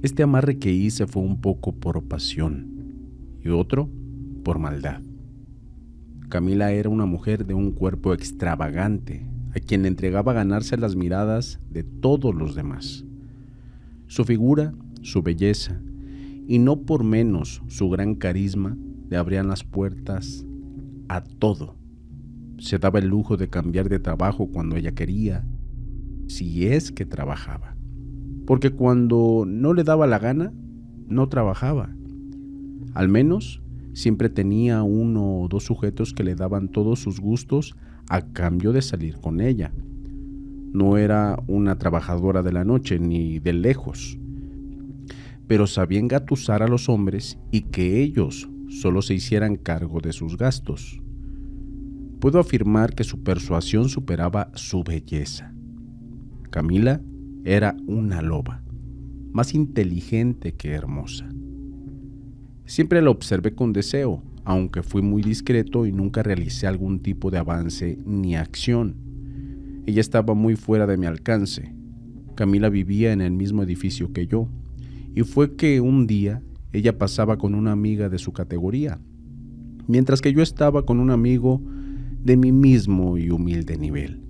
Este amarre que hice fue un poco por pasión y otro por maldad. Camila era una mujer de un cuerpo extravagante, a quien le entregaba ganarse las miradas de todos los demás. Su figura, su belleza y no por menos su gran carisma le abrían las puertas a todo. Se daba el lujo de cambiar de trabajo cuando ella quería, si es que trabajaba. Porque cuando no le daba la gana, no trabajaba. Al menos siempre tenía uno o dos sujetos que le daban todos sus gustos a cambio de salir con ella. No era una trabajadora de la noche ni de lejos, pero sabía engatusar a los hombres y que ellos solo se hicieran cargo de sus gastos. Puedo afirmar que su persuasión superaba su belleza. Camila era una loba, más inteligente que hermosa. Siempre la observé con deseo, aunque fui muy discreto y nunca realicé algún tipo de avance ni acción. Ella estaba muy fuera de mi alcance. Camila vivía en el mismo edificio que yo, y fue que un día ella pasaba con una amiga de su categoría, mientras que yo estaba con un amigo de mi mismo y humilde nivel.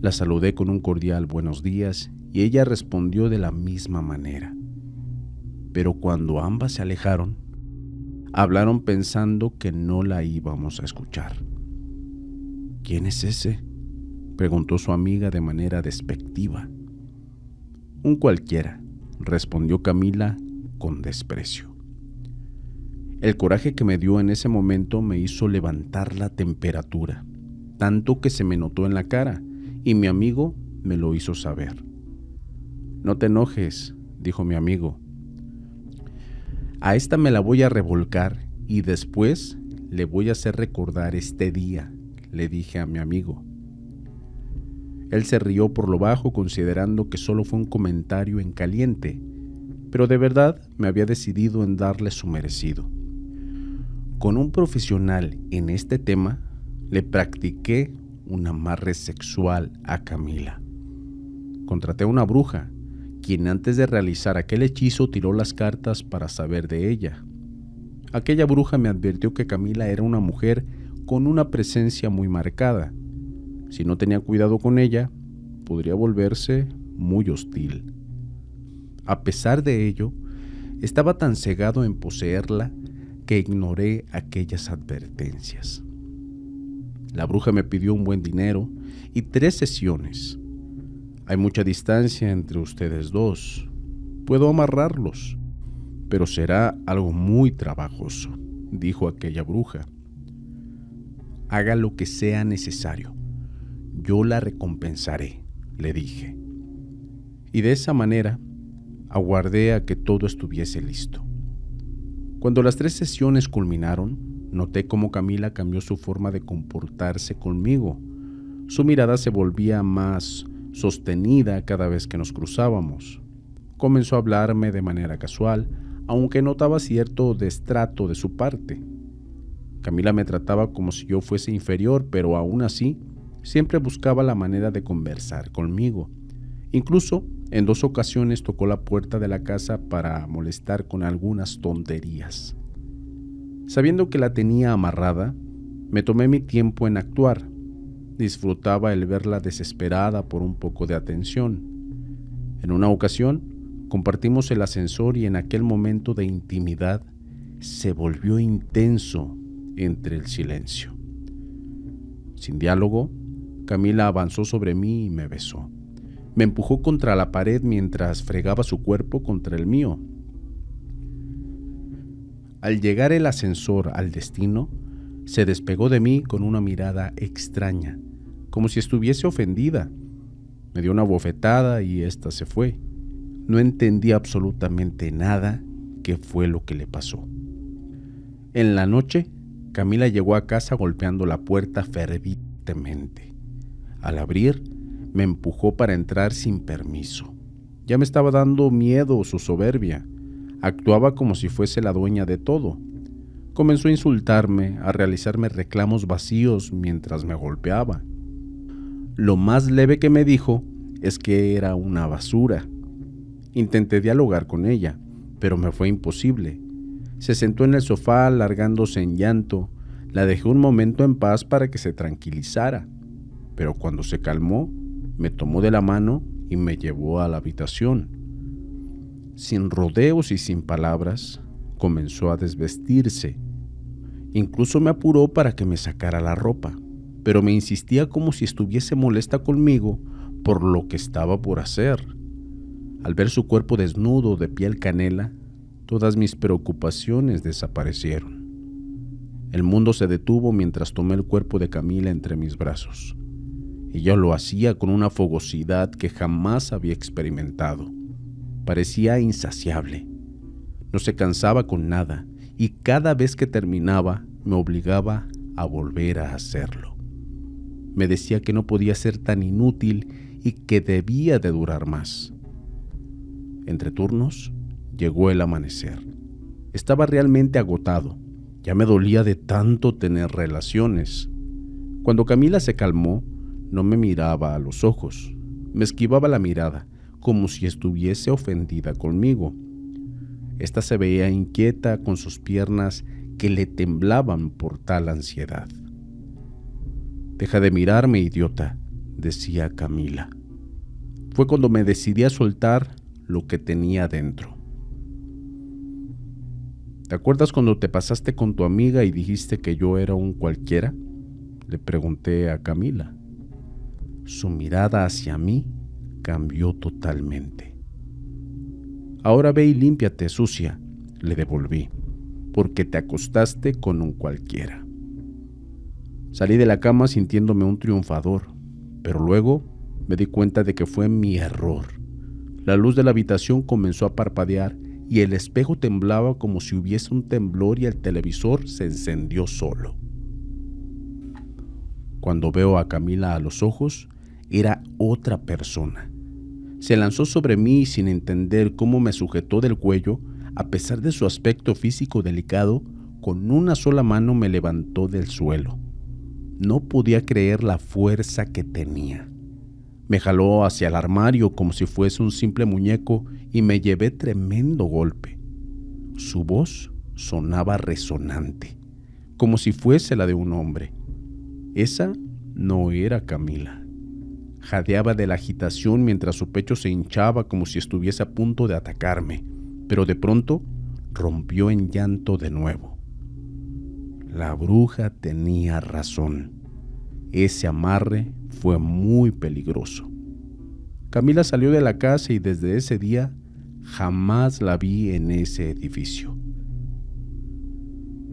La saludé con un cordial buenos días y ella respondió de la misma manera. Pero cuando ambas se alejaron, hablaron pensando que no la íbamos a escuchar. ¿Quién es ese? preguntó su amiga de manera despectiva. Un cualquiera, respondió Camila con desprecio. El coraje que me dio en ese momento me hizo levantar la temperatura, tanto que se me notó en la cara, y mi amigo me lo hizo saber. No te enojes, dijo mi amigo. A esta me la voy a revolcar y después le voy a hacer recordar este día, le dije a mi amigo. Él se rió por lo bajo considerando que solo fue un comentario en caliente pero de verdad me había decidido en darle su merecido. Con un profesional en este tema, le practiqué un amarre sexual a Camila. Contraté a una bruja, quien antes de realizar aquel hechizo tiró las cartas para saber de ella. Aquella bruja me advirtió que Camila era una mujer con una presencia muy marcada. Si no tenía cuidado con ella, podría volverse muy hostil. A pesar de ello, estaba tan cegado en poseerla que ignoré aquellas advertencias. La bruja me pidió un buen dinero y tres sesiones. Hay mucha distancia entre ustedes dos. Puedo amarrarlos, pero será algo muy trabajoso, dijo aquella bruja. Haga lo que sea necesario. Yo la recompensaré, le dije. Y de esa manera aguardé a que todo estuviese listo. Cuando las tres sesiones culminaron, noté cómo Camila cambió su forma de comportarse conmigo. Su mirada se volvía más sostenida cada vez que nos cruzábamos. Comenzó a hablarme de manera casual, aunque notaba cierto destrato de su parte. Camila me trataba como si yo fuese inferior, pero aún así siempre buscaba la manera de conversar conmigo. Incluso en dos ocasiones tocó la puerta de la casa para molestar con algunas tonterías. Sabiendo que la tenía amarrada, me tomé mi tiempo en actuar. Disfrutaba el verla desesperada por un poco de atención. En una ocasión, compartimos el ascensor y en aquel momento de intimidad se volvió intenso entre el silencio. Sin diálogo, Camila avanzó sobre mí y me besó. Me empujó contra la pared mientras fregaba su cuerpo contra el mío. Al llegar el ascensor al destino, se despegó de mí con una mirada extraña, como si estuviese ofendida. Me dio una bofetada y ésta se fue. No entendí absolutamente nada qué fue lo que le pasó. En la noche, Camila llegó a casa golpeando la puerta fervientemente. Al abrir, me empujó para entrar sin permiso. Ya me estaba dando miedo su soberbia. Actuaba como si fuese la dueña de todo. Comenzó a insultarme, a realizarme reclamos vacíos mientras me golpeaba. Lo más leve que me dijo es que era una basura. Intenté dialogar con ella, pero me fue imposible. Se sentó en el sofá alargándose en llanto. La dejé un momento en paz para que se tranquilizara, pero cuando se calmó, me tomó de la mano y me llevó a la habitación. Sin rodeos y sin palabras, comenzó a desvestirse. Incluso me apuró para que me sacara la ropa, pero me insistía como si estuviese molesta conmigo por lo que estaba por hacer. Al ver su cuerpo desnudo de piel canela, todas mis preocupaciones desaparecieron. El mundo se detuvo mientras tomé el cuerpo de Camila entre mis brazos. Ella lo hacía con una fogosidad que jamás había experimentado. Parecía insaciable. No se cansaba con nada y cada vez que terminaba me obligaba a volver a hacerlo. Me decía que no podía ser tan inútil y que debía de durar más. Entre turnos llegó el amanecer. Estaba realmente agotado. Ya me dolía de tanto tener relaciones. Cuando Camila se calmó, no me miraba a los ojos, me esquivaba la mirada, como si estuviese ofendida conmigo. Esta se veía inquieta con sus piernas que le temblaban por tal ansiedad. Deja de mirarme, idiota, decía Camila. Fue cuando me decidí a soltar lo que tenía dentro. ¿Te acuerdas cuando te pasaste con tu amiga y dijiste que yo era un cualquiera? Le pregunté a Camila su mirada hacia mí cambió totalmente. Ahora ve y límpiate, sucia, le devolví, porque te acostaste con un cualquiera. Salí de la cama sintiéndome un triunfador, pero luego me di cuenta de que fue mi error. La luz de la habitación comenzó a parpadear y el espejo temblaba como si hubiese un temblor y el televisor se encendió solo. Cuando veo a Camila a los ojos, era otra persona. Se lanzó sobre mí sin entender cómo me sujetó del cuello, a pesar de su aspecto físico delicado, con una sola mano me levantó del suelo. No podía creer la fuerza que tenía. Me jaló hacia el armario como si fuese un simple muñeco y me llevé tremendo golpe. Su voz sonaba resonante, como si fuese la de un hombre. Esa no era Camila. Jadeaba de la agitación mientras su pecho se hinchaba como si estuviese a punto de atacarme, pero de pronto rompió en llanto de nuevo. La bruja tenía razón. Ese amarre fue muy peligroso. Camila salió de la casa y desde ese día jamás la vi en ese edificio.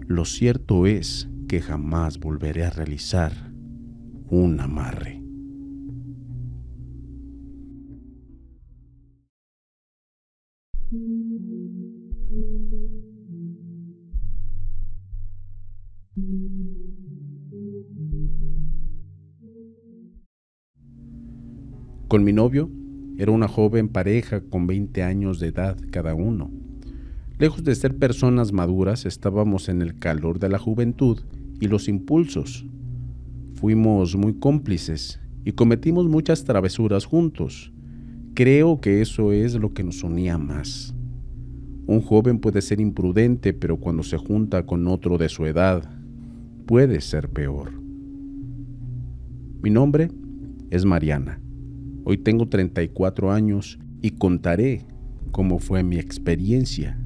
Lo cierto es que jamás volveré a realizar un amarre. Con mi novio era una joven pareja con 20 años de edad cada uno. Lejos de ser personas maduras, estábamos en el calor de la juventud y los impulsos. Fuimos muy cómplices y cometimos muchas travesuras juntos. Creo que eso es lo que nos unía más. Un joven puede ser imprudente, pero cuando se junta con otro de su edad, puede ser peor. Mi nombre es Mariana. Hoy tengo 34 años y contaré cómo fue mi experiencia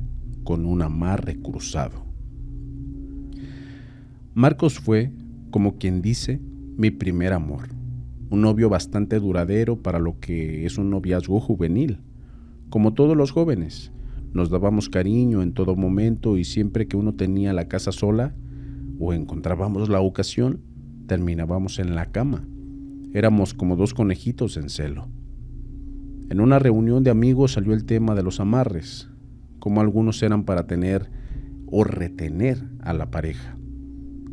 con un amar cruzado. Marcos fue, como quien dice, mi primer amor, un novio bastante duradero para lo que es un noviazgo juvenil. Como todos los jóvenes, nos dábamos cariño en todo momento y siempre que uno tenía la casa sola o encontrábamos la ocasión, terminábamos en la cama Éramos como dos conejitos en celo. En una reunión de amigos salió el tema de los amarres, como algunos eran para tener o retener a la pareja,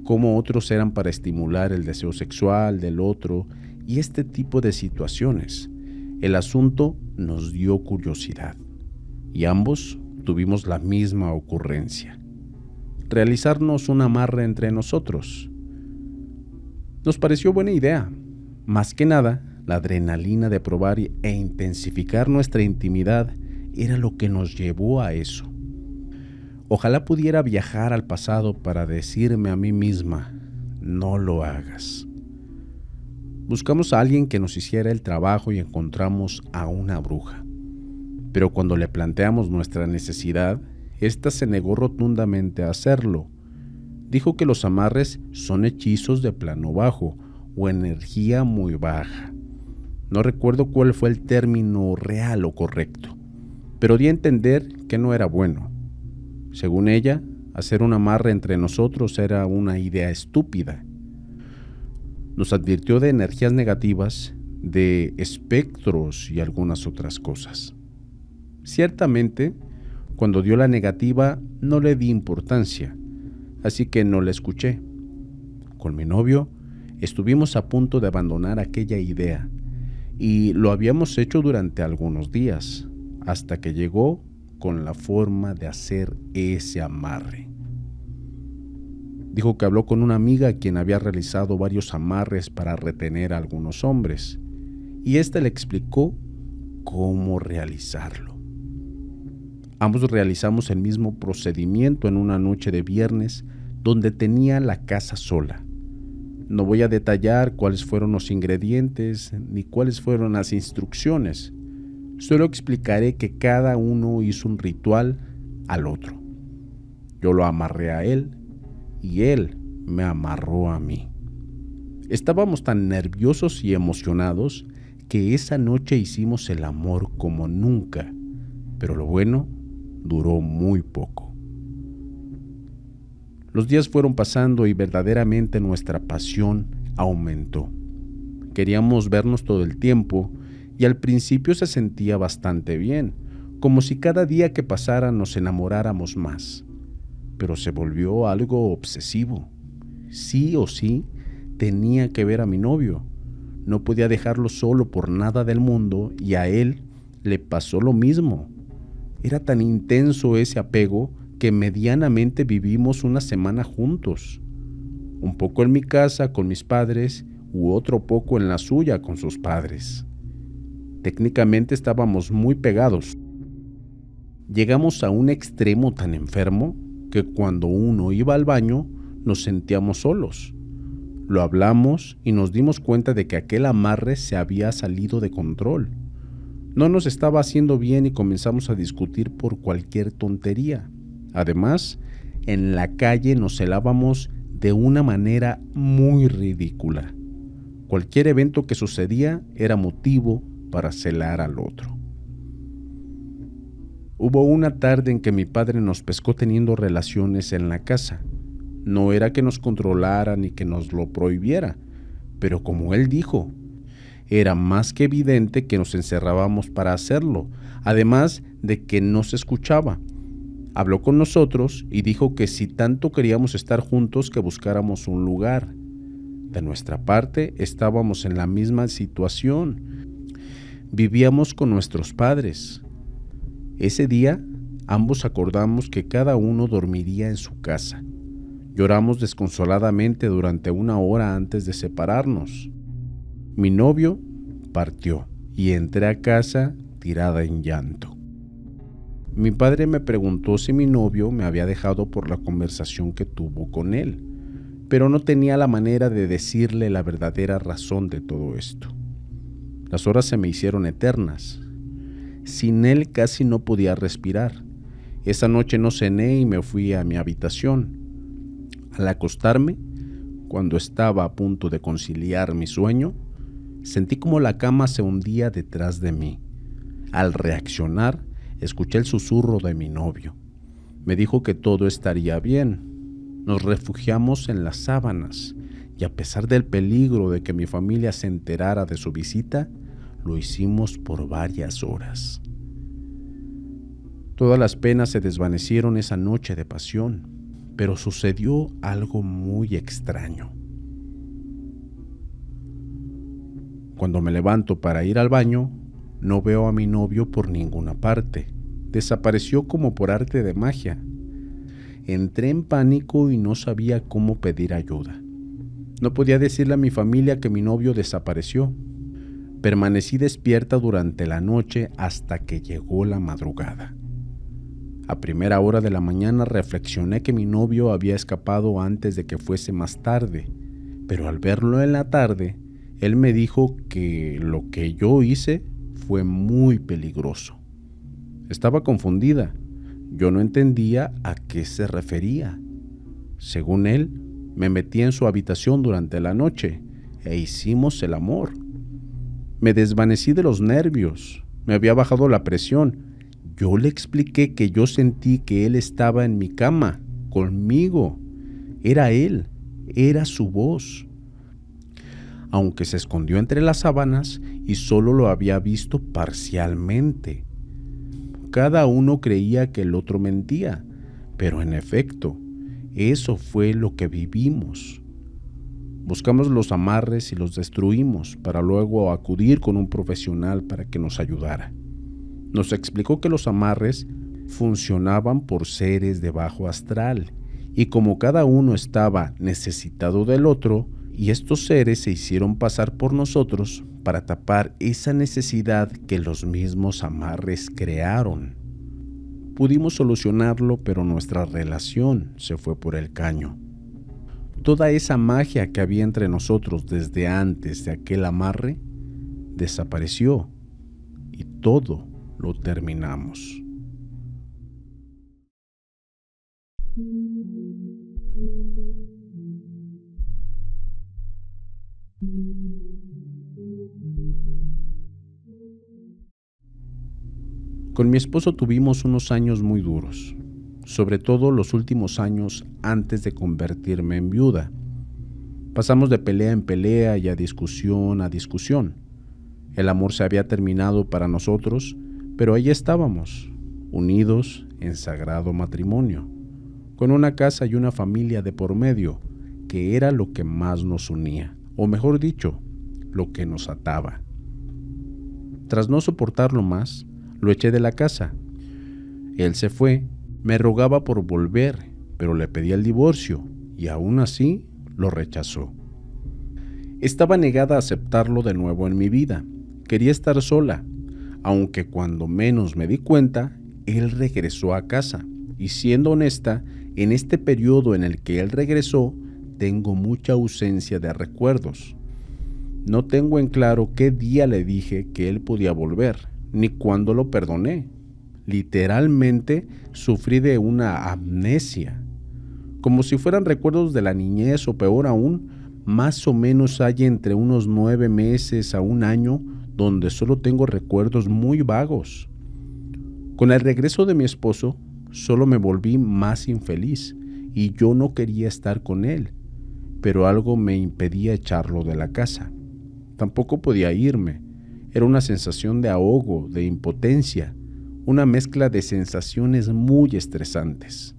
como otros eran para estimular el deseo sexual del otro y este tipo de situaciones. El asunto nos dio curiosidad y ambos tuvimos la misma ocurrencia. Realizarnos un amarre entre nosotros. Nos pareció buena idea, más que nada, la adrenalina de probar e intensificar nuestra intimidad era lo que nos llevó a eso. Ojalá pudiera viajar al pasado para decirme a mí misma, no lo hagas. Buscamos a alguien que nos hiciera el trabajo y encontramos a una bruja. Pero cuando le planteamos nuestra necesidad, ésta se negó rotundamente a hacerlo. Dijo que los amarres son hechizos de plano bajo, o energía muy baja. No recuerdo cuál fue el término real o correcto, pero di a entender que no era bueno. Según ella, hacer una amarre entre nosotros era una idea estúpida. Nos advirtió de energías negativas, de espectros y algunas otras cosas. Ciertamente, cuando dio la negativa no le di importancia, así que no la escuché. Con mi novio Estuvimos a punto de abandonar aquella idea y lo habíamos hecho durante algunos días, hasta que llegó con la forma de hacer ese amarre. Dijo que habló con una amiga quien había realizado varios amarres para retener a algunos hombres, y ésta le explicó cómo realizarlo. Ambos realizamos el mismo procedimiento en una noche de viernes donde tenía la casa sola. No voy a detallar cuáles fueron los ingredientes ni cuáles fueron las instrucciones. Solo explicaré que cada uno hizo un ritual al otro. Yo lo amarré a él y él me amarró a mí. Estábamos tan nerviosos y emocionados que esa noche hicimos el amor como nunca, pero lo bueno duró muy poco. Los días fueron pasando y verdaderamente nuestra pasión aumentó. Queríamos vernos todo el tiempo y al principio se sentía bastante bien, como si cada día que pasara nos enamoráramos más. Pero se volvió algo obsesivo. Sí o sí, tenía que ver a mi novio. No podía dejarlo solo por nada del mundo y a él le pasó lo mismo. Era tan intenso ese apego medianamente vivimos una semana juntos. Un poco en mi casa con mis padres u otro poco en la suya con sus padres. Técnicamente estábamos muy pegados. Llegamos a un extremo tan enfermo que cuando uno iba al baño nos sentíamos solos. Lo hablamos y nos dimos cuenta de que aquel amarre se había salido de control. No nos estaba haciendo bien y comenzamos a discutir por cualquier tontería. Además, en la calle nos celábamos de una manera muy ridícula. Cualquier evento que sucedía era motivo para celar al otro. Hubo una tarde en que mi padre nos pescó teniendo relaciones en la casa. No era que nos controlara ni que nos lo prohibiera, pero como él dijo, era más que evidente que nos encerrábamos para hacerlo, además de que no se escuchaba Habló con nosotros y dijo que si tanto queríamos estar juntos que buscáramos un lugar. De nuestra parte estábamos en la misma situación. Vivíamos con nuestros padres. Ese día ambos acordamos que cada uno dormiría en su casa. Lloramos desconsoladamente durante una hora antes de separarnos. Mi novio partió y entré a casa tirada en llanto. Mi padre me preguntó si mi novio me había dejado por la conversación que tuvo con él, pero no tenía la manera de decirle la verdadera razón de todo esto. Las horas se me hicieron eternas. Sin él casi no podía respirar. Esa noche no cené y me fui a mi habitación. Al acostarme, cuando estaba a punto de conciliar mi sueño, sentí como la cama se hundía detrás de mí. Al reaccionar, escuché el susurro de mi novio. Me dijo que todo estaría bien. Nos refugiamos en las sábanas y a pesar del peligro de que mi familia se enterara de su visita, lo hicimos por varias horas. Todas las penas se desvanecieron esa noche de pasión, pero sucedió algo muy extraño. Cuando me levanto para ir al baño, no veo a mi novio por ninguna parte. Desapareció como por arte de magia. Entré en pánico y no sabía cómo pedir ayuda. No podía decirle a mi familia que mi novio desapareció. Permanecí despierta durante la noche hasta que llegó la madrugada. A primera hora de la mañana reflexioné que mi novio había escapado antes de que fuese más tarde, pero al verlo en la tarde, él me dijo que lo que yo hice fue muy peligroso. Estaba confundida. Yo no entendía a qué se refería. Según él, me metí en su habitación durante la noche e hicimos el amor. Me desvanecí de los nervios, me había bajado la presión. Yo le expliqué que yo sentí que él estaba en mi cama, conmigo. Era él, era su voz aunque se escondió entre las sábanas y solo lo había visto parcialmente. Cada uno creía que el otro mentía, pero en efecto, eso fue lo que vivimos. Buscamos los amarres y los destruimos para luego acudir con un profesional para que nos ayudara. Nos explicó que los amarres funcionaban por seres de bajo astral y como cada uno estaba necesitado del otro, y estos seres se hicieron pasar por nosotros para tapar esa necesidad que los mismos amarres crearon. Pudimos solucionarlo, pero nuestra relación se fue por el caño. Toda esa magia que había entre nosotros desde antes de aquel amarre desapareció y todo lo terminamos. Con mi esposo tuvimos unos años muy duros, sobre todo los últimos años antes de convertirme en viuda. Pasamos de pelea en pelea y a discusión a discusión. El amor se había terminado para nosotros, pero ahí estábamos, unidos en sagrado matrimonio, con una casa y una familia de por medio, que era lo que más nos unía o mejor dicho, lo que nos ataba. Tras no soportarlo más, lo eché de la casa. Él se fue, me rogaba por volver, pero le pedí el divorcio y aún así lo rechazó. Estaba negada a aceptarlo de nuevo en mi vida. Quería estar sola, aunque cuando menos me di cuenta, él regresó a casa. Y siendo honesta, en este periodo en el que él regresó, tengo mucha ausencia de recuerdos. No tengo en claro qué día le dije que él podía volver, ni cuándo lo perdoné. Literalmente sufrí de una amnesia, como si fueran recuerdos de la niñez o peor aún, más o menos hay entre unos nueve meses a un año donde solo tengo recuerdos muy vagos. Con el regreso de mi esposo, solo me volví más infeliz y yo no quería estar con él pero algo me impedía echarlo de la casa. Tampoco podía irme. Era una sensación de ahogo, de impotencia, una mezcla de sensaciones muy estresantes.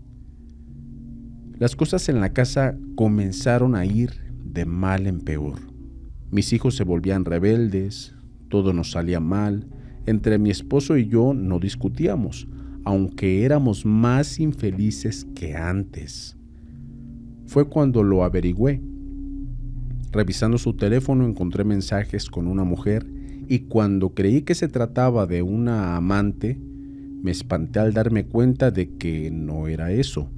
Las cosas en la casa comenzaron a ir de mal en peor. Mis hijos se volvían rebeldes, todo nos salía mal, entre mi esposo y yo no discutíamos, aunque éramos más infelices que antes fue cuando lo averigüé. Revisando su teléfono encontré mensajes con una mujer y cuando creí que se trataba de una amante, me espanté al darme cuenta de que no era eso.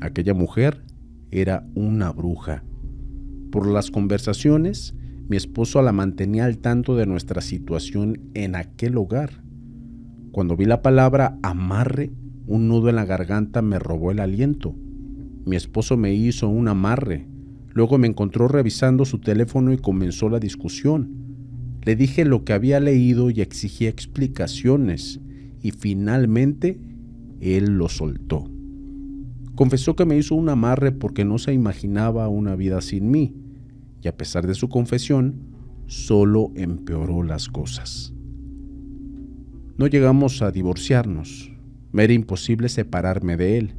Aquella mujer era una bruja. Por las conversaciones, mi esposo la mantenía al tanto de nuestra situación en aquel hogar. Cuando vi la palabra amarre, un nudo en la garganta me robó el aliento. Mi esposo me hizo un amarre. Luego me encontró revisando su teléfono y comenzó la discusión. Le dije lo que había leído y exigí explicaciones. Y finalmente él lo soltó. Confesó que me hizo un amarre porque no se imaginaba una vida sin mí. Y a pesar de su confesión, solo empeoró las cosas. No llegamos a divorciarnos. Me era imposible separarme de él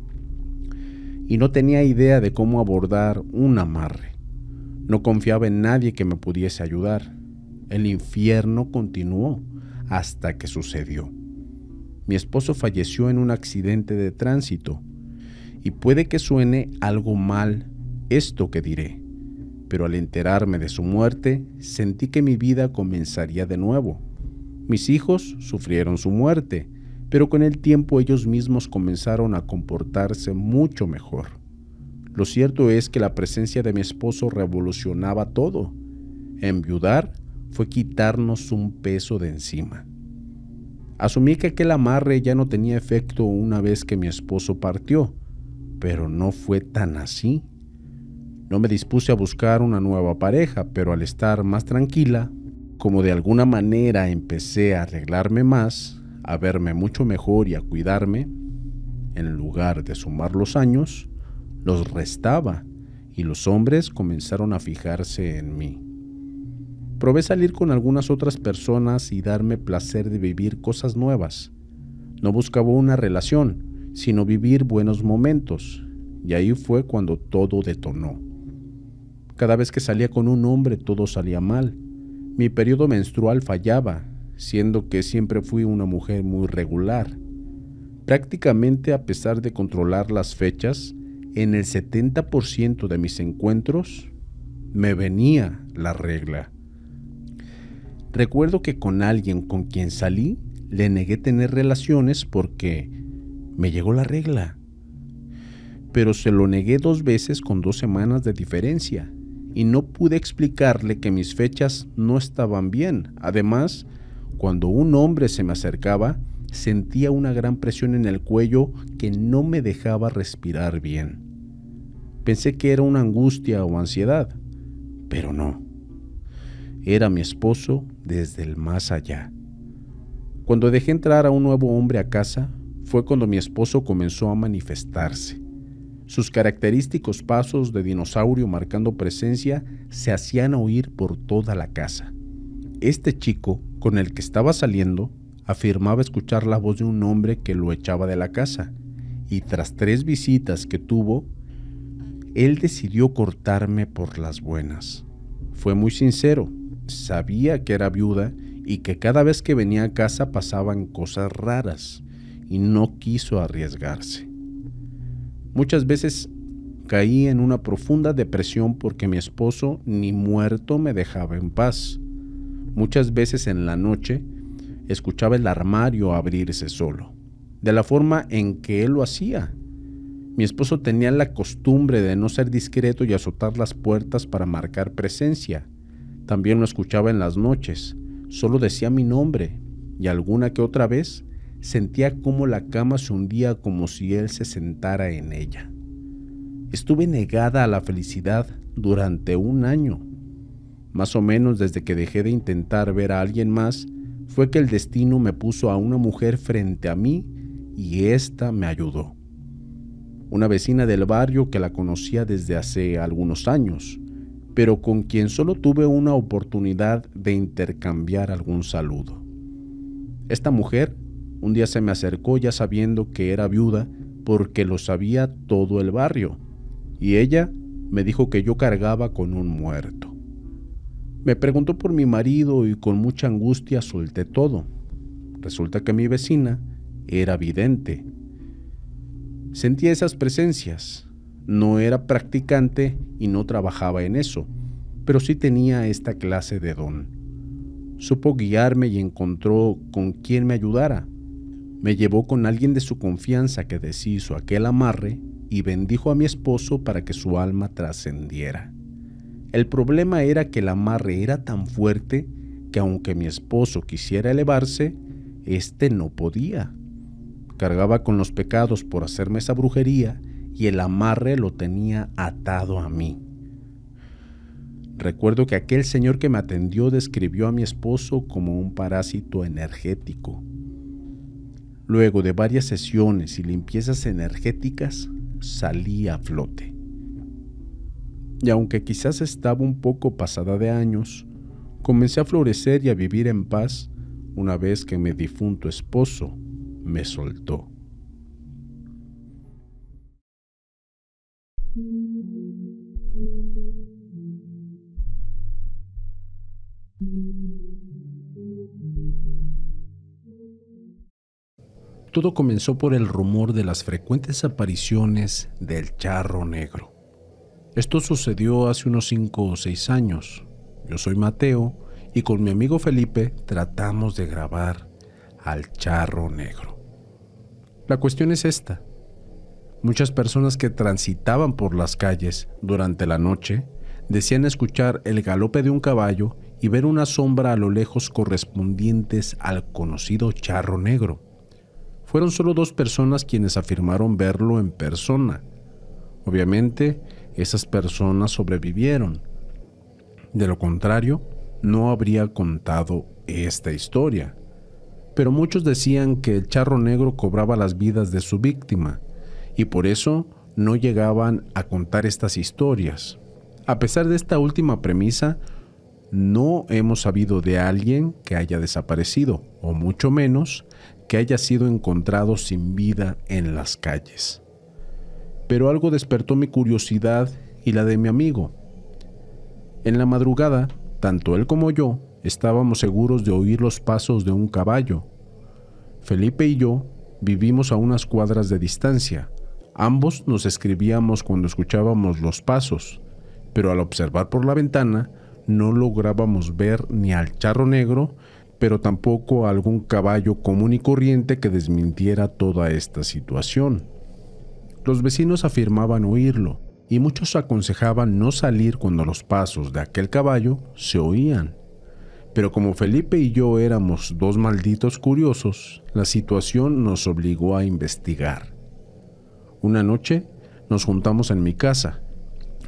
y no tenía idea de cómo abordar un amarre. No confiaba en nadie que me pudiese ayudar. El infierno continuó hasta que sucedió. Mi esposo falleció en un accidente de tránsito y puede que suene algo mal esto que diré, pero al enterarme de su muerte sentí que mi vida comenzaría de nuevo. Mis hijos sufrieron su muerte pero con el tiempo ellos mismos comenzaron a comportarse mucho mejor. Lo cierto es que la presencia de mi esposo revolucionaba todo. Enviudar fue quitarnos un peso de encima. Asumí que aquel amarre ya no tenía efecto una vez que mi esposo partió, pero no fue tan así. No me dispuse a buscar una nueva pareja, pero al estar más tranquila, como de alguna manera empecé a arreglarme más, a verme mucho mejor y a cuidarme, en lugar de sumar los años, los restaba y los hombres comenzaron a fijarse en mí. Probé salir con algunas otras personas y darme placer de vivir cosas nuevas. No buscaba una relación, sino vivir buenos momentos, y ahí fue cuando todo detonó. Cada vez que salía con un hombre todo salía mal. Mi periodo menstrual fallaba, siendo que siempre fui una mujer muy regular. Prácticamente a pesar de controlar las fechas, en el 70% de mis encuentros me venía la regla. Recuerdo que con alguien con quien salí le negué tener relaciones porque me llegó la regla. Pero se lo negué dos veces con dos semanas de diferencia y no pude explicarle que mis fechas no estaban bien. Además, cuando un hombre se me acercaba, sentía una gran presión en el cuello que no me dejaba respirar bien. Pensé que era una angustia o ansiedad, pero no. Era mi esposo desde el más allá. Cuando dejé entrar a un nuevo hombre a casa, fue cuando mi esposo comenzó a manifestarse. Sus característicos pasos de dinosaurio marcando presencia se hacían oír por toda la casa. Este chico con el que estaba saliendo afirmaba escuchar la voz de un hombre que lo echaba de la casa, y tras tres visitas que tuvo, él decidió cortarme por las buenas. Fue muy sincero, sabía que era viuda y que cada vez que venía a casa pasaban cosas raras, y no quiso arriesgarse. Muchas veces caí en una profunda depresión porque mi esposo ni muerto me dejaba en paz. Muchas veces en la noche escuchaba el armario abrirse solo, de la forma en que él lo hacía. Mi esposo tenía la costumbre de no ser discreto y azotar las puertas para marcar presencia. También lo escuchaba en las noches, solo decía mi nombre y alguna que otra vez sentía como la cama se hundía como si él se sentara en ella. Estuve negada a la felicidad durante un año más o menos desde que dejé de intentar ver a alguien más, fue que el destino me puso a una mujer frente a mí y esta me ayudó. Una vecina del barrio que la conocía desde hace algunos años, pero con quien solo tuve una oportunidad de intercambiar algún saludo. Esta mujer un día se me acercó ya sabiendo que era viuda porque lo sabía todo el barrio, y ella me dijo que yo cargaba con un muerto. Me preguntó por mi marido y con mucha angustia solté todo. Resulta que mi vecina era vidente. Sentía esas presencias. No era practicante y no trabajaba en eso, pero sí tenía esta clase de don. Supo guiarme y encontró con quien me ayudara. Me llevó con alguien de su confianza que deshizo aquel amarre y bendijo a mi esposo para que su alma trascendiera. El problema era que el amarre era tan fuerte que aunque mi esposo quisiera elevarse, éste no podía. Cargaba con los pecados por hacerme esa brujería y el amarre lo tenía atado a mí. Recuerdo que aquel señor que me atendió describió a mi esposo como un parásito energético. Luego de varias sesiones y limpiezas energéticas, salí a flote y aunque quizás estaba un poco pasada de años, comencé a florecer y a vivir en paz una vez que mi difunto esposo me soltó. Todo comenzó por el rumor de las frecuentes apariciones del charro negro esto sucedió hace unos 5 o 6 años. Yo soy Mateo y con mi amigo Felipe tratamos de grabar al charro negro. La cuestión es esta. Muchas personas que transitaban por las calles durante la noche decían escuchar el galope de un caballo y ver una sombra a lo lejos correspondientes al conocido charro negro. Fueron solo dos personas quienes afirmaron verlo en persona. Obviamente, esas personas sobrevivieron. De lo contrario, no habría contado esta historia. Pero muchos decían que el charro negro cobraba las vidas de su víctima, y por eso no llegaban a contar estas historias. A pesar de esta última premisa, no hemos sabido de alguien que haya desaparecido, o mucho menos que haya sido encontrado sin vida en las calles pero algo despertó mi curiosidad y la de mi amigo. En la madrugada, tanto él como yo estábamos seguros de oír los pasos de un caballo. Felipe y yo vivimos a unas cuadras de distancia. Ambos nos escribíamos cuando escuchábamos los pasos, pero al observar por la ventana no lográbamos ver ni al charro negro, pero tampoco a algún caballo común y corriente que desmintiera toda esta situación. Los vecinos afirmaban oírlo, y muchos aconsejaban no salir cuando los pasos de aquel caballo se oían. Pero como Felipe y yo éramos dos malditos curiosos, la situación nos obligó a investigar. Una noche nos juntamos en mi casa.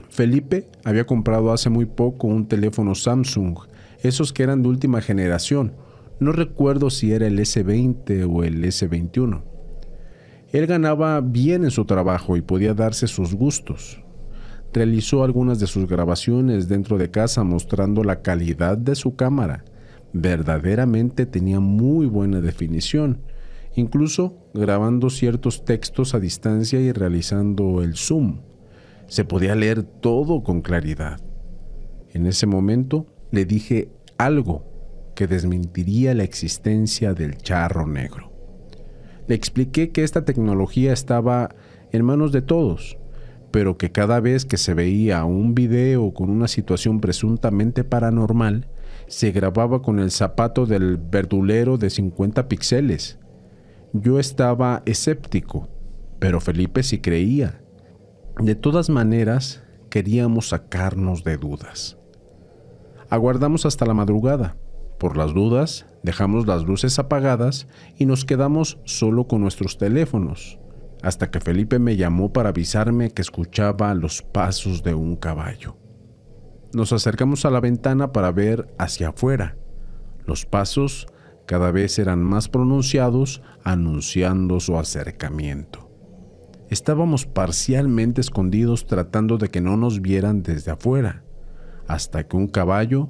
Felipe había comprado hace muy poco un teléfono Samsung, esos que eran de última generación. No recuerdo si era el S20 o el S21 él ganaba bien en su trabajo y podía darse sus gustos. Realizó algunas de sus grabaciones dentro de casa mostrando la calidad de su cámara. Verdaderamente tenía muy buena definición, incluso grabando ciertos textos a distancia y realizando el zoom. Se podía leer todo con claridad. En ese momento le dije algo que desmentiría la existencia del charro negro. Le expliqué que esta tecnología estaba en manos de todos, pero que cada vez que se veía un video con una situación presuntamente paranormal, se grababa con el zapato del verdulero de 50 píxeles. Yo estaba escéptico, pero Felipe sí creía. De todas maneras, queríamos sacarnos de dudas. Aguardamos hasta la madrugada. Por las dudas, Dejamos las luces apagadas y nos quedamos solo con nuestros teléfonos, hasta que Felipe me llamó para avisarme que escuchaba los pasos de un caballo. Nos acercamos a la ventana para ver hacia afuera. Los pasos cada vez eran más pronunciados, anunciando su acercamiento. Estábamos parcialmente escondidos tratando de que no nos vieran desde afuera, hasta que un caballo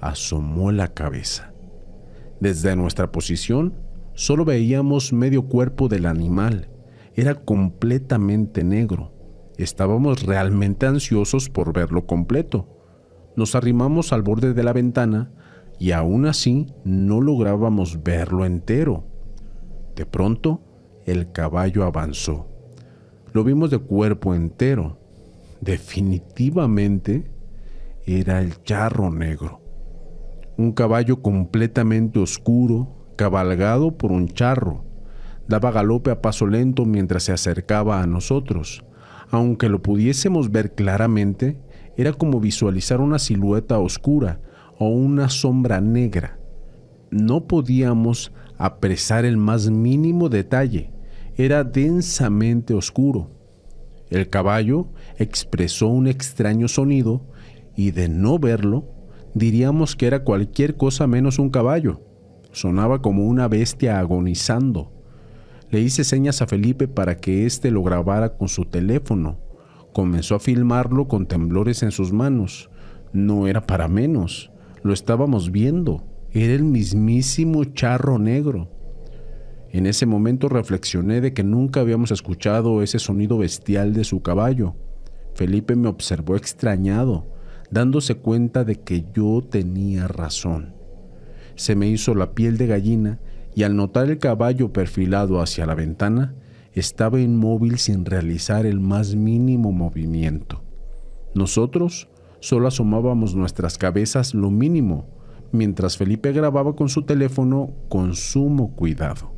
asomó la cabeza. Desde nuestra posición, solo veíamos medio cuerpo del animal. Era completamente negro. Estábamos realmente ansiosos por verlo completo. Nos arrimamos al borde de la ventana y aún así no lográbamos verlo entero. De pronto, el caballo avanzó. Lo vimos de cuerpo entero. Definitivamente era el charro negro un caballo completamente oscuro, cabalgado por un charro. Daba galope a paso lento mientras se acercaba a nosotros. Aunque lo pudiésemos ver claramente, era como visualizar una silueta oscura o una sombra negra. No podíamos apresar el más mínimo detalle. Era densamente oscuro. El caballo expresó un extraño sonido y de no verlo, diríamos que era cualquier cosa menos un caballo. Sonaba como una bestia agonizando. Le hice señas a Felipe para que éste lo grabara con su teléfono. Comenzó a filmarlo con temblores en sus manos. No era para menos. Lo estábamos viendo. Era el mismísimo charro negro. En ese momento reflexioné de que nunca habíamos escuchado ese sonido bestial de su caballo. Felipe me observó extrañado dándose cuenta de que yo tenía razón. Se me hizo la piel de gallina y al notar el caballo perfilado hacia la ventana, estaba inmóvil sin realizar el más mínimo movimiento. Nosotros solo asomábamos nuestras cabezas lo mínimo, mientras Felipe grababa con su teléfono con sumo cuidado.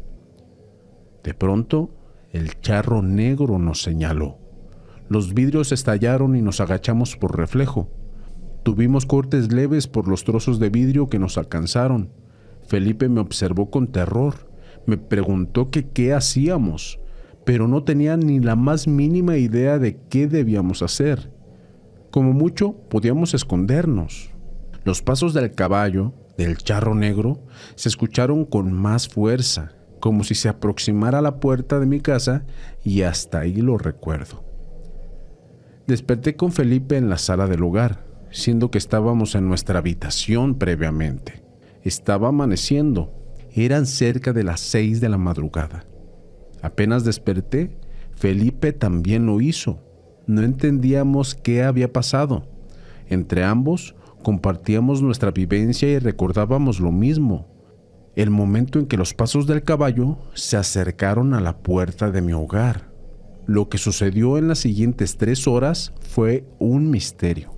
De pronto, el charro negro nos señaló. Los vidrios estallaron y nos agachamos por reflejo. Tuvimos cortes leves por los trozos de vidrio que nos alcanzaron. Felipe me observó con terror. Me preguntó que qué hacíamos, pero no tenía ni la más mínima idea de qué debíamos hacer. Como mucho, podíamos escondernos. Los pasos del caballo, del charro negro, se escucharon con más fuerza, como si se aproximara a la puerta de mi casa, y hasta ahí lo recuerdo. Desperté con Felipe en la sala del hogar siendo que estábamos en nuestra habitación previamente. Estaba amaneciendo. Eran cerca de las seis de la madrugada. Apenas desperté, Felipe también lo hizo. No entendíamos qué había pasado. Entre ambos compartíamos nuestra vivencia y recordábamos lo mismo. El momento en que los pasos del caballo se acercaron a la puerta de mi hogar. Lo que sucedió en las siguientes tres horas fue un misterio.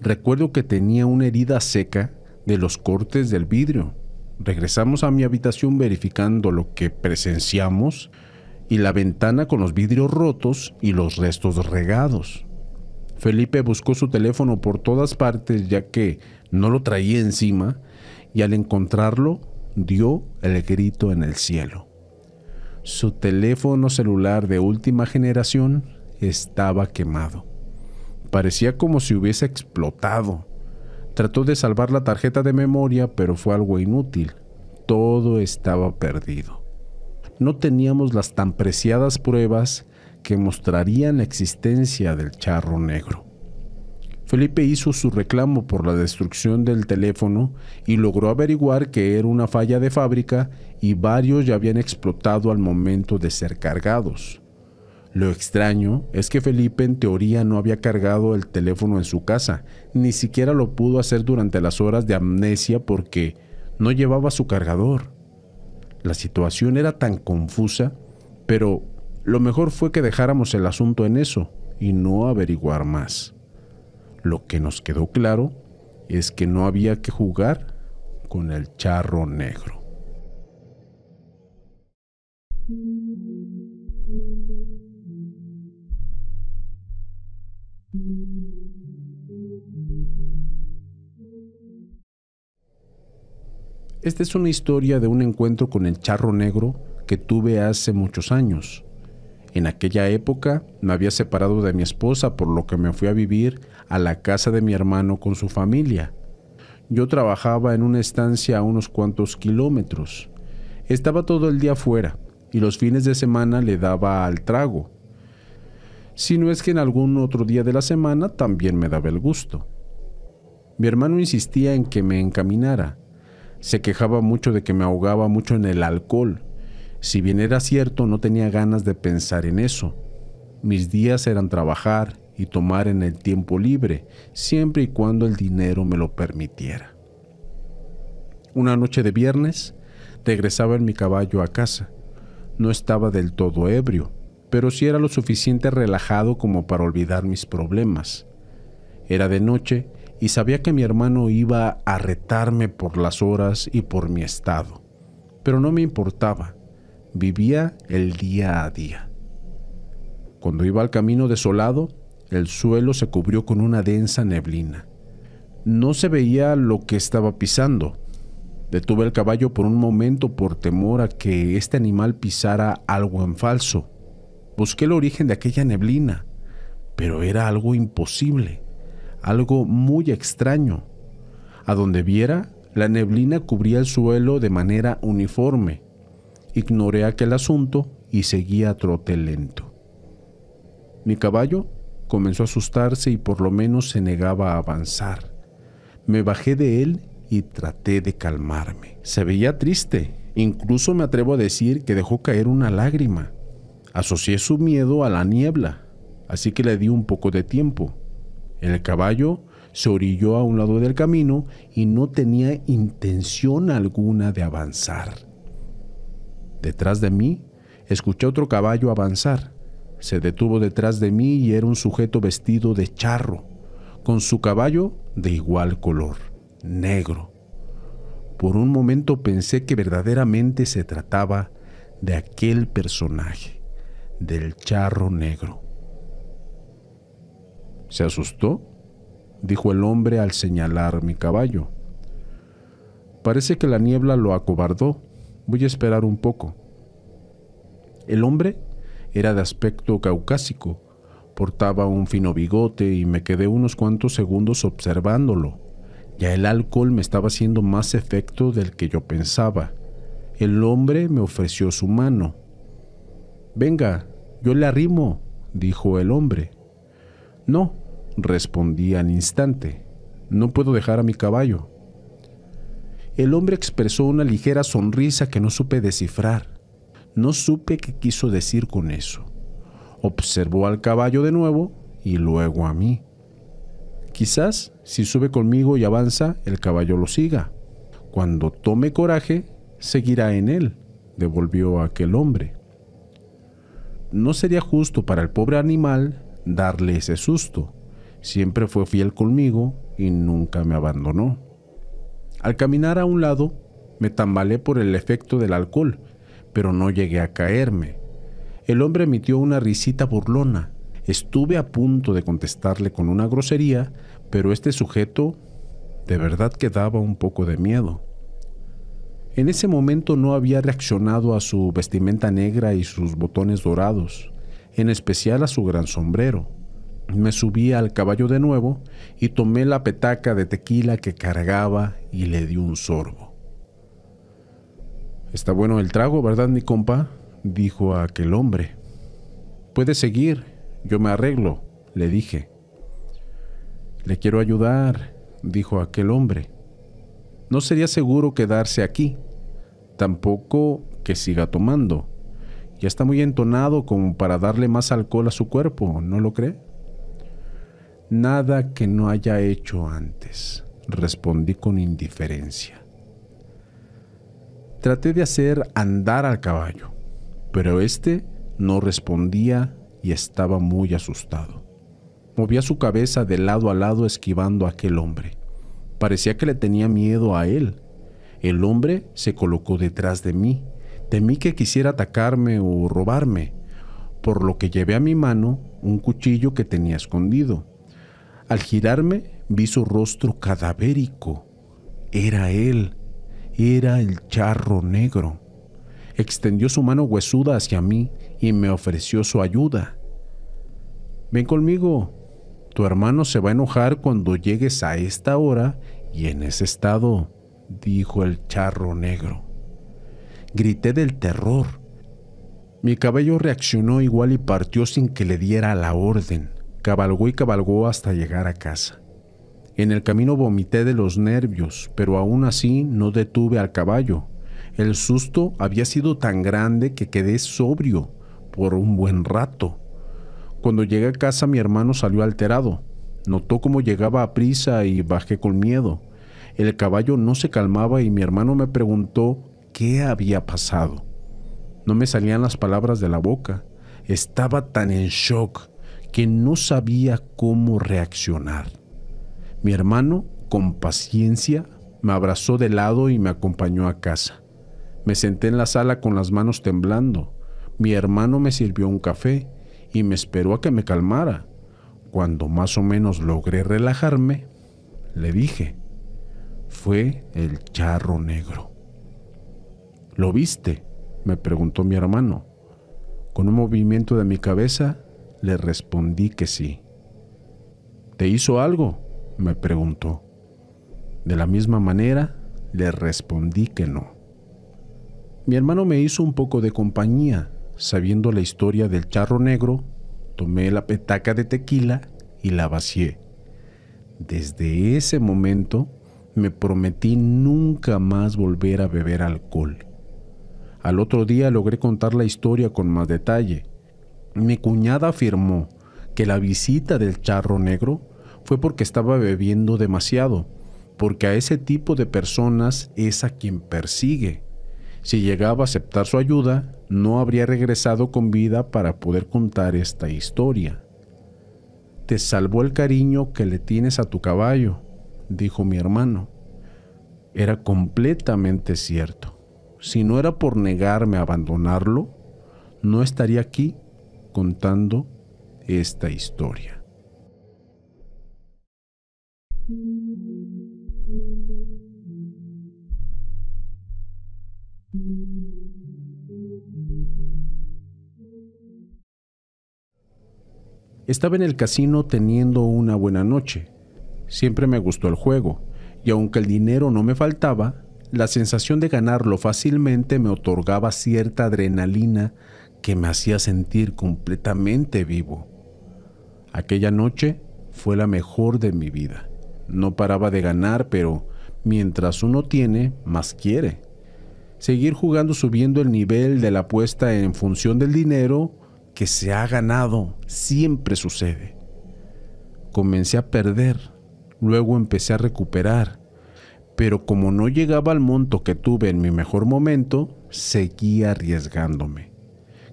Recuerdo que tenía una herida seca de los cortes del vidrio. Regresamos a mi habitación verificando lo que presenciamos y la ventana con los vidrios rotos y los restos regados. Felipe buscó su teléfono por todas partes ya que no lo traía encima y al encontrarlo dio el grito en el cielo. Su teléfono celular de última generación estaba quemado. Parecía como si hubiese explotado. Trató de salvar la tarjeta de memoria, pero fue algo inútil. Todo estaba perdido. No teníamos las tan preciadas pruebas que mostrarían la existencia del charro negro. Felipe hizo su reclamo por la destrucción del teléfono y logró averiguar que era una falla de fábrica y varios ya habían explotado al momento de ser cargados. Lo extraño es que Felipe en teoría no había cargado el teléfono en su casa, ni siquiera lo pudo hacer durante las horas de amnesia porque no llevaba su cargador. La situación era tan confusa, pero lo mejor fue que dejáramos el asunto en eso y no averiguar más. Lo que nos quedó claro es que no había que jugar con el charro negro. Esta es una historia de un encuentro con el charro negro que tuve hace muchos años. En aquella época me había separado de mi esposa por lo que me fui a vivir a la casa de mi hermano con su familia. Yo trabajaba en una estancia a unos cuantos kilómetros. Estaba todo el día fuera y los fines de semana le daba al trago, si no es que en algún otro día de la semana también me daba el gusto. Mi hermano insistía en que me encaminara. Se quejaba mucho de que me ahogaba mucho en el alcohol. Si bien era cierto, no tenía ganas de pensar en eso. Mis días eran trabajar y tomar en el tiempo libre, siempre y cuando el dinero me lo permitiera. Una noche de viernes, regresaba en mi caballo a casa. No estaba del todo ebrio, pero sí era lo suficiente relajado como para olvidar mis problemas. Era de noche y sabía que mi hermano iba a retarme por las horas y por mi estado, pero no me importaba, vivía el día a día. Cuando iba al camino desolado, el suelo se cubrió con una densa neblina. No se veía lo que estaba pisando. Detuve el caballo por un momento por temor a que este animal pisara algo en falso Busqué el origen de aquella neblina, pero era algo imposible, algo muy extraño. A donde viera, la neblina cubría el suelo de manera uniforme. Ignoré aquel asunto y seguí a trote lento. Mi caballo comenzó a asustarse y por lo menos se negaba a avanzar. Me bajé de él y traté de calmarme. Se veía triste, incluso me atrevo a decir que dejó caer una lágrima. Asocié su miedo a la niebla, así que le di un poco de tiempo. El caballo se orilló a un lado del camino y no tenía intención alguna de avanzar. Detrás de mí, escuché otro caballo avanzar. Se detuvo detrás de mí y era un sujeto vestido de charro, con su caballo de igual color, negro. Por un momento pensé que verdaderamente se trataba de aquel personaje del charro negro. ¿Se asustó? dijo el hombre al señalar mi caballo. Parece que la niebla lo acobardó. Voy a esperar un poco. El hombre era de aspecto caucásico, portaba un fino bigote y me quedé unos cuantos segundos observándolo. Ya el alcohol me estaba haciendo más efecto del que yo pensaba. El hombre me ofreció su mano. Venga, yo le arrimo, dijo el hombre. No, respondí al instante, no puedo dejar a mi caballo. El hombre expresó una ligera sonrisa que no supe descifrar. No supe qué quiso decir con eso. Observó al caballo de nuevo y luego a mí. Quizás si sube conmigo y avanza, el caballo lo siga. Cuando tome coraje, seguirá en él, devolvió aquel hombre no sería justo para el pobre animal darle ese susto. Siempre fue fiel conmigo y nunca me abandonó. Al caminar a un lado, me tambalé por el efecto del alcohol, pero no llegué a caerme. El hombre emitió una risita burlona. Estuve a punto de contestarle con una grosería, pero este sujeto de verdad que daba un poco de miedo. En ese momento no había reaccionado a su vestimenta negra y sus botones dorados, en especial a su gran sombrero. Me subí al caballo de nuevo y tomé la petaca de tequila que cargaba y le di un sorbo. Está bueno el trago, ¿verdad, mi compa? dijo aquel hombre. Puede seguir, yo me arreglo, le dije. Le quiero ayudar, dijo aquel hombre. No sería seguro quedarse aquí, tampoco que siga tomando. Ya está muy entonado como para darle más alcohol a su cuerpo, ¿no lo cree? Nada que no haya hecho antes, respondí con indiferencia. Traté de hacer andar al caballo, pero éste no respondía y estaba muy asustado. Movía su cabeza de lado a lado esquivando a aquel hombre. Parecía que le tenía miedo a él el hombre se colocó detrás de mí. Temí que quisiera atacarme o robarme, por lo que llevé a mi mano un cuchillo que tenía escondido. Al girarme vi su rostro cadavérico. Era él, era el charro negro. Extendió su mano huesuda hacia mí y me ofreció su ayuda. Ven conmigo, tu hermano se va a enojar cuando llegues a esta hora y en ese estado dijo el charro negro. Grité del terror. Mi cabello reaccionó igual y partió sin que le diera la orden. Cabalgó y cabalgó hasta llegar a casa. En el camino vomité de los nervios, pero aún así no detuve al caballo. El susto había sido tan grande que quedé sobrio por un buen rato. Cuando llegué a casa mi hermano salió alterado. Notó cómo llegaba a prisa y bajé con miedo. El caballo no se calmaba y mi hermano me preguntó qué había pasado. No me salían las palabras de la boca. Estaba tan en shock que no sabía cómo reaccionar. Mi hermano, con paciencia, me abrazó de lado y me acompañó a casa. Me senté en la sala con las manos temblando. Mi hermano me sirvió un café y me esperó a que me calmara. Cuando más o menos logré relajarme, le dije, fue el charro negro. ¿Lo viste? me preguntó mi hermano. Con un movimiento de mi cabeza le respondí que sí. ¿Te hizo algo? me preguntó. De la misma manera le respondí que no. Mi hermano me hizo un poco de compañía. Sabiendo la historia del charro negro, tomé la petaca de tequila y la vacié. Desde ese momento me prometí nunca más volver a beber alcohol. Al otro día logré contar la historia con más detalle. Mi cuñada afirmó que la visita del charro negro fue porque estaba bebiendo demasiado, porque a ese tipo de personas es a quien persigue. Si llegaba a aceptar su ayuda, no habría regresado con vida para poder contar esta historia. Te salvó el cariño que le tienes a tu caballo, dijo mi hermano. Era completamente cierto. Si no era por negarme a abandonarlo, no estaría aquí contando esta historia. Estaba en el casino teniendo una buena noche Siempre me gustó el juego, y aunque el dinero no me faltaba, la sensación de ganarlo fácilmente me otorgaba cierta adrenalina que me hacía sentir completamente vivo. Aquella noche fue la mejor de mi vida. No paraba de ganar, pero mientras uno tiene, más quiere. Seguir jugando subiendo el nivel de la apuesta en función del dinero que se ha ganado siempre sucede. Comencé a perder Luego empecé a recuperar, pero como no llegaba al monto que tuve en mi mejor momento, seguí arriesgándome.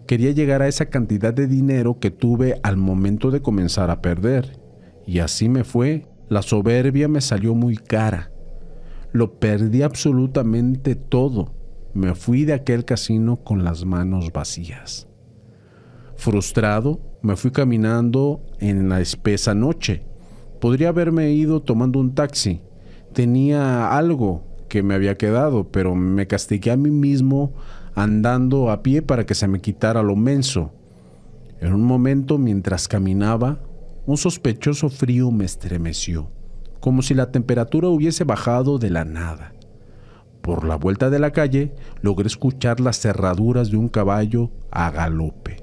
Quería llegar a esa cantidad de dinero que tuve al momento de comenzar a perder. Y así me fue. La soberbia me salió muy cara. Lo perdí absolutamente todo. Me fui de aquel casino con las manos vacías. Frustrado, me fui caminando en la espesa noche Podría haberme ido tomando un taxi. Tenía algo que me había quedado, pero me castigué a mí mismo andando a pie para que se me quitara lo menso. En un momento, mientras caminaba, un sospechoso frío me estremeció, como si la temperatura hubiese bajado de la nada. Por la vuelta de la calle logré escuchar las cerraduras de un caballo a galope.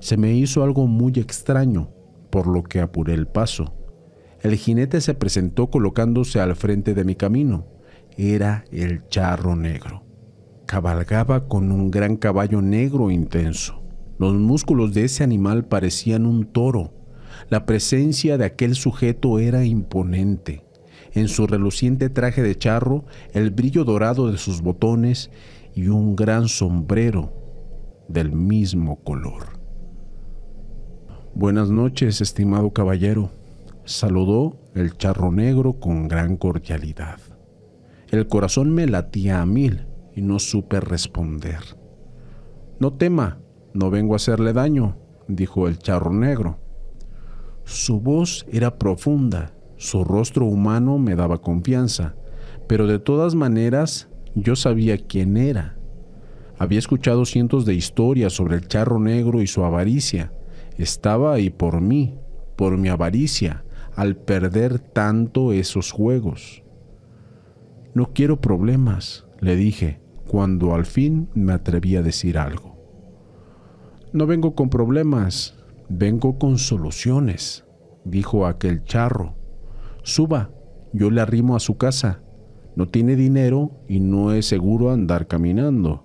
Se me hizo algo muy extraño, por lo que apuré el paso. El jinete se presentó colocándose al frente de mi camino. Era el charro negro. Cabalgaba con un gran caballo negro intenso. Los músculos de ese animal parecían un toro. La presencia de aquel sujeto era imponente. En su reluciente traje de charro, el brillo dorado de sus botones y un gran sombrero del mismo color. Buenas noches, estimado caballero, saludó el charro negro con gran cordialidad. El corazón me latía a mil y no supe responder. No tema, no vengo a hacerle daño, dijo el charro negro. Su voz era profunda, su rostro humano me daba confianza, pero de todas maneras yo sabía quién era. Había escuchado cientos de historias sobre el charro negro y su avaricia. Estaba ahí por mí, por mi avaricia, al perder tanto esos juegos. No quiero problemas, le dije, cuando al fin me atreví a decir algo. No vengo con problemas, vengo con soluciones, dijo aquel charro. Suba, yo le arrimo a su casa. No tiene dinero y no es seguro andar caminando.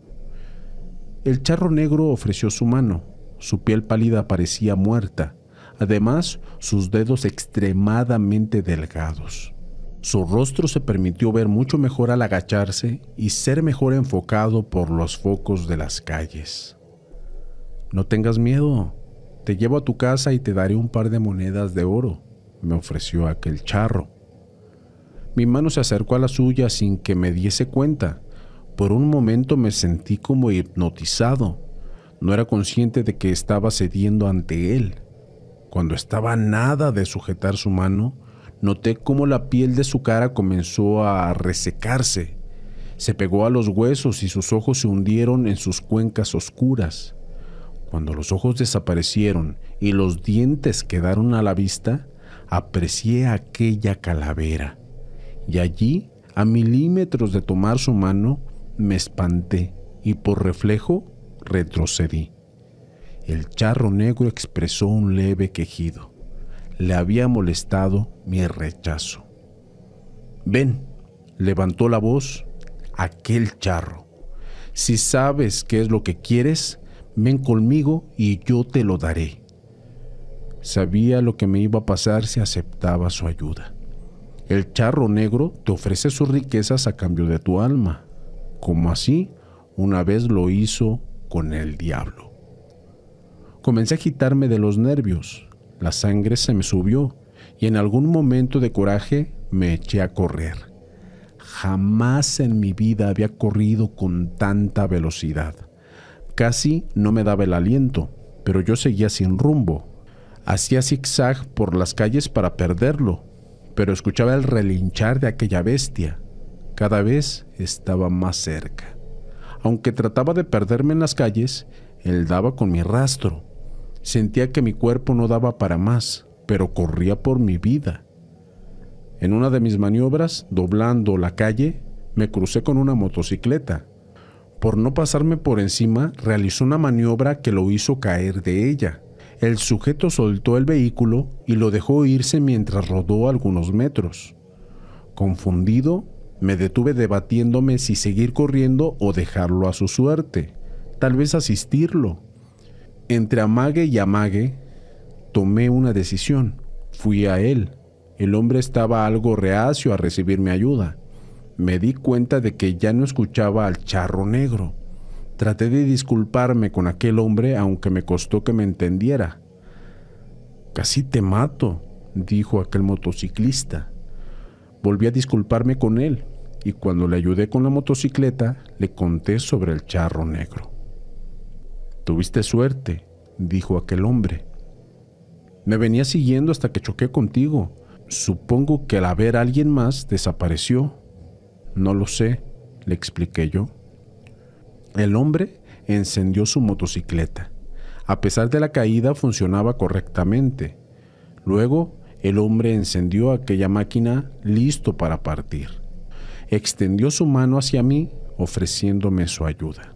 El charro negro ofreció su mano. Su piel pálida parecía muerta además sus dedos extremadamente delgados. Su rostro se permitió ver mucho mejor al agacharse y ser mejor enfocado por los focos de las calles. No tengas miedo, te llevo a tu casa y te daré un par de monedas de oro, me ofreció aquel charro. Mi mano se acercó a la suya sin que me diese cuenta. Por un momento me sentí como hipnotizado. No era consciente de que estaba cediendo ante él. Cuando estaba nada de sujetar su mano, noté cómo la piel de su cara comenzó a resecarse. Se pegó a los huesos y sus ojos se hundieron en sus cuencas oscuras. Cuando los ojos desaparecieron y los dientes quedaron a la vista, aprecié aquella calavera. Y allí, a milímetros de tomar su mano, me espanté y por reflejo retrocedí. El charro negro expresó un leve quejido. Le había molestado mi rechazo. Ven, levantó la voz aquel charro. Si sabes qué es lo que quieres, ven conmigo y yo te lo daré. Sabía lo que me iba a pasar si aceptaba su ayuda. El charro negro te ofrece sus riquezas a cambio de tu alma, como así una vez lo hizo con el diablo. Comencé a agitarme de los nervios, la sangre se me subió y en algún momento de coraje me eché a correr. Jamás en mi vida había corrido con tanta velocidad. Casi no me daba el aliento, pero yo seguía sin rumbo. Hacía zigzag por las calles para perderlo, pero escuchaba el relinchar de aquella bestia. Cada vez estaba más cerca. Aunque trataba de perderme en las calles, él daba con mi rastro. Sentía que mi cuerpo no daba para más, pero corría por mi vida. En una de mis maniobras, doblando la calle, me crucé con una motocicleta. Por no pasarme por encima, realizó una maniobra que lo hizo caer de ella. El sujeto soltó el vehículo y lo dejó irse mientras rodó algunos metros. Confundido, me detuve debatiéndome si seguir corriendo o dejarlo a su suerte, tal vez asistirlo entre amague y amague, tomé una decisión. Fui a él. El hombre estaba algo reacio a recibir mi ayuda. Me di cuenta de que ya no escuchaba al charro negro. Traté de disculparme con aquel hombre aunque me costó que me entendiera. Casi te mato, dijo aquel motociclista. Volví a disculparme con él y cuando le ayudé con la motocicleta le conté sobre el charro negro. Tuviste suerte, dijo aquel hombre. Me venía siguiendo hasta que choqué contigo. Supongo que al haber alguien más desapareció. No lo sé, le expliqué yo. El hombre encendió su motocicleta. A pesar de la caída funcionaba correctamente. Luego, el hombre encendió aquella máquina listo para partir. Extendió su mano hacia mí ofreciéndome su ayuda.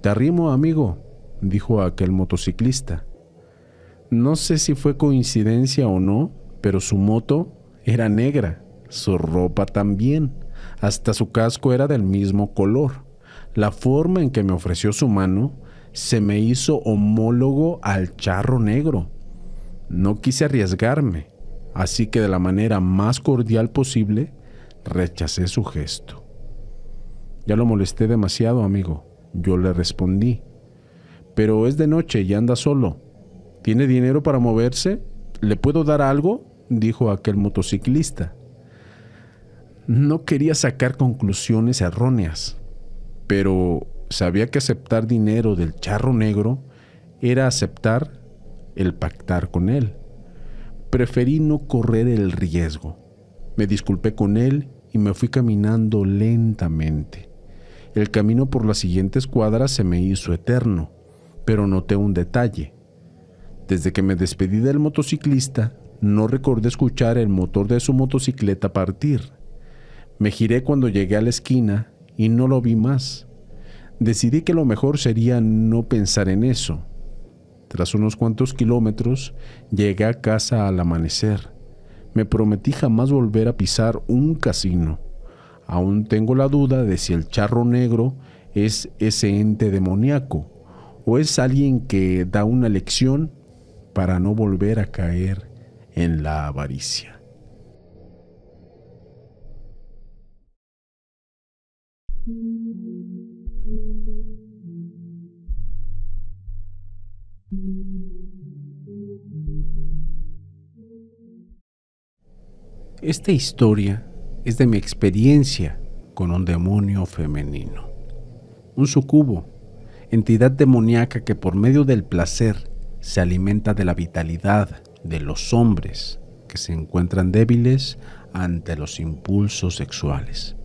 Te arrimo, amigo, dijo aquel motociclista. No sé si fue coincidencia o no, pero su moto era negra, su ropa también, hasta su casco era del mismo color. La forma en que me ofreció su mano se me hizo homólogo al charro negro. No quise arriesgarme, así que de la manera más cordial posible rechacé su gesto. Ya lo molesté demasiado, amigo, yo le respondí, pero es de noche y anda solo. ¿Tiene dinero para moverse? ¿Le puedo dar algo? dijo aquel motociclista. No quería sacar conclusiones erróneas, pero sabía que aceptar dinero del charro negro era aceptar el pactar con él. Preferí no correr el riesgo. Me disculpé con él y me fui caminando lentamente. El camino por las siguientes cuadras se me hizo eterno, pero noté un detalle. Desde que me despedí del motociclista, no recordé escuchar el motor de su motocicleta partir. Me giré cuando llegué a la esquina y no lo vi más. Decidí que lo mejor sería no pensar en eso. Tras unos cuantos kilómetros, llegué a casa al amanecer. Me prometí jamás volver a pisar un casino. Aún tengo la duda de si el charro negro es ese ente demoníaco o es alguien que da una lección para no volver a caer en la avaricia. Esta historia es de mi experiencia con un demonio femenino. Un sucubo, entidad demoníaca que por medio del placer se alimenta de la vitalidad de los hombres que se encuentran débiles ante los impulsos sexuales.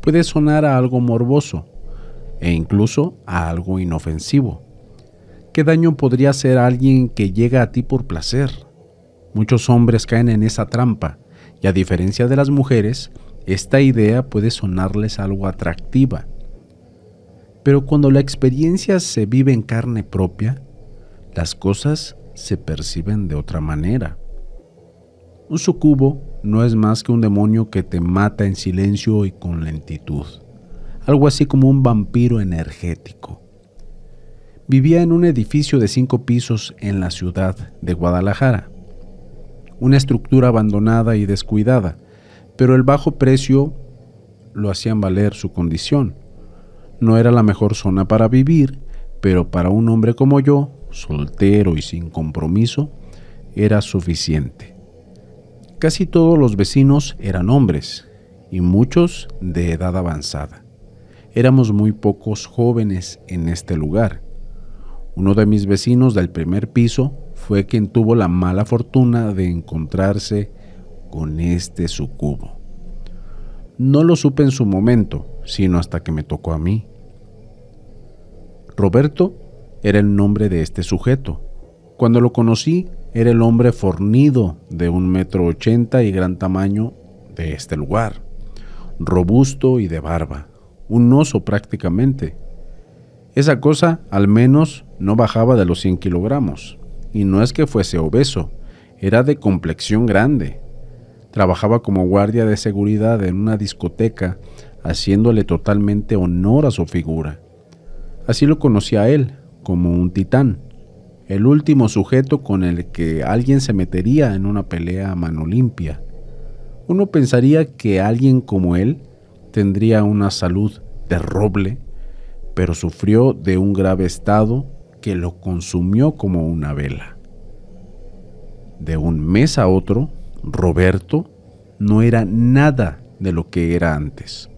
Puede sonar a algo morboso e incluso a algo inofensivo. ¿Qué daño podría hacer alguien que llega a ti por placer? Muchos hombres caen en esa trampa a diferencia de las mujeres, esta idea puede sonarles algo atractiva. Pero cuando la experiencia se vive en carne propia, las cosas se perciben de otra manera. Un sucubo no es más que un demonio que te mata en silencio y con lentitud, algo así como un vampiro energético. Vivía en un edificio de cinco pisos en la ciudad de Guadalajara una estructura abandonada y descuidada, pero el bajo precio lo hacían valer su condición. No era la mejor zona para vivir, pero para un hombre como yo, soltero y sin compromiso, era suficiente. Casi todos los vecinos eran hombres, y muchos de edad avanzada. Éramos muy pocos jóvenes en este lugar. Uno de mis vecinos del primer piso fue quien tuvo la mala fortuna de encontrarse con este sucubo. No lo supe en su momento, sino hasta que me tocó a mí. Roberto era el nombre de este sujeto. Cuando lo conocí, era el hombre fornido de un metro ochenta y gran tamaño de este lugar, robusto y de barba, un oso prácticamente. Esa cosa al menos no bajaba de los 100 kilogramos y no es que fuese obeso, era de complexión grande. Trabajaba como guardia de seguridad en una discoteca, haciéndole totalmente honor a su figura. Así lo conocía a él, como un titán, el último sujeto con el que alguien se metería en una pelea a mano limpia. Uno pensaría que alguien como él tendría una salud de roble, pero sufrió de un grave estado que lo consumió como una vela. De un mes a otro, Roberto no era nada de lo que era antes.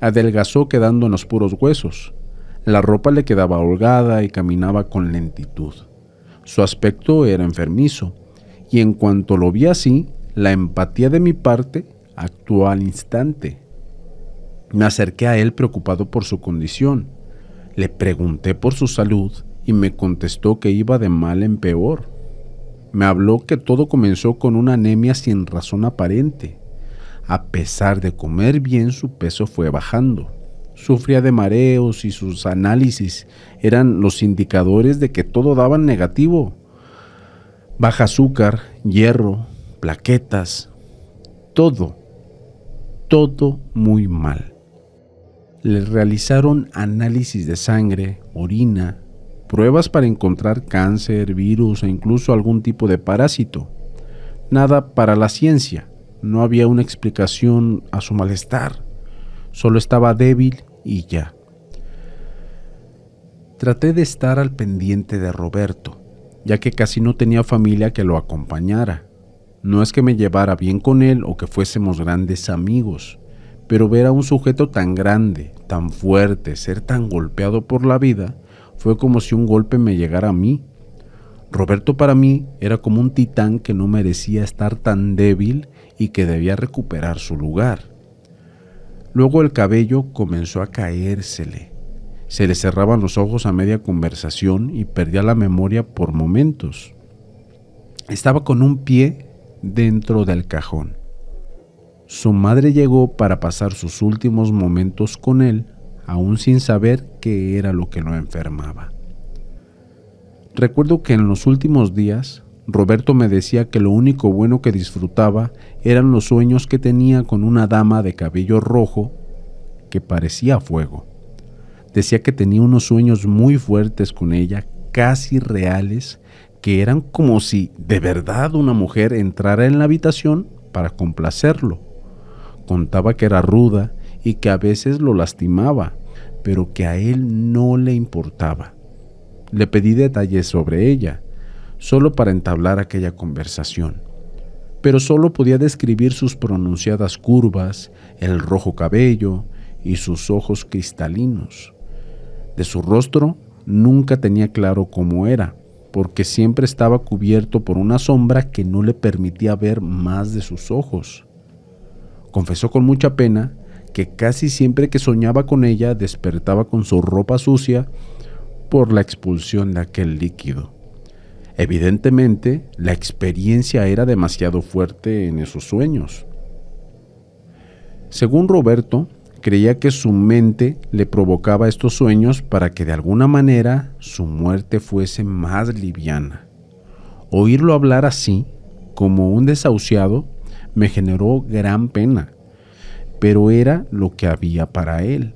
Adelgazó quedando en los puros huesos. La ropa le quedaba holgada y caminaba con lentitud. Su aspecto era enfermizo, y en cuanto lo vi así, la empatía de mi parte actuó al instante. Me acerqué a él preocupado por su condición. Le pregunté por su salud y me contestó que iba de mal en peor. Me habló que todo comenzó con una anemia sin razón aparente. A pesar de comer bien, su peso fue bajando. Sufría de mareos y sus análisis eran los indicadores de que todo daba negativo. Baja azúcar, hierro, plaquetas, todo, todo muy mal. Le realizaron análisis de sangre, orina, pruebas para encontrar cáncer, virus e incluso algún tipo de parásito. Nada para la ciencia. No había una explicación a su malestar. Solo estaba débil y ya. Traté de estar al pendiente de Roberto, ya que casi no tenía familia que lo acompañara. No es que me llevara bien con él o que fuésemos grandes amigos, pero ver a un sujeto tan grande, tan fuerte, ser tan golpeado por la vida, fue como si un golpe me llegara a mí. Roberto para mí era como un titán que no merecía estar tan débil y que debía recuperar su lugar. Luego el cabello comenzó a caérsele. Se le cerraban los ojos a media conversación y perdía la memoria por momentos. Estaba con un pie dentro del cajón. Su madre llegó para pasar sus últimos momentos con él aún sin saber qué era lo que lo enfermaba. Recuerdo que en los últimos días, Roberto me decía que lo único bueno que disfrutaba eran los sueños que tenía con una dama de cabello rojo que parecía fuego. Decía que tenía unos sueños muy fuertes con ella, casi reales, que eran como si de verdad una mujer entrara en la habitación para complacerlo. Contaba que era ruda y que a veces lo lastimaba, pero que a él no le importaba. Le pedí detalles sobre ella, solo para entablar aquella conversación, pero solo podía describir sus pronunciadas curvas, el rojo cabello y sus ojos cristalinos. De su rostro nunca tenía claro cómo era, porque siempre estaba cubierto por una sombra que no le permitía ver más de sus ojos. Confesó con mucha pena que casi siempre que soñaba con ella despertaba con su ropa sucia por la expulsión de aquel líquido. Evidentemente, la experiencia era demasiado fuerte en esos sueños. Según Roberto, creía que su mente le provocaba estos sueños para que de alguna manera su muerte fuese más liviana. Oírlo hablar así, como un desahuciado, me generó gran pena pero era lo que había para él.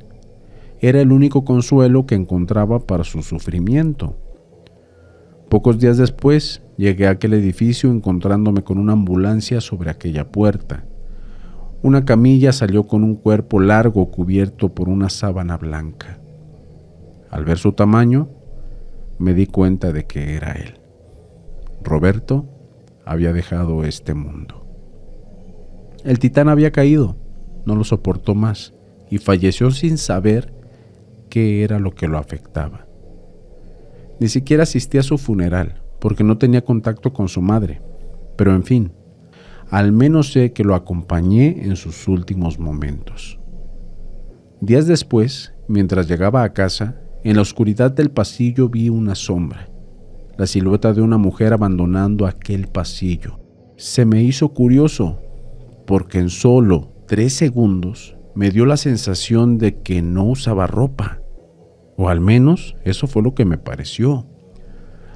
Era el único consuelo que encontraba para su sufrimiento. Pocos días después, llegué a aquel edificio encontrándome con una ambulancia sobre aquella puerta. Una camilla salió con un cuerpo largo cubierto por una sábana blanca. Al ver su tamaño, me di cuenta de que era él. Roberto había dejado este mundo. El titán había caído no lo soportó más y falleció sin saber qué era lo que lo afectaba. Ni siquiera asistí a su funeral porque no tenía contacto con su madre, pero en fin, al menos sé que lo acompañé en sus últimos momentos. Días después, mientras llegaba a casa, en la oscuridad del pasillo vi una sombra, la silueta de una mujer abandonando aquel pasillo. Se me hizo curioso, porque en solo tres segundos me dio la sensación de que no usaba ropa, o al menos eso fue lo que me pareció.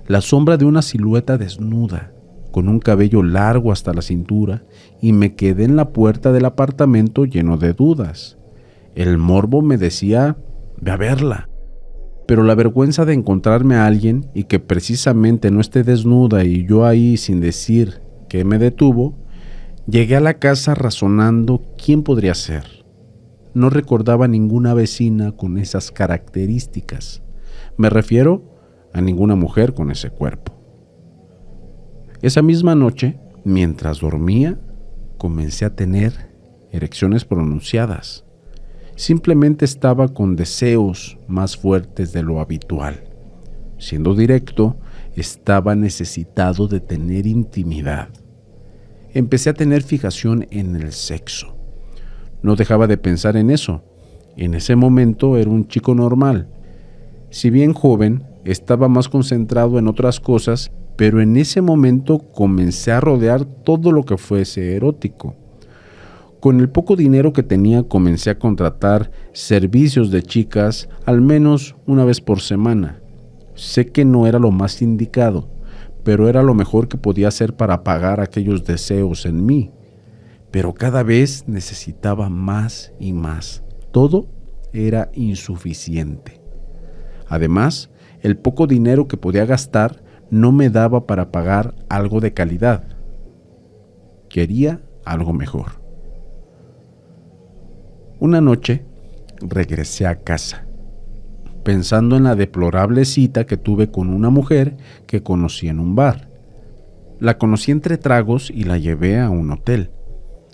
La sombra de una silueta desnuda, con un cabello largo hasta la cintura, y me quedé en la puerta del apartamento lleno de dudas. El morbo me decía, ve a verla, pero la vergüenza de encontrarme a alguien y que precisamente no esté desnuda y yo ahí sin decir que me detuvo, Llegué a la casa razonando quién podría ser. No recordaba ninguna vecina con esas características. Me refiero a ninguna mujer con ese cuerpo. Esa misma noche, mientras dormía, comencé a tener erecciones pronunciadas. Simplemente estaba con deseos más fuertes de lo habitual. Siendo directo, estaba necesitado de tener intimidad empecé a tener fijación en el sexo. No dejaba de pensar en eso. En ese momento era un chico normal. Si bien joven, estaba más concentrado en otras cosas, pero en ese momento comencé a rodear todo lo que fuese erótico. Con el poco dinero que tenía comencé a contratar servicios de chicas al menos una vez por semana. Sé que no era lo más indicado, pero era lo mejor que podía hacer para pagar aquellos deseos en mí. Pero cada vez necesitaba más y más. Todo era insuficiente. Además, el poco dinero que podía gastar no me daba para pagar algo de calidad. Quería algo mejor. Una noche regresé a casa pensando en la deplorable cita que tuve con una mujer que conocí en un bar. La conocí entre tragos y la llevé a un hotel.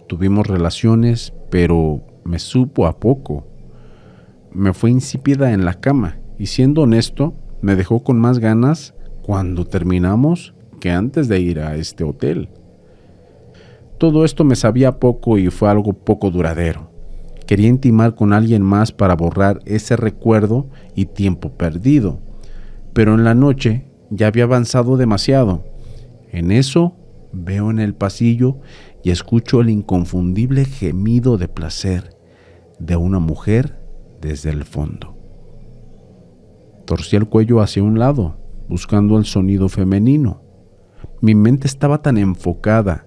Tuvimos relaciones, pero me supo a poco. Me fue insípida en la cama y siendo honesto, me dejó con más ganas cuando terminamos que antes de ir a este hotel. Todo esto me sabía poco y fue algo poco duradero. Quería intimar con alguien más para borrar ese recuerdo y tiempo perdido. Pero en la noche ya había avanzado demasiado. En eso veo en el pasillo y escucho el inconfundible gemido de placer de una mujer desde el fondo. Torcí el cuello hacia un lado, buscando el sonido femenino. Mi mente estaba tan enfocada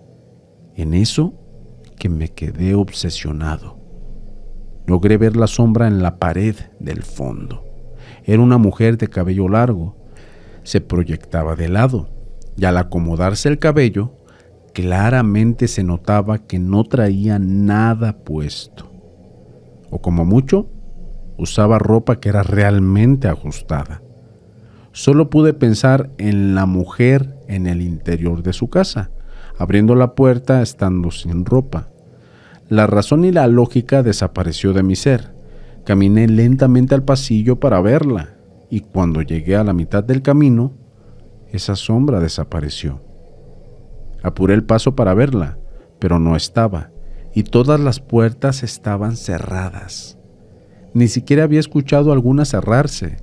en eso que me quedé obsesionado. Logré ver la sombra en la pared del fondo. Era una mujer de cabello largo. Se proyectaba de lado y al acomodarse el cabello, claramente se notaba que no traía nada puesto. O como mucho, usaba ropa que era realmente ajustada. Solo pude pensar en la mujer en el interior de su casa, abriendo la puerta estando sin ropa. La razón y la lógica desapareció de mi ser. Caminé lentamente al pasillo para verla, y cuando llegué a la mitad del camino, esa sombra desapareció. Apuré el paso para verla, pero no estaba, y todas las puertas estaban cerradas. Ni siquiera había escuchado alguna cerrarse.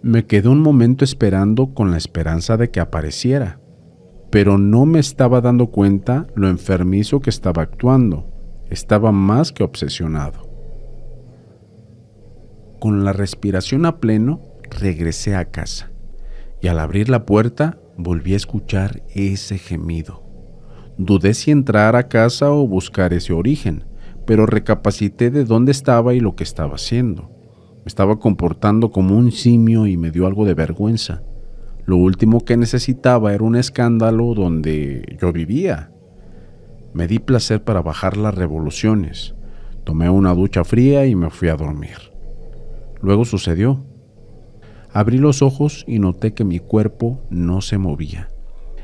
Me quedé un momento esperando con la esperanza de que apareciera, pero no me estaba dando cuenta lo enfermizo que estaba actuando estaba más que obsesionado. Con la respiración a pleno, regresé a casa y al abrir la puerta volví a escuchar ese gemido. Dudé si entrar a casa o buscar ese origen, pero recapacité de dónde estaba y lo que estaba haciendo. Me estaba comportando como un simio y me dio algo de vergüenza. Lo último que necesitaba era un escándalo donde yo vivía. Me di placer para bajar las revoluciones. Tomé una ducha fría y me fui a dormir. Luego sucedió. Abrí los ojos y noté que mi cuerpo no se movía.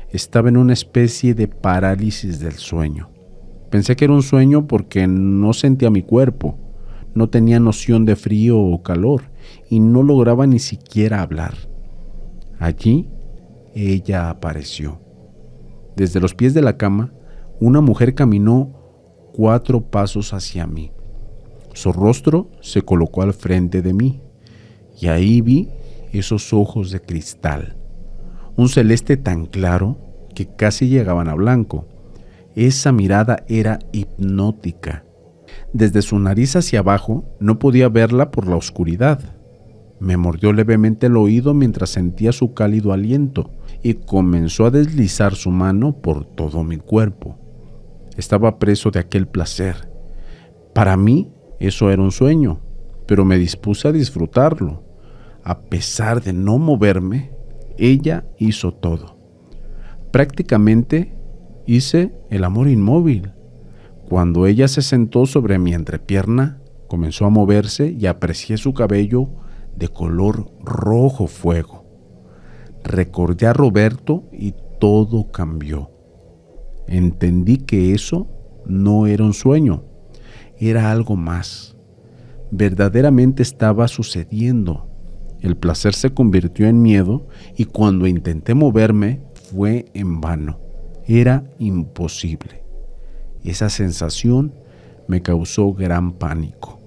Estaba en una especie de parálisis del sueño. Pensé que era un sueño porque no sentía mi cuerpo, no tenía noción de frío o calor y no lograba ni siquiera hablar. Allí ella apareció. Desde los pies de la cama una mujer caminó cuatro pasos hacia mí. Su rostro se colocó al frente de mí y ahí vi esos ojos de cristal, un celeste tan claro que casi llegaban a blanco. Esa mirada era hipnótica. Desde su nariz hacia abajo no podía verla por la oscuridad. Me mordió levemente el oído mientras sentía su cálido aliento y comenzó a deslizar su mano por todo mi cuerpo. Estaba preso de aquel placer. Para mí eso era un sueño, pero me dispuse a disfrutarlo. A pesar de no moverme, ella hizo todo. Prácticamente hice el amor inmóvil. Cuando ella se sentó sobre mi entrepierna, comenzó a moverse y aprecié su cabello de color rojo fuego. Recordé a Roberto y todo cambió. Entendí que eso no era un sueño, era algo más. Verdaderamente estaba sucediendo. El placer se convirtió en miedo y cuando intenté moverme fue en vano. Era imposible. Esa sensación me causó gran pánico.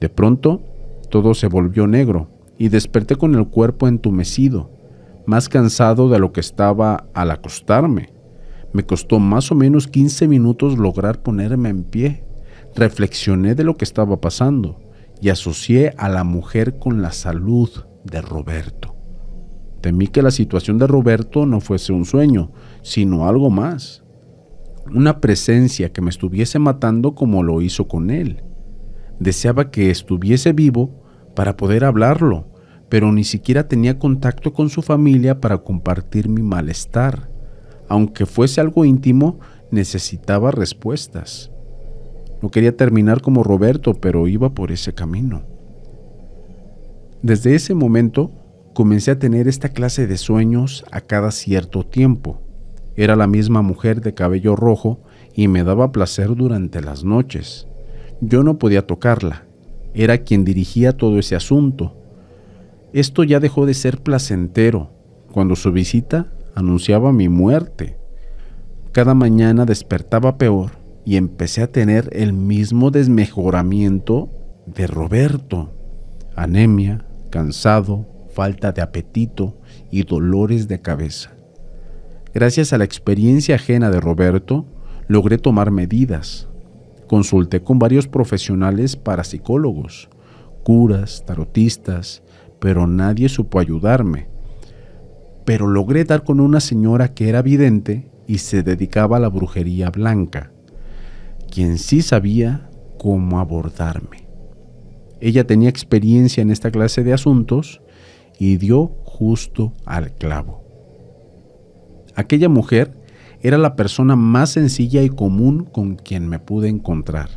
De pronto, todo se volvió negro y desperté con el cuerpo entumecido, más cansado de lo que estaba al acostarme. Me costó más o menos 15 minutos lograr ponerme en pie. Reflexioné de lo que estaba pasando y asocié a la mujer con la salud de Roberto. Temí que la situación de Roberto no fuese un sueño, sino algo más. Una presencia que me estuviese matando como lo hizo con él. Deseaba que estuviese vivo para poder hablarlo, pero ni siquiera tenía contacto con su familia para compartir mi malestar aunque fuese algo íntimo, necesitaba respuestas. No quería terminar como Roberto, pero iba por ese camino. Desde ese momento, comencé a tener esta clase de sueños a cada cierto tiempo. Era la misma mujer de cabello rojo y me daba placer durante las noches. Yo no podía tocarla, era quien dirigía todo ese asunto. Esto ya dejó de ser placentero cuando su visita anunciaba mi muerte. Cada mañana despertaba peor y empecé a tener el mismo desmejoramiento de Roberto. Anemia, cansado, falta de apetito y dolores de cabeza. Gracias a la experiencia ajena de Roberto, logré tomar medidas. Consulté con varios profesionales parapsicólogos, curas, tarotistas, pero nadie supo ayudarme pero logré dar con una señora que era vidente y se dedicaba a la brujería blanca, quien sí sabía cómo abordarme. Ella tenía experiencia en esta clase de asuntos y dio justo al clavo. Aquella mujer era la persona más sencilla y común con quien me pude encontrar.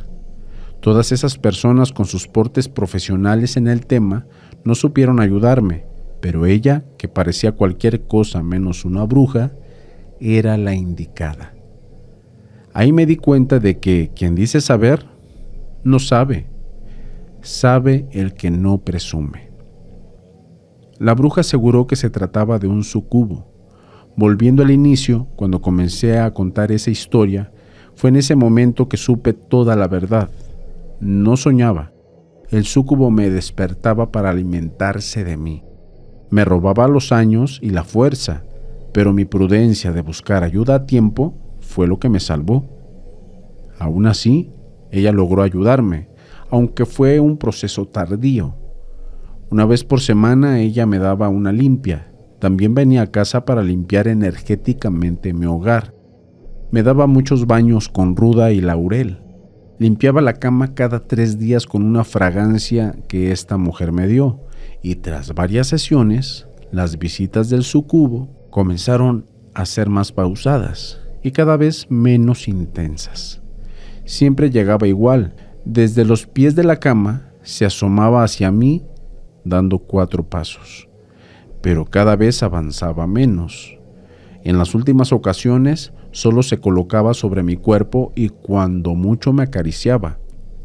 Todas esas personas con sus portes profesionales en el tema no supieron ayudarme pero ella, que parecía cualquier cosa menos una bruja, era la indicada. Ahí me di cuenta de que quien dice saber, no sabe. Sabe el que no presume. La bruja aseguró que se trataba de un sucubo. Volviendo al inicio, cuando comencé a contar esa historia, fue en ese momento que supe toda la verdad. No soñaba. El súcubo me despertaba para alimentarse de mí. Me robaba los años y la fuerza, pero mi prudencia de buscar ayuda a tiempo fue lo que me salvó. Aún así, ella logró ayudarme, aunque fue un proceso tardío. Una vez por semana ella me daba una limpia. También venía a casa para limpiar energéticamente mi hogar. Me daba muchos baños con ruda y laurel. Limpiaba la cama cada tres días con una fragancia que esta mujer me dio y tras varias sesiones, las visitas del sucubo comenzaron a ser más pausadas y cada vez menos intensas. Siempre llegaba igual, desde los pies de la cama se asomaba hacia mí dando cuatro pasos, pero cada vez avanzaba menos. En las últimas ocasiones solo se colocaba sobre mi cuerpo y cuando mucho me acariciaba,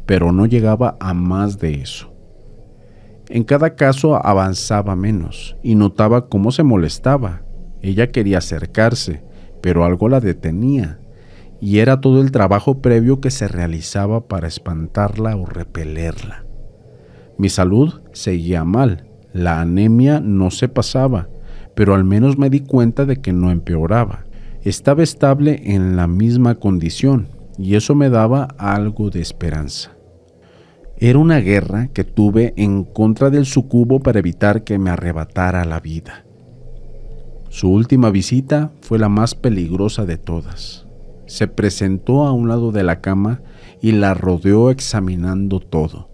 pero no llegaba a más de eso. En cada caso avanzaba menos y notaba cómo se molestaba. Ella quería acercarse, pero algo la detenía, y era todo el trabajo previo que se realizaba para espantarla o repelerla. Mi salud seguía mal, la anemia no se pasaba, pero al menos me di cuenta de que no empeoraba. Estaba estable en la misma condición, y eso me daba algo de esperanza. Era una guerra que tuve en contra del sucubo para evitar que me arrebatara la vida. Su última visita fue la más peligrosa de todas. Se presentó a un lado de la cama y la rodeó examinando todo.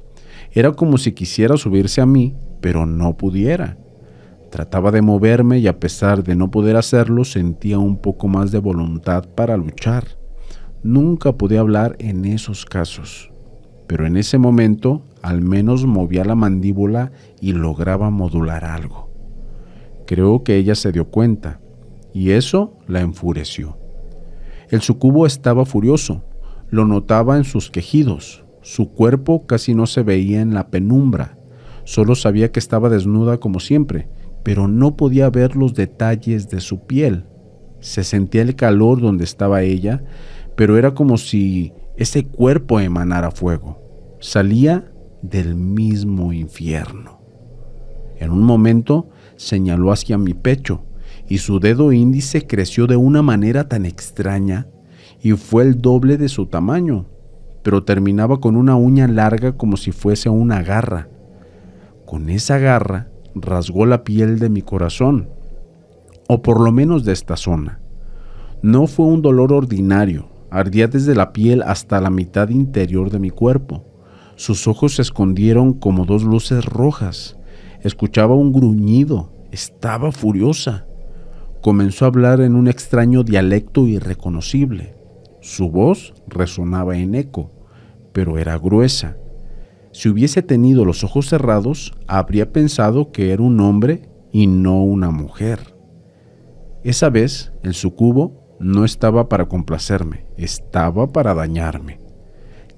Era como si quisiera subirse a mí, pero no pudiera. Trataba de moverme y a pesar de no poder hacerlo sentía un poco más de voluntad para luchar. Nunca pude hablar en esos casos pero en ese momento al menos movía la mandíbula y lograba modular algo. Creo que ella se dio cuenta, y eso la enfureció. El sucubo estaba furioso, lo notaba en sus quejidos, su cuerpo casi no se veía en la penumbra, solo sabía que estaba desnuda como siempre, pero no podía ver los detalles de su piel. Se sentía el calor donde estaba ella, pero era como si ese cuerpo emanara fuego. Salía del mismo infierno. En un momento señaló hacia mi pecho y su dedo índice creció de una manera tan extraña y fue el doble de su tamaño, pero terminaba con una uña larga como si fuese una garra. Con esa garra rasgó la piel de mi corazón, o por lo menos de esta zona. No fue un dolor ordinario, ardía desde la piel hasta la mitad interior de mi cuerpo. Sus ojos se escondieron como dos luces rojas. Escuchaba un gruñido. Estaba furiosa. Comenzó a hablar en un extraño dialecto irreconocible. Su voz resonaba en eco, pero era gruesa. Si hubiese tenido los ojos cerrados, habría pensado que era un hombre y no una mujer. Esa vez, el sucubo no estaba para complacerme, estaba para dañarme.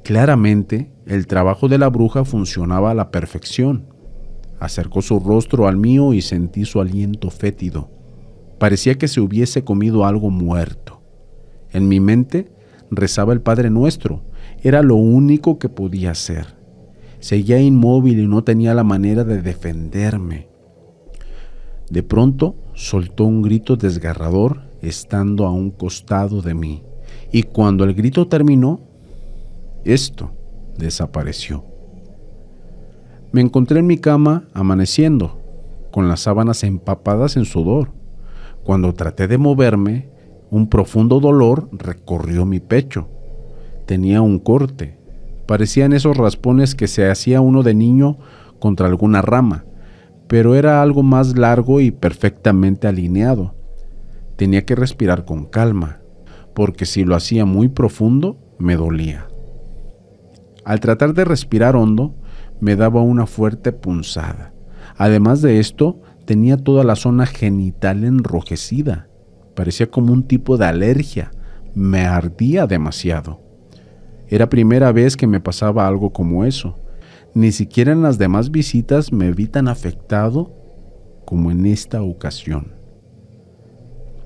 Claramente, el trabajo de la bruja funcionaba a la perfección. Acercó su rostro al mío y sentí su aliento fétido. Parecía que se hubiese comido algo muerto. En mi mente rezaba el Padre Nuestro. Era lo único que podía hacer. Seguía inmóvil y no tenía la manera de defenderme. De pronto soltó un grito desgarrador estando a un costado de mí. Y cuando el grito terminó, esto desapareció. Me encontré en mi cama amaneciendo, con las sábanas empapadas en sudor. Cuando traté de moverme, un profundo dolor recorrió mi pecho. Tenía un corte. Parecían esos raspones que se hacía uno de niño contra alguna rama, pero era algo más largo y perfectamente alineado. Tenía que respirar con calma, porque si lo hacía muy profundo, me dolía. Al tratar de respirar hondo, me daba una fuerte punzada. Además de esto, tenía toda la zona genital enrojecida. Parecía como un tipo de alergia. Me ardía demasiado. Era primera vez que me pasaba algo como eso. Ni siquiera en las demás visitas me vi tan afectado como en esta ocasión.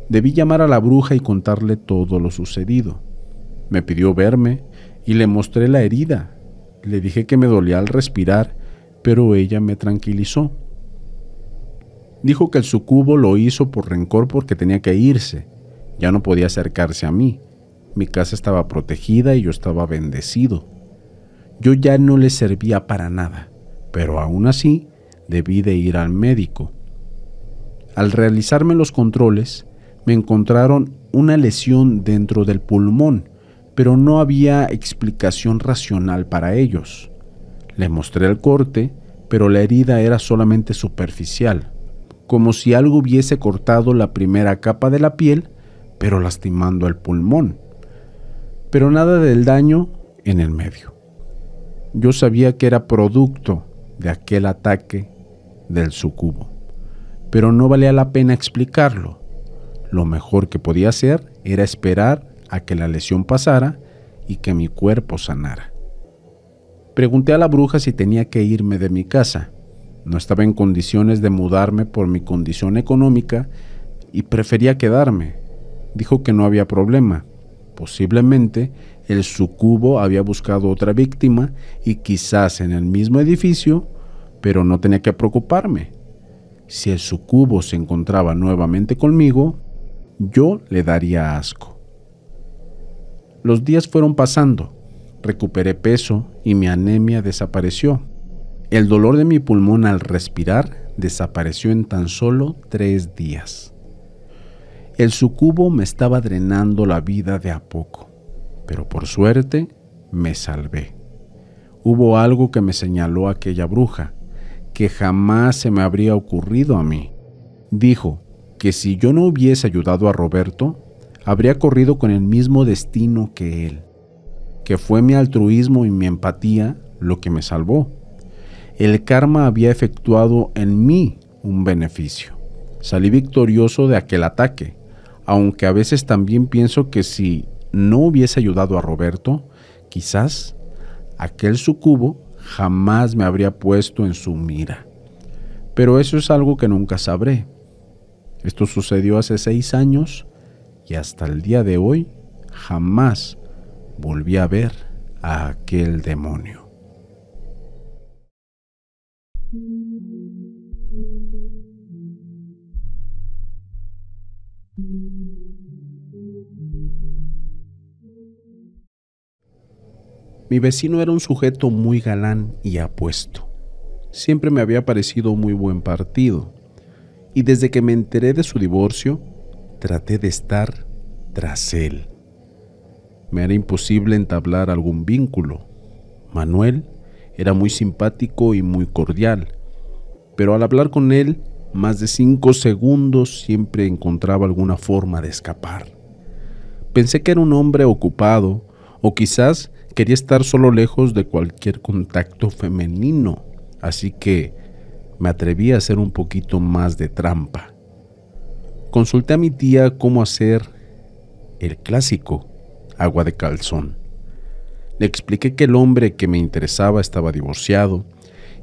Debí llamar a la bruja y contarle todo lo sucedido. Me pidió verme y le mostré la herida. Le dije que me dolía al respirar, pero ella me tranquilizó. Dijo que el sucubo lo hizo por rencor porque tenía que irse. Ya no podía acercarse a mí. Mi casa estaba protegida y yo estaba bendecido. Yo ya no le servía para nada, pero aún así debí de ir al médico. Al realizarme los controles, me encontraron una lesión dentro del pulmón, pero no había explicación racional para ellos. Le mostré el corte, pero la herida era solamente superficial, como si algo hubiese cortado la primera capa de la piel, pero lastimando el pulmón. Pero nada del daño en el medio. Yo sabía que era producto de aquel ataque del sucubo, pero no valía la pena explicarlo lo mejor que podía hacer era esperar a que la lesión pasara y que mi cuerpo sanara. Pregunté a la bruja si tenía que irme de mi casa. No estaba en condiciones de mudarme por mi condición económica y prefería quedarme. Dijo que no había problema. Posiblemente el sucubo había buscado otra víctima y quizás en el mismo edificio, pero no tenía que preocuparme. Si el sucubo se encontraba nuevamente conmigo, yo le daría asco. Los días fueron pasando, recuperé peso y mi anemia desapareció. El dolor de mi pulmón al respirar desapareció en tan solo tres días. El sucubo me estaba drenando la vida de a poco, pero por suerte me salvé. Hubo algo que me señaló aquella bruja, que jamás se me habría ocurrido a mí. Dijo, que si yo no hubiese ayudado a Roberto, habría corrido con el mismo destino que él, que fue mi altruismo y mi empatía lo que me salvó. El karma había efectuado en mí un beneficio. Salí victorioso de aquel ataque, aunque a veces también pienso que si no hubiese ayudado a Roberto, quizás aquel sucubo jamás me habría puesto en su mira. Pero eso es algo que nunca sabré, esto sucedió hace seis años y hasta el día de hoy jamás volví a ver a aquel demonio. Mi vecino era un sujeto muy galán y apuesto. Siempre me había parecido muy buen partido, y desde que me enteré de su divorcio, traté de estar tras él. Me era imposible entablar algún vínculo. Manuel era muy simpático y muy cordial, pero al hablar con él, más de cinco segundos siempre encontraba alguna forma de escapar. Pensé que era un hombre ocupado, o quizás quería estar solo lejos de cualquier contacto femenino, así que me atreví a hacer un poquito más de trampa. Consulté a mi tía cómo hacer el clásico agua de calzón. Le expliqué que el hombre que me interesaba estaba divorciado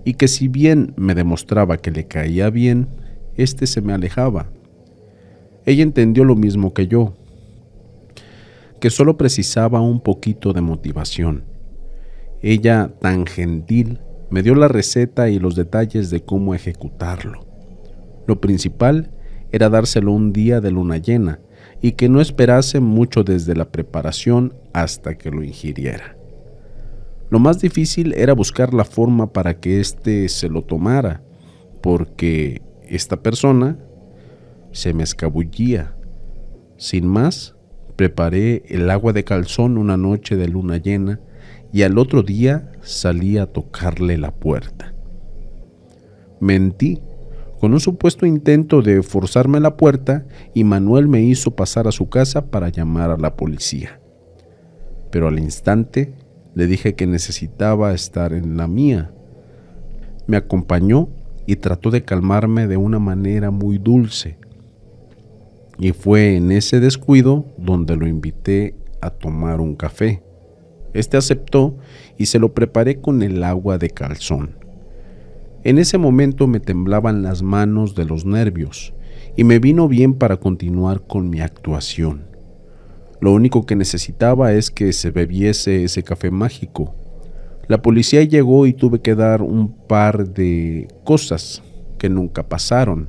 y que si bien me demostraba que le caía bien, éste se me alejaba. Ella entendió lo mismo que yo, que solo precisaba un poquito de motivación. Ella, tan gentil, me dio la receta y los detalles de cómo ejecutarlo. Lo principal era dárselo un día de luna llena y que no esperase mucho desde la preparación hasta que lo ingiriera. Lo más difícil era buscar la forma para que éste se lo tomara, porque esta persona se me escabullía. Sin más, preparé el agua de calzón una noche de luna llena y al otro día salí a tocarle la puerta. Mentí con un supuesto intento de forzarme la puerta y Manuel me hizo pasar a su casa para llamar a la policía. Pero al instante le dije que necesitaba estar en la mía. Me acompañó y trató de calmarme de una manera muy dulce. Y fue en ese descuido donde lo invité a tomar un café. Este aceptó y se lo preparé con el agua de calzón. En ese momento me temblaban las manos de los nervios y me vino bien para continuar con mi actuación. Lo único que necesitaba es que se bebiese ese café mágico. La policía llegó y tuve que dar un par de cosas que nunca pasaron.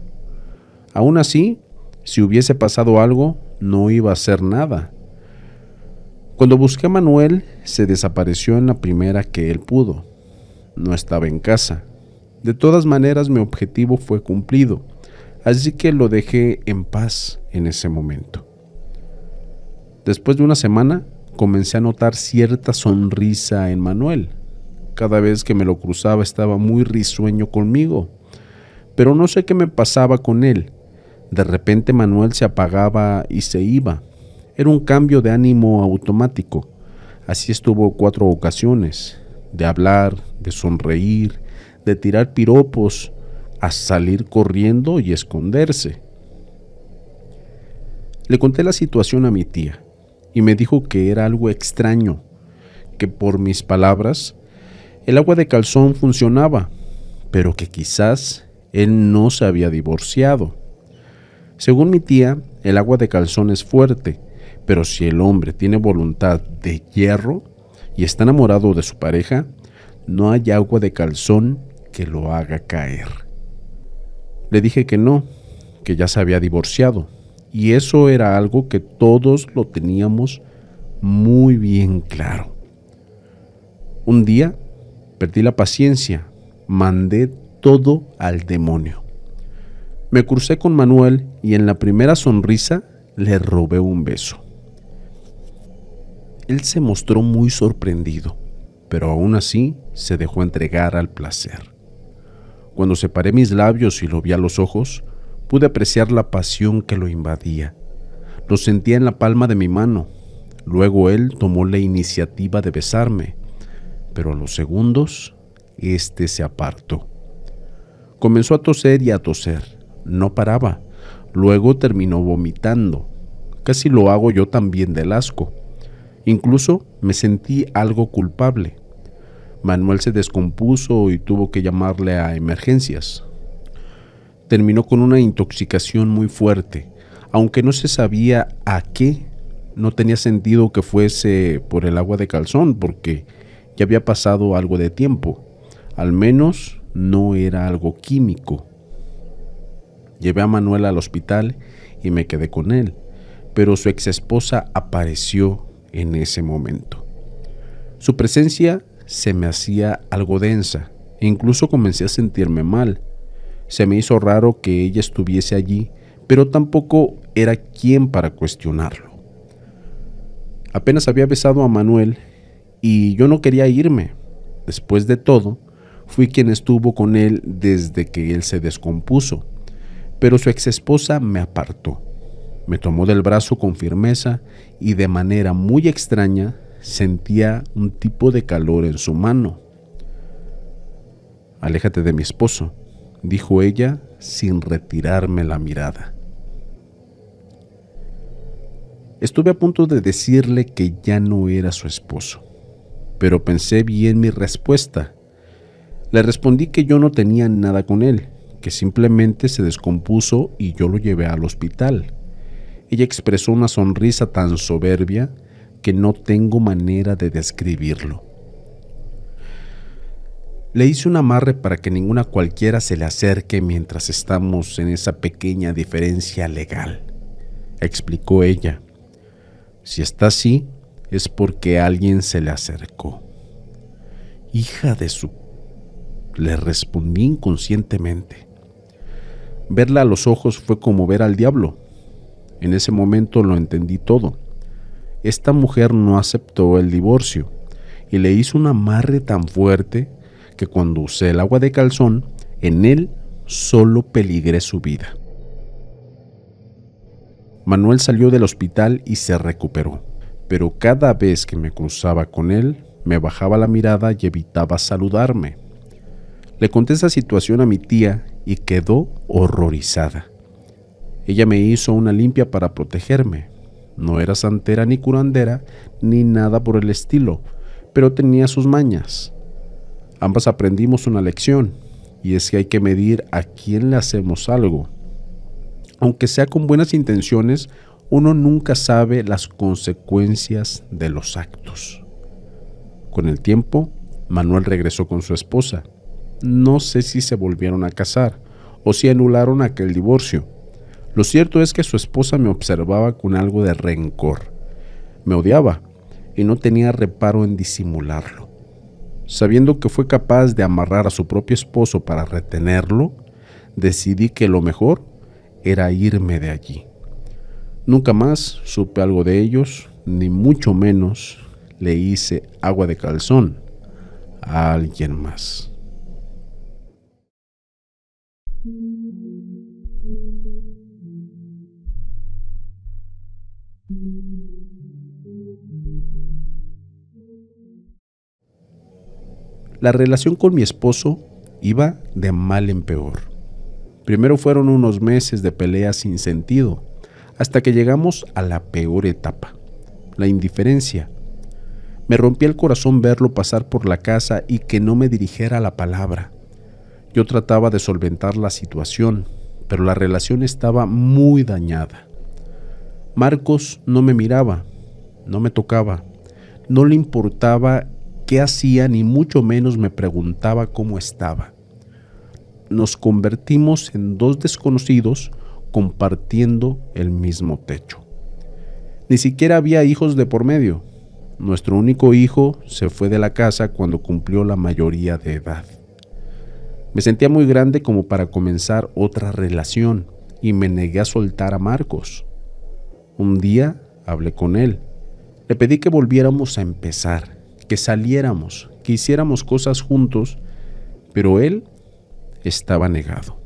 Aún así, si hubiese pasado algo, no iba a hacer nada cuando busqué a Manuel, se desapareció en la primera que él pudo. No estaba en casa. De todas maneras, mi objetivo fue cumplido, así que lo dejé en paz en ese momento. Después de una semana, comencé a notar cierta sonrisa en Manuel. Cada vez que me lo cruzaba estaba muy risueño conmigo, pero no sé qué me pasaba con él. De repente Manuel se apagaba y se iba. Era un cambio de ánimo automático. Así estuvo cuatro ocasiones, de hablar, de sonreír, de tirar piropos, a salir corriendo y esconderse. Le conté la situación a mi tía y me dijo que era algo extraño, que por mis palabras el agua de calzón funcionaba, pero que quizás él no se había divorciado. Según mi tía, el agua de calzón es fuerte pero si el hombre tiene voluntad de hierro y está enamorado de su pareja, no hay agua de calzón que lo haga caer. Le dije que no, que ya se había divorciado, y eso era algo que todos lo teníamos muy bien claro. Un día perdí la paciencia, mandé todo al demonio. Me crucé con Manuel y en la primera sonrisa le robé un beso. Él se mostró muy sorprendido, pero aún así se dejó entregar al placer. Cuando separé mis labios y lo vi a los ojos, pude apreciar la pasión que lo invadía. Lo sentía en la palma de mi mano. Luego él tomó la iniciativa de besarme, pero a los segundos, éste se apartó. Comenzó a toser y a toser. No paraba. Luego terminó vomitando. Casi lo hago yo también del asco. Incluso me sentí algo culpable. Manuel se descompuso y tuvo que llamarle a emergencias. Terminó con una intoxicación muy fuerte. Aunque no se sabía a qué, no tenía sentido que fuese por el agua de calzón porque ya había pasado algo de tiempo. Al menos no era algo químico. Llevé a Manuel al hospital y me quedé con él, pero su exesposa apareció en ese momento. Su presencia se me hacía algo densa, e incluso comencé a sentirme mal. Se me hizo raro que ella estuviese allí, pero tampoco era quien para cuestionarlo. Apenas había besado a Manuel y yo no quería irme. Después de todo, fui quien estuvo con él desde que él se descompuso, pero su exesposa me apartó. Me tomó del brazo con firmeza y de manera muy extraña sentía un tipo de calor en su mano. Aléjate de mi esposo, dijo ella sin retirarme la mirada. Estuve a punto de decirle que ya no era su esposo, pero pensé bien mi respuesta. Le respondí que yo no tenía nada con él, que simplemente se descompuso y yo lo llevé al hospital. Ella expresó una sonrisa tan soberbia que no tengo manera de describirlo. Le hice un amarre para que ninguna cualquiera se le acerque mientras estamos en esa pequeña diferencia legal, explicó ella. Si está así, es porque alguien se le acercó. Hija de su... le respondí inconscientemente. Verla a los ojos fue como ver al diablo. En ese momento lo entendí todo. Esta mujer no aceptó el divorcio y le hizo un amarre tan fuerte que cuando usé el agua de calzón, en él solo peligré su vida. Manuel salió del hospital y se recuperó, pero cada vez que me cruzaba con él, me bajaba la mirada y evitaba saludarme. Le conté esa situación a mi tía y quedó horrorizada. Ella me hizo una limpia para protegerme. No era santera ni curandera, ni nada por el estilo, pero tenía sus mañas. Ambas aprendimos una lección, y es que hay que medir a quién le hacemos algo. Aunque sea con buenas intenciones, uno nunca sabe las consecuencias de los actos. Con el tiempo, Manuel regresó con su esposa. No sé si se volvieron a casar o si anularon aquel divorcio lo cierto es que su esposa me observaba con algo de rencor. Me odiaba y no tenía reparo en disimularlo. Sabiendo que fue capaz de amarrar a su propio esposo para retenerlo, decidí que lo mejor era irme de allí. Nunca más supe algo de ellos, ni mucho menos le hice agua de calzón a alguien más. la relación con mi esposo iba de mal en peor. Primero fueron unos meses de pelea sin sentido, hasta que llegamos a la peor etapa, la indiferencia. Me rompía el corazón verlo pasar por la casa y que no me dirigiera la palabra. Yo trataba de solventar la situación, pero la relación estaba muy dañada. Marcos no me miraba, no me tocaba, no le importaba hacía, ni mucho menos me preguntaba cómo estaba. Nos convertimos en dos desconocidos compartiendo el mismo techo. Ni siquiera había hijos de por medio. Nuestro único hijo se fue de la casa cuando cumplió la mayoría de edad. Me sentía muy grande como para comenzar otra relación y me negué a soltar a Marcos. Un día hablé con él. Le pedí que volviéramos a empezar que saliéramos, que hiciéramos cosas juntos, pero él estaba negado.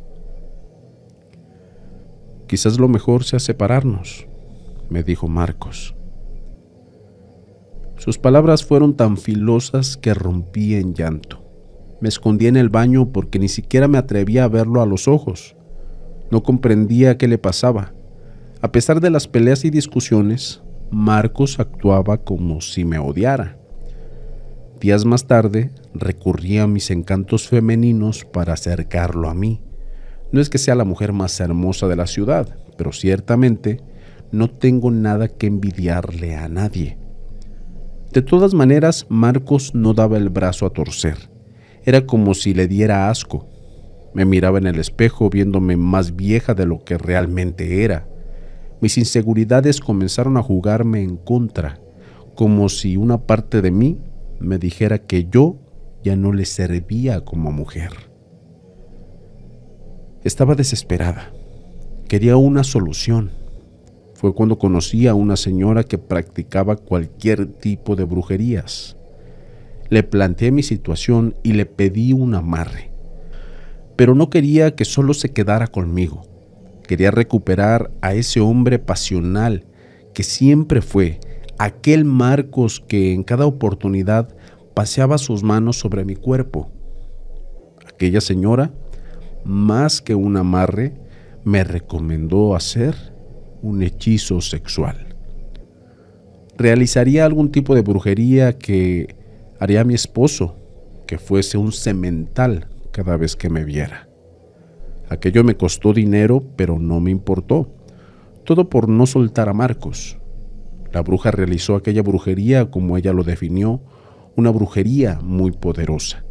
Quizás lo mejor sea separarnos, me dijo Marcos. Sus palabras fueron tan filosas que rompí en llanto. Me escondí en el baño porque ni siquiera me atrevía a verlo a los ojos. No comprendía qué le pasaba. A pesar de las peleas y discusiones, Marcos actuaba como si me odiara. Días más tarde, recurría a mis encantos femeninos para acercarlo a mí. No es que sea la mujer más hermosa de la ciudad, pero ciertamente no tengo nada que envidiarle a nadie. De todas maneras, Marcos no daba el brazo a torcer. Era como si le diera asco. Me miraba en el espejo viéndome más vieja de lo que realmente era. Mis inseguridades comenzaron a jugarme en contra, como si una parte de mí me dijera que yo ya no le servía como mujer. Estaba desesperada. Quería una solución. Fue cuando conocí a una señora que practicaba cualquier tipo de brujerías. Le planteé mi situación y le pedí un amarre. Pero no quería que solo se quedara conmigo. Quería recuperar a ese hombre pasional que siempre fue aquel Marcos que en cada oportunidad paseaba sus manos sobre mi cuerpo. Aquella señora, más que un amarre, me recomendó hacer un hechizo sexual. Realizaría algún tipo de brujería que haría a mi esposo, que fuese un semental cada vez que me viera. Aquello me costó dinero, pero no me importó. Todo por no soltar a Marcos. La bruja realizó aquella brujería, como ella lo definió, una brujería muy poderosa.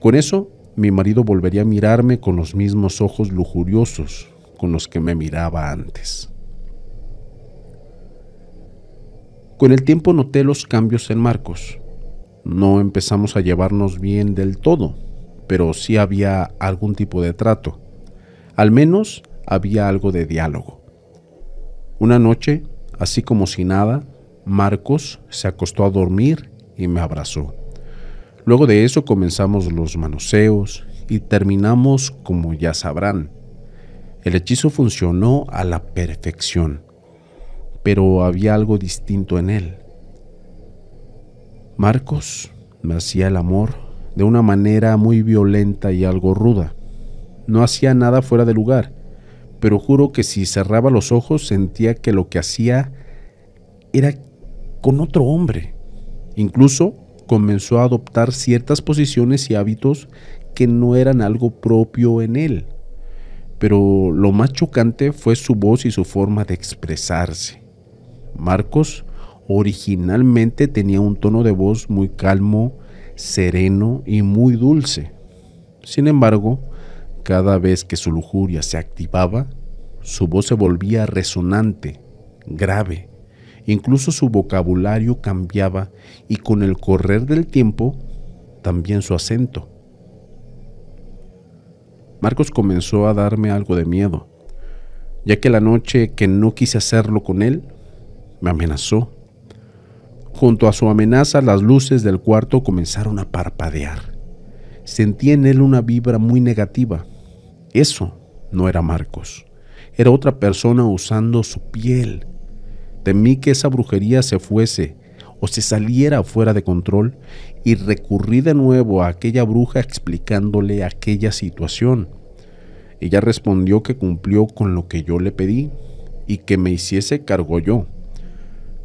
Con eso, mi marido volvería a mirarme con los mismos ojos lujuriosos con los que me miraba antes. Con el tiempo noté los cambios en Marcos. No empezamos a llevarnos bien del todo, pero sí había algún tipo de trato. Al menos había algo de diálogo. Una noche Así como si nada, Marcos se acostó a dormir y me abrazó. Luego de eso comenzamos los manoseos y terminamos como ya sabrán. El hechizo funcionó a la perfección, pero había algo distinto en él. Marcos me hacía el amor de una manera muy violenta y algo ruda. No hacía nada fuera de lugar pero juro que si cerraba los ojos sentía que lo que hacía era con otro hombre. Incluso comenzó a adoptar ciertas posiciones y hábitos que no eran algo propio en él. Pero lo más chocante fue su voz y su forma de expresarse. Marcos originalmente tenía un tono de voz muy calmo, sereno y muy dulce. Sin embargo, cada vez que su lujuria se activaba, su voz se volvía resonante, grave, incluso su vocabulario cambiaba y con el correr del tiempo también su acento. Marcos comenzó a darme algo de miedo, ya que la noche que no quise hacerlo con él, me amenazó. Junto a su amenaza, las luces del cuarto comenzaron a parpadear. Sentí en él una vibra muy negativa, eso no era Marcos. Era otra persona usando su piel. Temí que esa brujería se fuese o se saliera fuera de control y recurrí de nuevo a aquella bruja explicándole aquella situación. Ella respondió que cumplió con lo que yo le pedí y que me hiciese cargo yo.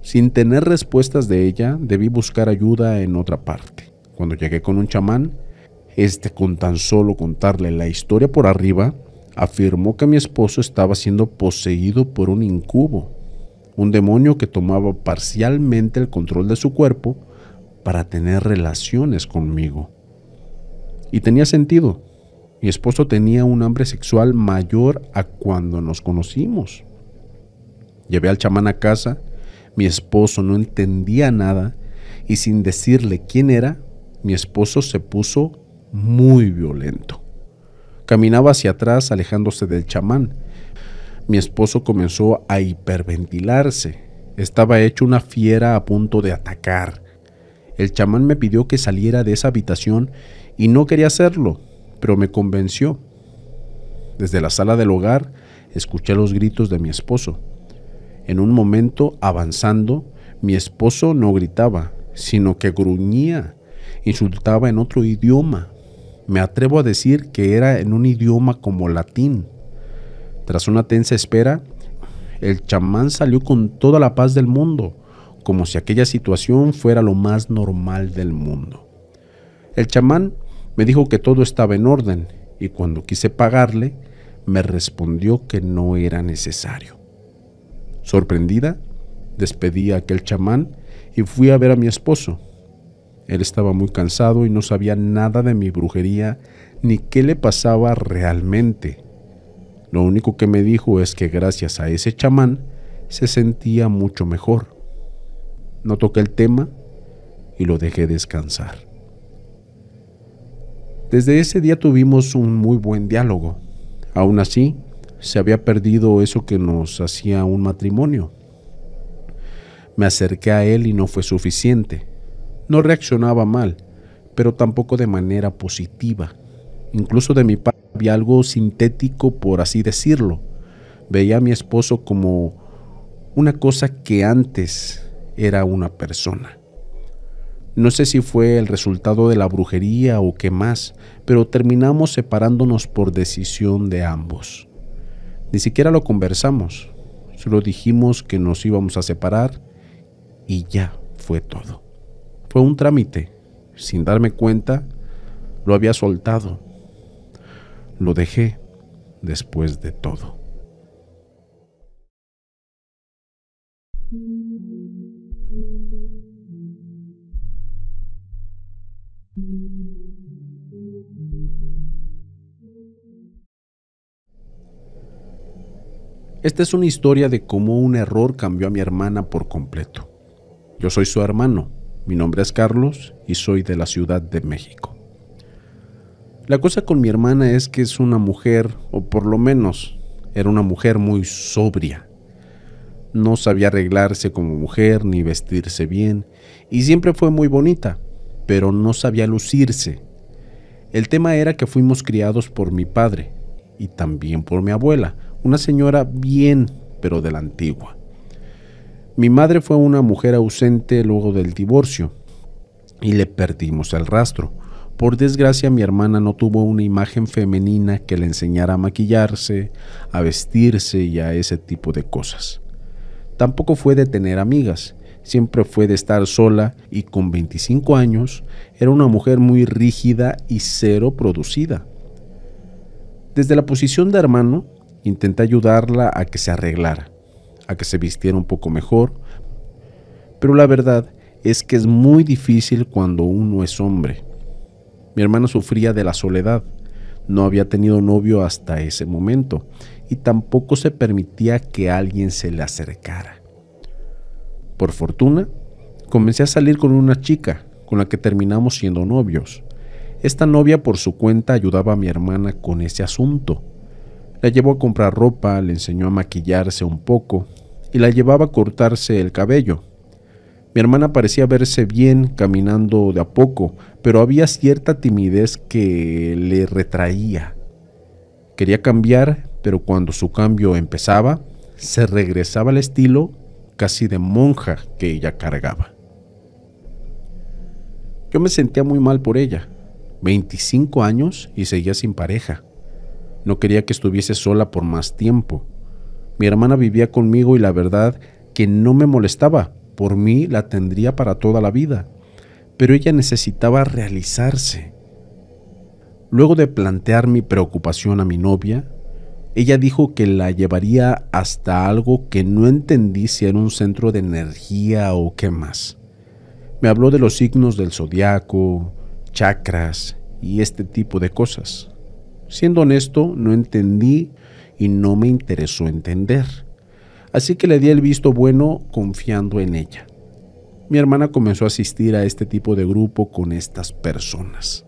Sin tener respuestas de ella, debí buscar ayuda en otra parte. Cuando llegué con un chamán, este con tan solo contarle la historia por arriba, afirmó que mi esposo estaba siendo poseído por un incubo, un demonio que tomaba parcialmente el control de su cuerpo para tener relaciones conmigo. Y tenía sentido. Mi esposo tenía un hambre sexual mayor a cuando nos conocimos. Llevé al chamán a casa, mi esposo no entendía nada y sin decirle quién era, mi esposo se puso muy violento. Caminaba hacia atrás alejándose del chamán. Mi esposo comenzó a hiperventilarse. Estaba hecho una fiera a punto de atacar. El chamán me pidió que saliera de esa habitación y no quería hacerlo, pero me convenció. Desde la sala del hogar escuché los gritos de mi esposo. En un momento, avanzando, mi esposo no gritaba, sino que gruñía, insultaba en otro idioma, me atrevo a decir que era en un idioma como latín. Tras una tensa espera, el chamán salió con toda la paz del mundo, como si aquella situación fuera lo más normal del mundo. El chamán me dijo que todo estaba en orden y cuando quise pagarle, me respondió que no era necesario. Sorprendida, despedí a aquel chamán y fui a ver a mi esposo, él estaba muy cansado y no sabía nada de mi brujería ni qué le pasaba realmente. Lo único que me dijo es que gracias a ese chamán se sentía mucho mejor. No toqué el tema y lo dejé descansar. Desde ese día tuvimos un muy buen diálogo. Aún así, se había perdido eso que nos hacía un matrimonio. Me acerqué a él y no fue suficiente. No reaccionaba mal, pero tampoco de manera positiva. Incluso de mi parte había algo sintético, por así decirlo. Veía a mi esposo como una cosa que antes era una persona. No sé si fue el resultado de la brujería o qué más, pero terminamos separándonos por decisión de ambos. Ni siquiera lo conversamos, solo dijimos que nos íbamos a separar y ya fue todo. Fue un trámite. Sin darme cuenta, lo había soltado. Lo dejé después de todo. Esta es una historia de cómo un error cambió a mi hermana por completo. Yo soy su hermano, mi nombre es Carlos y soy de la Ciudad de México. La cosa con mi hermana es que es una mujer, o por lo menos era una mujer muy sobria. No sabía arreglarse como mujer ni vestirse bien, y siempre fue muy bonita, pero no sabía lucirse. El tema era que fuimos criados por mi padre y también por mi abuela, una señora bien, pero de la antigua. Mi madre fue una mujer ausente luego del divorcio y le perdimos el rastro. Por desgracia mi hermana no tuvo una imagen femenina que le enseñara a maquillarse, a vestirse y a ese tipo de cosas. Tampoco fue de tener amigas, siempre fue de estar sola y con 25 años era una mujer muy rígida y cero producida. Desde la posición de hermano intenté ayudarla a que se arreglara, a que se vistiera un poco mejor, pero la verdad es que es muy difícil cuando uno es hombre. Mi hermana sufría de la soledad, no había tenido novio hasta ese momento y tampoco se permitía que alguien se le acercara. Por fortuna, comencé a salir con una chica con la que terminamos siendo novios. Esta novia por su cuenta ayudaba a mi hermana con ese asunto la llevó a comprar ropa, le enseñó a maquillarse un poco y la llevaba a cortarse el cabello. Mi hermana parecía verse bien caminando de a poco, pero había cierta timidez que le retraía. Quería cambiar, pero cuando su cambio empezaba, se regresaba al estilo casi de monja que ella cargaba. Yo me sentía muy mal por ella. 25 años y seguía sin pareja. No quería que estuviese sola por más tiempo. Mi hermana vivía conmigo y la verdad que no me molestaba. Por mí la tendría para toda la vida. Pero ella necesitaba realizarse. Luego de plantear mi preocupación a mi novia, ella dijo que la llevaría hasta algo que no entendí si era un centro de energía o qué más. Me habló de los signos del zodiaco, chakras y este tipo de cosas. Siendo honesto, no entendí y no me interesó entender. Así que le di el visto bueno confiando en ella. Mi hermana comenzó a asistir a este tipo de grupo con estas personas.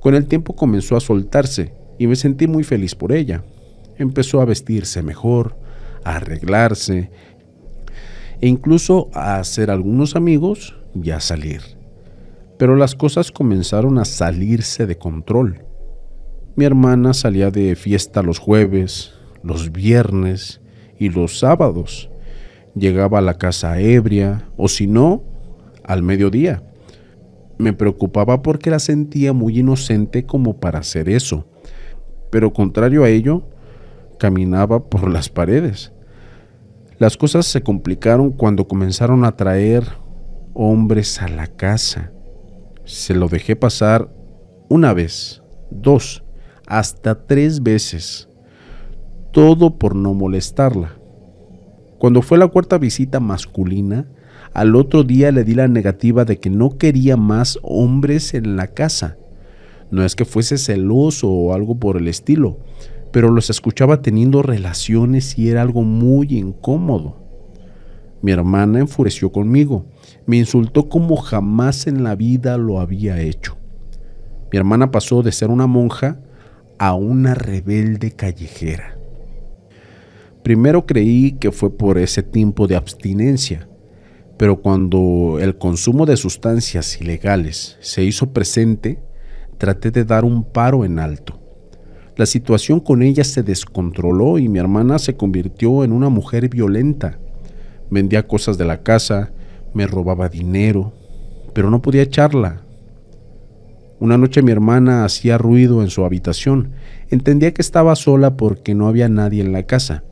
Con el tiempo comenzó a soltarse y me sentí muy feliz por ella. Empezó a vestirse mejor, a arreglarse e incluso a hacer algunos amigos y a salir. Pero las cosas comenzaron a salirse de control. Mi hermana salía de fiesta los jueves, los viernes y los sábados. Llegaba a la casa ebria o si no, al mediodía. Me preocupaba porque la sentía muy inocente como para hacer eso. Pero contrario a ello, caminaba por las paredes. Las cosas se complicaron cuando comenzaron a traer hombres a la casa. Se lo dejé pasar una vez, dos, hasta tres veces, todo por no molestarla. Cuando fue la cuarta visita masculina, al otro día le di la negativa de que no quería más hombres en la casa. No es que fuese celoso o algo por el estilo, pero los escuchaba teniendo relaciones y era algo muy incómodo. Mi hermana enfureció conmigo, me insultó como jamás en la vida lo había hecho. Mi hermana pasó de ser una monja a una rebelde callejera. Primero creí que fue por ese tiempo de abstinencia, pero cuando el consumo de sustancias ilegales se hizo presente, traté de dar un paro en alto. La situación con ella se descontroló y mi hermana se convirtió en una mujer violenta. Vendía cosas de la casa, me robaba dinero, pero no podía echarla, una noche mi hermana hacía ruido en su habitación. Entendía que estaba sola porque no había nadie en la casa,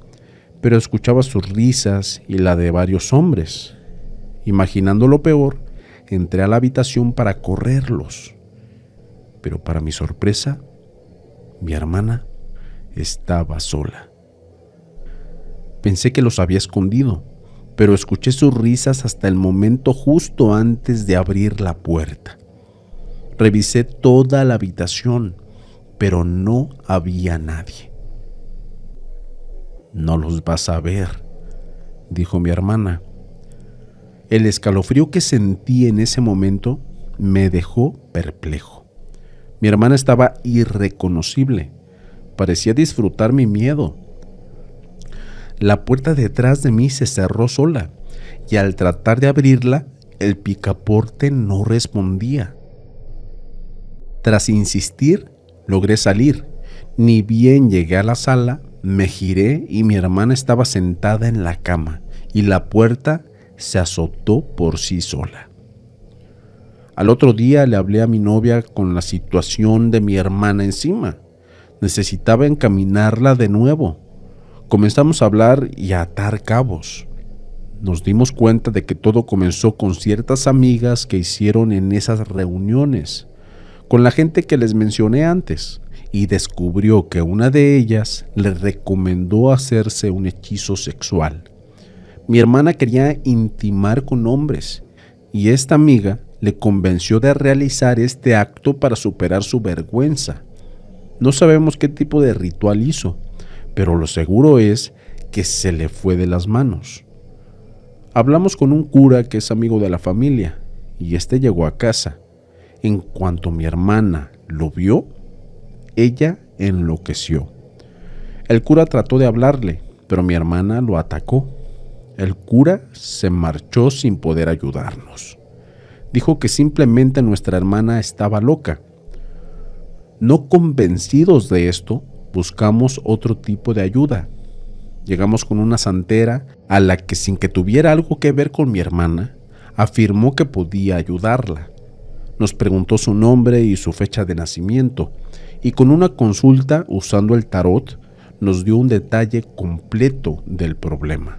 pero escuchaba sus risas y la de varios hombres. Imaginando lo peor, entré a la habitación para correrlos. Pero para mi sorpresa, mi hermana estaba sola. Pensé que los había escondido, pero escuché sus risas hasta el momento justo antes de abrir la puerta. Revisé toda la habitación, pero no había nadie. No los vas a ver, dijo mi hermana. El escalofrío que sentí en ese momento me dejó perplejo. Mi hermana estaba irreconocible. Parecía disfrutar mi miedo. La puerta detrás de mí se cerró sola y al tratar de abrirla, el picaporte no respondía. Tras insistir, logré salir. Ni bien llegué a la sala, me giré y mi hermana estaba sentada en la cama y la puerta se azotó por sí sola. Al otro día le hablé a mi novia con la situación de mi hermana encima. Necesitaba encaminarla de nuevo. Comenzamos a hablar y a atar cabos. Nos dimos cuenta de que todo comenzó con ciertas amigas que hicieron en esas reuniones con la gente que les mencioné antes y descubrió que una de ellas le recomendó hacerse un hechizo sexual. Mi hermana quería intimar con hombres y esta amiga le convenció de realizar este acto para superar su vergüenza. No sabemos qué tipo de ritual hizo, pero lo seguro es que se le fue de las manos. Hablamos con un cura que es amigo de la familia y este llegó a casa en cuanto mi hermana lo vio, ella enloqueció. El cura trató de hablarle, pero mi hermana lo atacó. El cura se marchó sin poder ayudarnos. Dijo que simplemente nuestra hermana estaba loca. No convencidos de esto, buscamos otro tipo de ayuda. Llegamos con una santera a la que sin que tuviera algo que ver con mi hermana, afirmó que podía ayudarla nos preguntó su nombre y su fecha de nacimiento, y con una consulta usando el tarot nos dio un detalle completo del problema.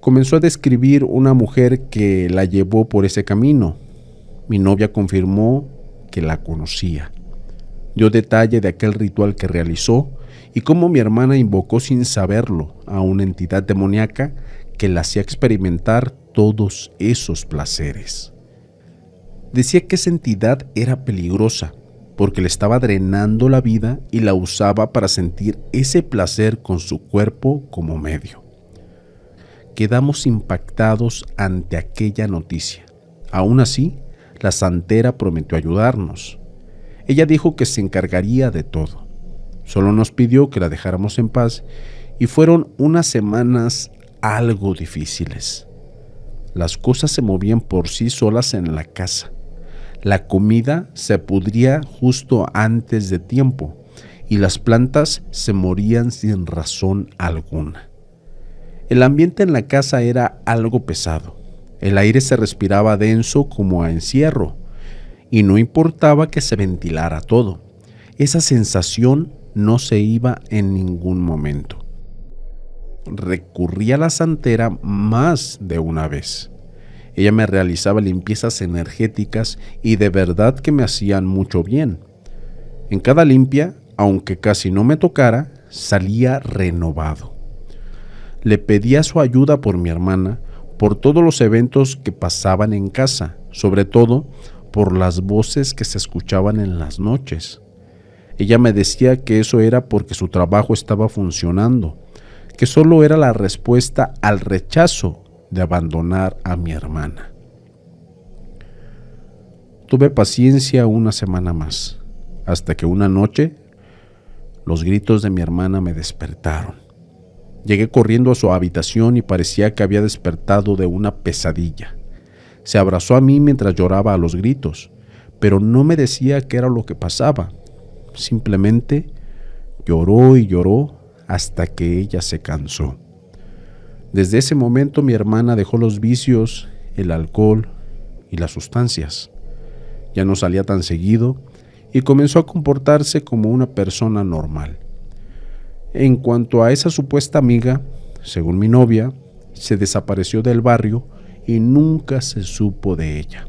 Comenzó a describir una mujer que la llevó por ese camino. Mi novia confirmó que la conocía. Dio detalle de aquel ritual que realizó y cómo mi hermana invocó sin saberlo a una entidad demoníaca que la hacía experimentar todos esos placeres decía que esa entidad era peligrosa porque le estaba drenando la vida y la usaba para sentir ese placer con su cuerpo como medio. Quedamos impactados ante aquella noticia. Aún así, la santera prometió ayudarnos. Ella dijo que se encargaría de todo. Solo nos pidió que la dejáramos en paz y fueron unas semanas algo difíciles. Las cosas se movían por sí solas en la casa. La comida se pudría justo antes de tiempo y las plantas se morían sin razón alguna. El ambiente en la casa era algo pesado. El aire se respiraba denso como a encierro y no importaba que se ventilara todo. Esa sensación no se iba en ningún momento. Recurría a la santera más de una vez. Ella me realizaba limpiezas energéticas y de verdad que me hacían mucho bien. En cada limpia, aunque casi no me tocara, salía renovado. Le pedía su ayuda por mi hermana, por todos los eventos que pasaban en casa, sobre todo por las voces que se escuchaban en las noches. Ella me decía que eso era porque su trabajo estaba funcionando, que solo era la respuesta al rechazo de abandonar a mi hermana. Tuve paciencia una semana más, hasta que una noche los gritos de mi hermana me despertaron. Llegué corriendo a su habitación y parecía que había despertado de una pesadilla. Se abrazó a mí mientras lloraba a los gritos, pero no me decía qué era lo que pasaba. Simplemente lloró y lloró hasta que ella se cansó. Desde ese momento mi hermana dejó los vicios, el alcohol y las sustancias. Ya no salía tan seguido y comenzó a comportarse como una persona normal. En cuanto a esa supuesta amiga, según mi novia, se desapareció del barrio y nunca se supo de ella.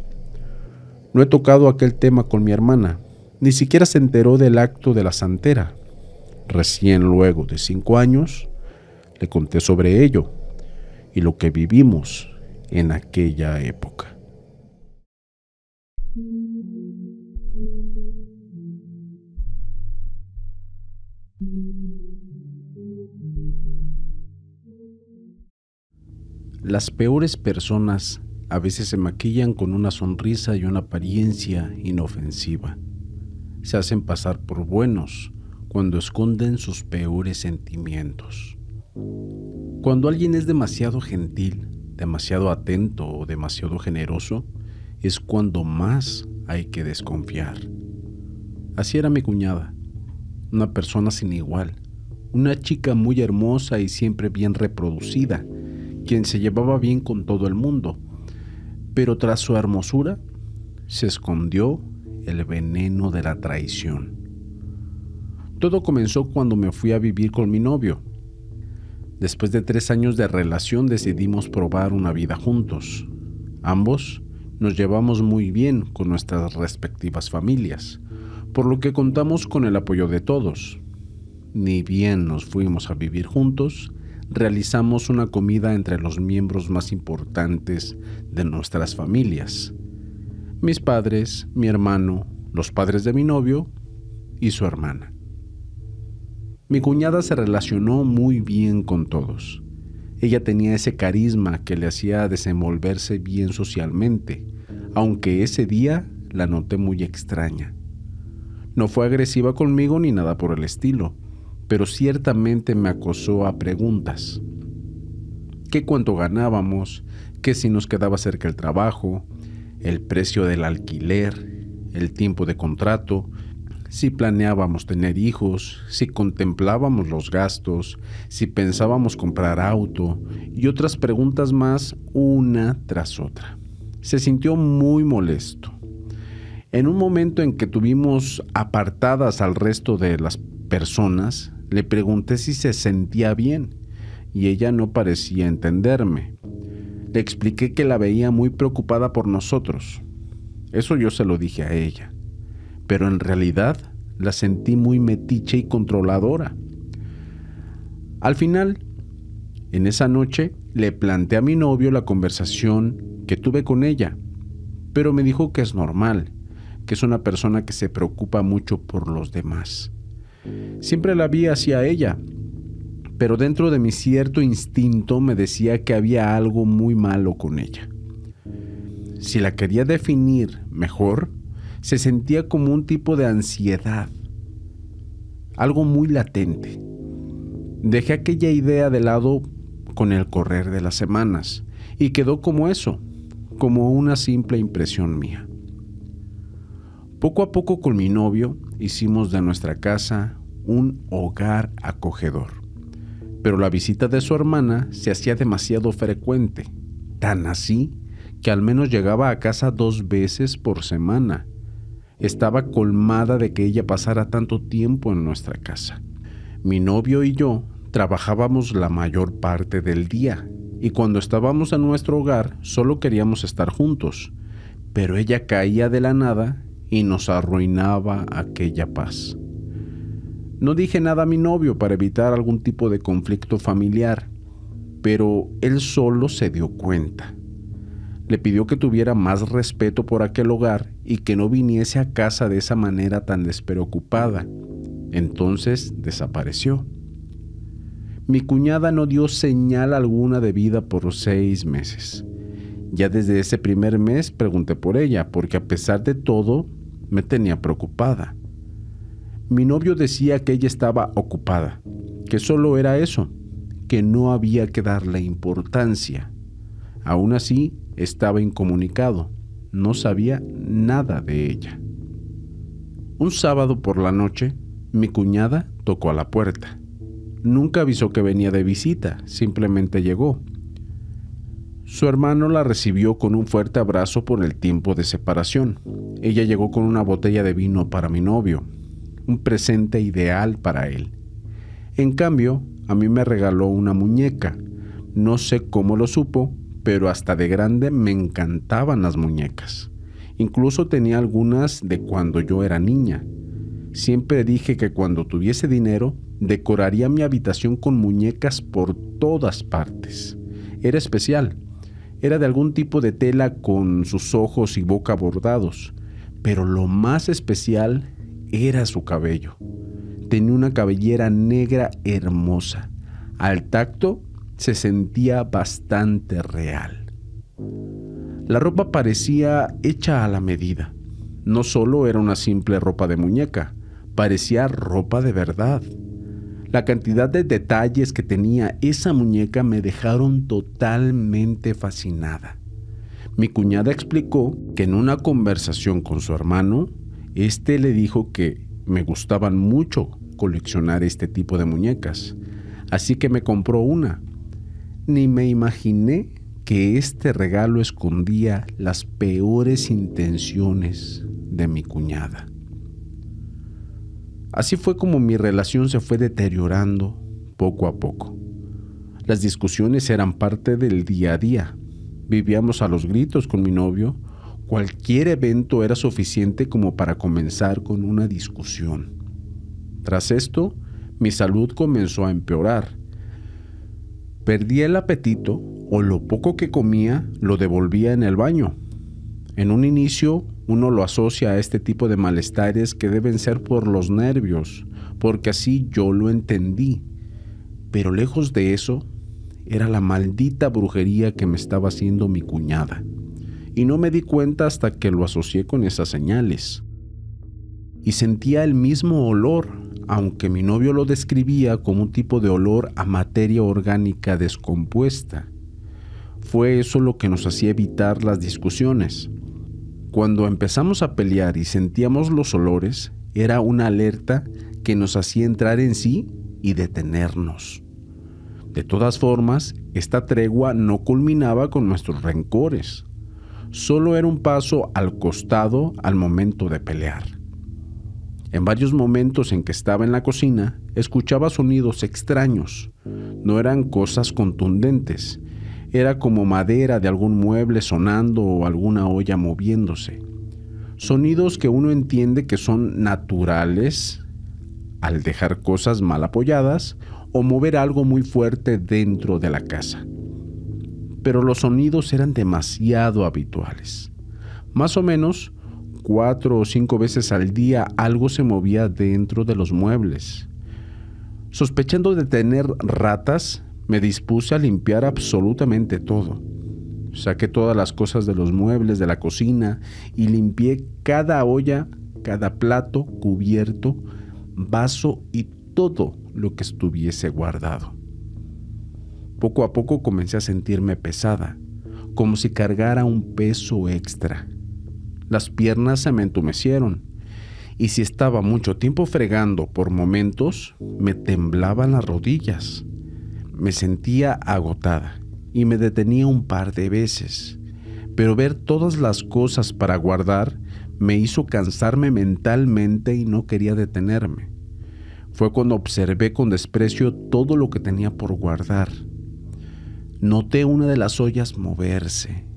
No he tocado aquel tema con mi hermana, ni siquiera se enteró del acto de la santera. Recién luego de cinco años, le conté sobre ello y lo que vivimos en aquella época. Las peores personas a veces se maquillan con una sonrisa y una apariencia inofensiva. Se hacen pasar por buenos cuando esconden sus peores sentimientos. Cuando alguien es demasiado gentil, demasiado atento o demasiado generoso, es cuando más hay que desconfiar. Así era mi cuñada, una persona sin igual, una chica muy hermosa y siempre bien reproducida, quien se llevaba bien con todo el mundo, pero tras su hermosura se escondió el veneno de la traición. Todo comenzó cuando me fui a vivir con mi novio, Después de tres años de relación decidimos probar una vida juntos. Ambos nos llevamos muy bien con nuestras respectivas familias, por lo que contamos con el apoyo de todos. Ni bien nos fuimos a vivir juntos, realizamos una comida entre los miembros más importantes de nuestras familias. Mis padres, mi hermano, los padres de mi novio y su hermana. Mi cuñada se relacionó muy bien con todos. Ella tenía ese carisma que le hacía desenvolverse bien socialmente, aunque ese día la noté muy extraña. No fue agresiva conmigo ni nada por el estilo, pero ciertamente me acosó a preguntas. ¿Qué cuánto ganábamos? ¿Qué si nos quedaba cerca el trabajo? ¿El precio del alquiler? ¿El tiempo de contrato? si planeábamos tener hijos, si contemplábamos los gastos, si pensábamos comprar auto y otras preguntas más una tras otra. Se sintió muy molesto. En un momento en que tuvimos apartadas al resto de las personas, le pregunté si se sentía bien y ella no parecía entenderme. Le expliqué que la veía muy preocupada por nosotros. Eso yo se lo dije a ella pero en realidad la sentí muy metiche y controladora. Al final, en esa noche, le planteé a mi novio la conversación que tuve con ella, pero me dijo que es normal, que es una persona que se preocupa mucho por los demás. Siempre la vi hacia ella, pero dentro de mi cierto instinto me decía que había algo muy malo con ella. Si la quería definir mejor, se sentía como un tipo de ansiedad, algo muy latente. Dejé aquella idea de lado con el correr de las semanas y quedó como eso, como una simple impresión mía. Poco a poco con mi novio hicimos de nuestra casa un hogar acogedor, pero la visita de su hermana se hacía demasiado frecuente, tan así que al menos llegaba a casa dos veces por semana estaba colmada de que ella pasara tanto tiempo en nuestra casa. Mi novio y yo trabajábamos la mayor parte del día y cuando estábamos en nuestro hogar solo queríamos estar juntos, pero ella caía de la nada y nos arruinaba aquella paz. No dije nada a mi novio para evitar algún tipo de conflicto familiar, pero él solo se dio cuenta le pidió que tuviera más respeto por aquel hogar y que no viniese a casa de esa manera tan despreocupada. Entonces desapareció. Mi cuñada no dio señal alguna de vida por seis meses. Ya desde ese primer mes pregunté por ella, porque a pesar de todo me tenía preocupada. Mi novio decía que ella estaba ocupada, que solo era eso, que no había que darle importancia. Aún así, estaba incomunicado, no sabía nada de ella. Un sábado por la noche, mi cuñada tocó a la puerta. Nunca avisó que venía de visita, simplemente llegó. Su hermano la recibió con un fuerte abrazo por el tiempo de separación. Ella llegó con una botella de vino para mi novio, un presente ideal para él. En cambio, a mí me regaló una muñeca. No sé cómo lo supo, pero hasta de grande me encantaban las muñecas. Incluso tenía algunas de cuando yo era niña. Siempre dije que cuando tuviese dinero, decoraría mi habitación con muñecas por todas partes. Era especial. Era de algún tipo de tela con sus ojos y boca bordados. Pero lo más especial era su cabello. Tenía una cabellera negra hermosa. Al tacto se sentía bastante real. La ropa parecía hecha a la medida. No solo era una simple ropa de muñeca, parecía ropa de verdad. La cantidad de detalles que tenía esa muñeca me dejaron totalmente fascinada. Mi cuñada explicó que en una conversación con su hermano, este le dijo que me gustaban mucho coleccionar este tipo de muñecas, así que me compró una, ni me imaginé que este regalo escondía las peores intenciones de mi cuñada. Así fue como mi relación se fue deteriorando poco a poco. Las discusiones eran parte del día a día. Vivíamos a los gritos con mi novio. Cualquier evento era suficiente como para comenzar con una discusión. Tras esto, mi salud comenzó a empeorar Perdí el apetito o lo poco que comía lo devolvía en el baño. En un inicio uno lo asocia a este tipo de malestares que deben ser por los nervios, porque así yo lo entendí. Pero lejos de eso, era la maldita brujería que me estaba haciendo mi cuñada. Y no me di cuenta hasta que lo asocié con esas señales. Y sentía el mismo olor aunque mi novio lo describía como un tipo de olor a materia orgánica descompuesta. Fue eso lo que nos hacía evitar las discusiones. Cuando empezamos a pelear y sentíamos los olores, era una alerta que nos hacía entrar en sí y detenernos. De todas formas, esta tregua no culminaba con nuestros rencores. Solo era un paso al costado al momento de pelear. En varios momentos en que estaba en la cocina, escuchaba sonidos extraños. No eran cosas contundentes. Era como madera de algún mueble sonando o alguna olla moviéndose. Sonidos que uno entiende que son naturales al dejar cosas mal apoyadas o mover algo muy fuerte dentro de la casa. Pero los sonidos eran demasiado habituales. Más o menos, cuatro o cinco veces al día algo se movía dentro de los muebles. Sospechando de tener ratas, me dispuse a limpiar absolutamente todo. Saqué todas las cosas de los muebles, de la cocina, y limpié cada olla, cada plato, cubierto, vaso y todo lo que estuviese guardado. Poco a poco comencé a sentirme pesada, como si cargara un peso extra. Las piernas se me entumecieron y si estaba mucho tiempo fregando por momentos, me temblaban las rodillas. Me sentía agotada y me detenía un par de veces, pero ver todas las cosas para guardar me hizo cansarme mentalmente y no quería detenerme. Fue cuando observé con desprecio todo lo que tenía por guardar. Noté una de las ollas moverse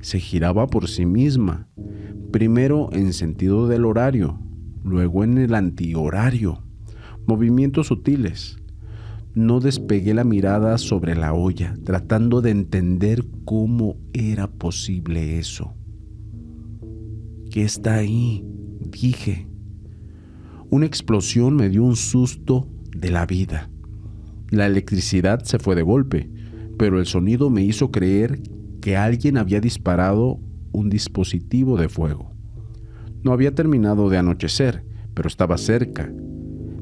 se giraba por sí misma, primero en sentido del horario, luego en el antihorario, movimientos sutiles. No despegué la mirada sobre la olla, tratando de entender cómo era posible eso. ¿Qué está ahí? dije. Una explosión me dio un susto de la vida. La electricidad se fue de golpe, pero el sonido me hizo creer que alguien había disparado un dispositivo de fuego. No había terminado de anochecer, pero estaba cerca.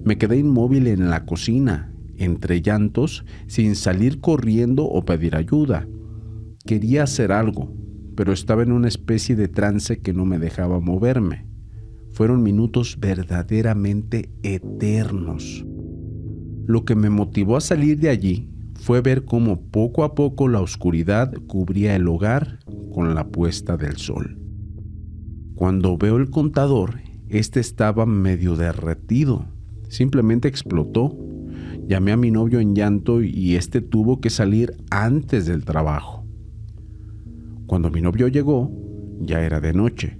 Me quedé inmóvil en la cocina, entre llantos, sin salir corriendo o pedir ayuda. Quería hacer algo, pero estaba en una especie de trance que no me dejaba moverme. Fueron minutos verdaderamente eternos. Lo que me motivó a salir de allí fue ver cómo poco a poco la oscuridad cubría el hogar con la puesta del sol. Cuando veo el contador, este estaba medio derretido, simplemente explotó. Llamé a mi novio en llanto y este tuvo que salir antes del trabajo. Cuando mi novio llegó, ya era de noche.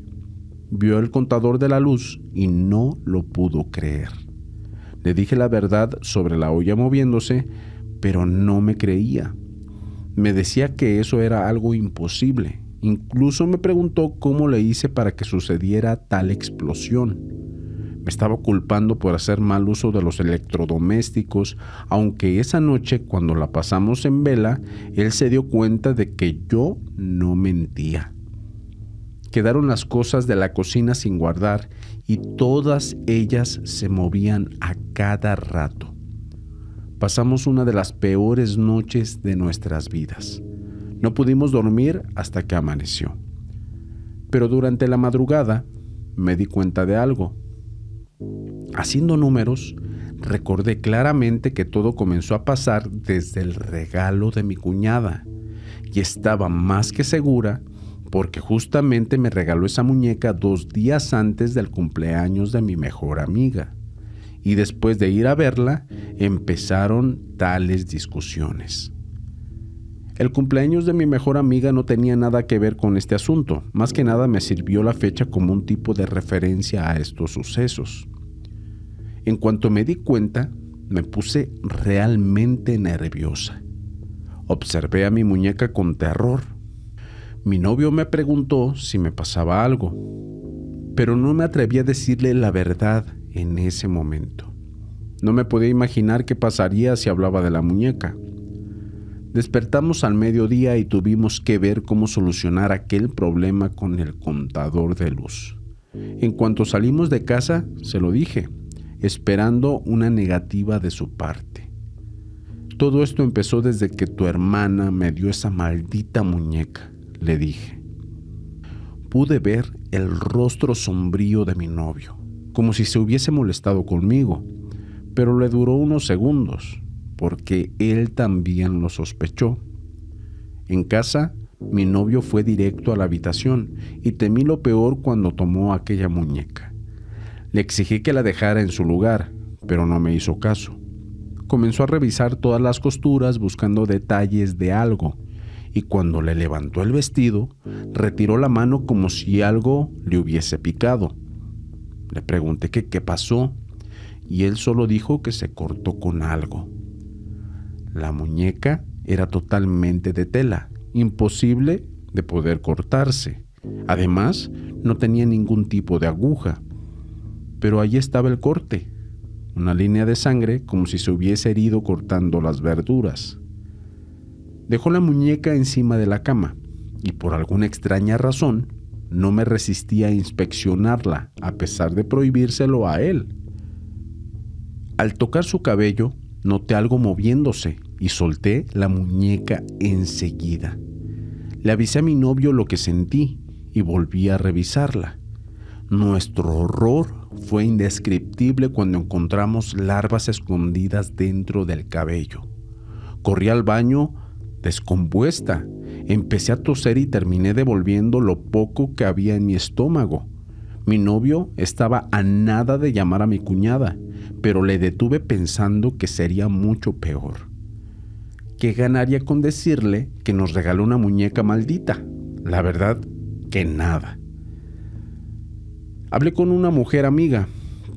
Vio el contador de la luz y no lo pudo creer. Le dije la verdad sobre la olla moviéndose pero no me creía. Me decía que eso era algo imposible. Incluso me preguntó cómo le hice para que sucediera tal explosión. Me estaba culpando por hacer mal uso de los electrodomésticos, aunque esa noche cuando la pasamos en vela, él se dio cuenta de que yo no mentía. Quedaron las cosas de la cocina sin guardar y todas ellas se movían a cada rato pasamos una de las peores noches de nuestras vidas. No pudimos dormir hasta que amaneció. Pero durante la madrugada me di cuenta de algo. Haciendo números, recordé claramente que todo comenzó a pasar desde el regalo de mi cuñada. Y estaba más que segura porque justamente me regaló esa muñeca dos días antes del cumpleaños de mi mejor amiga y después de ir a verla empezaron tales discusiones. El cumpleaños de mi mejor amiga no tenía nada que ver con este asunto, más que nada me sirvió la fecha como un tipo de referencia a estos sucesos. En cuanto me di cuenta, me puse realmente nerviosa. Observé a mi muñeca con terror. Mi novio me preguntó si me pasaba algo, pero no me atreví a decirle la verdad en ese momento. No me podía imaginar qué pasaría si hablaba de la muñeca. Despertamos al mediodía y tuvimos que ver cómo solucionar aquel problema con el contador de luz. En cuanto salimos de casa, se lo dije, esperando una negativa de su parte. Todo esto empezó desde que tu hermana me dio esa maldita muñeca, le dije. Pude ver el rostro sombrío de mi novio como si se hubiese molestado conmigo, pero le duró unos segundos, porque él también lo sospechó. En casa, mi novio fue directo a la habitación y temí lo peor cuando tomó aquella muñeca. Le exigí que la dejara en su lugar, pero no me hizo caso. Comenzó a revisar todas las costuras buscando detalles de algo, y cuando le levantó el vestido, retiró la mano como si algo le hubiese picado. Le pregunté que qué pasó y él solo dijo que se cortó con algo. La muñeca era totalmente de tela, imposible de poder cortarse. Además, no tenía ningún tipo de aguja. Pero allí estaba el corte, una línea de sangre como si se hubiese herido cortando las verduras. Dejó la muñeca encima de la cama y por alguna extraña razón no me resistía a inspeccionarla, a pesar de prohibírselo a él. Al tocar su cabello, noté algo moviéndose y solté la muñeca enseguida. Le avisé a mi novio lo que sentí y volví a revisarla. Nuestro horror fue indescriptible cuando encontramos larvas escondidas dentro del cabello. Corrí al baño descompuesta Empecé a toser y terminé devolviendo lo poco que había en mi estómago. Mi novio estaba a nada de llamar a mi cuñada, pero le detuve pensando que sería mucho peor. ¿Qué ganaría con decirle que nos regaló una muñeca maldita? La verdad, que nada. Hablé con una mujer amiga,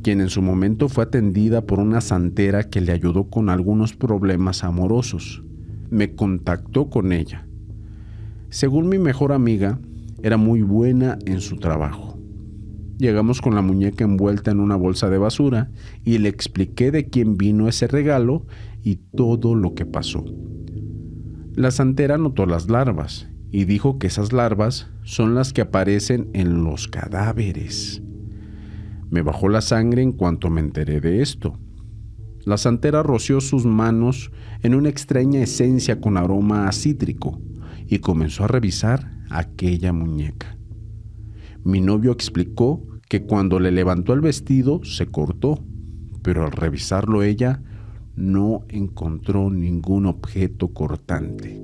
quien en su momento fue atendida por una santera que le ayudó con algunos problemas amorosos. Me contactó con ella. Según mi mejor amiga, era muy buena en su trabajo. Llegamos con la muñeca envuelta en una bolsa de basura y le expliqué de quién vino ese regalo y todo lo que pasó. La santera notó las larvas y dijo que esas larvas son las que aparecen en los cadáveres. Me bajó la sangre en cuanto me enteré de esto. La santera roció sus manos en una extraña esencia con aroma acítrico. cítrico y comenzó a revisar aquella muñeca. Mi novio explicó que cuando le levantó el vestido se cortó, pero al revisarlo ella no encontró ningún objeto cortante.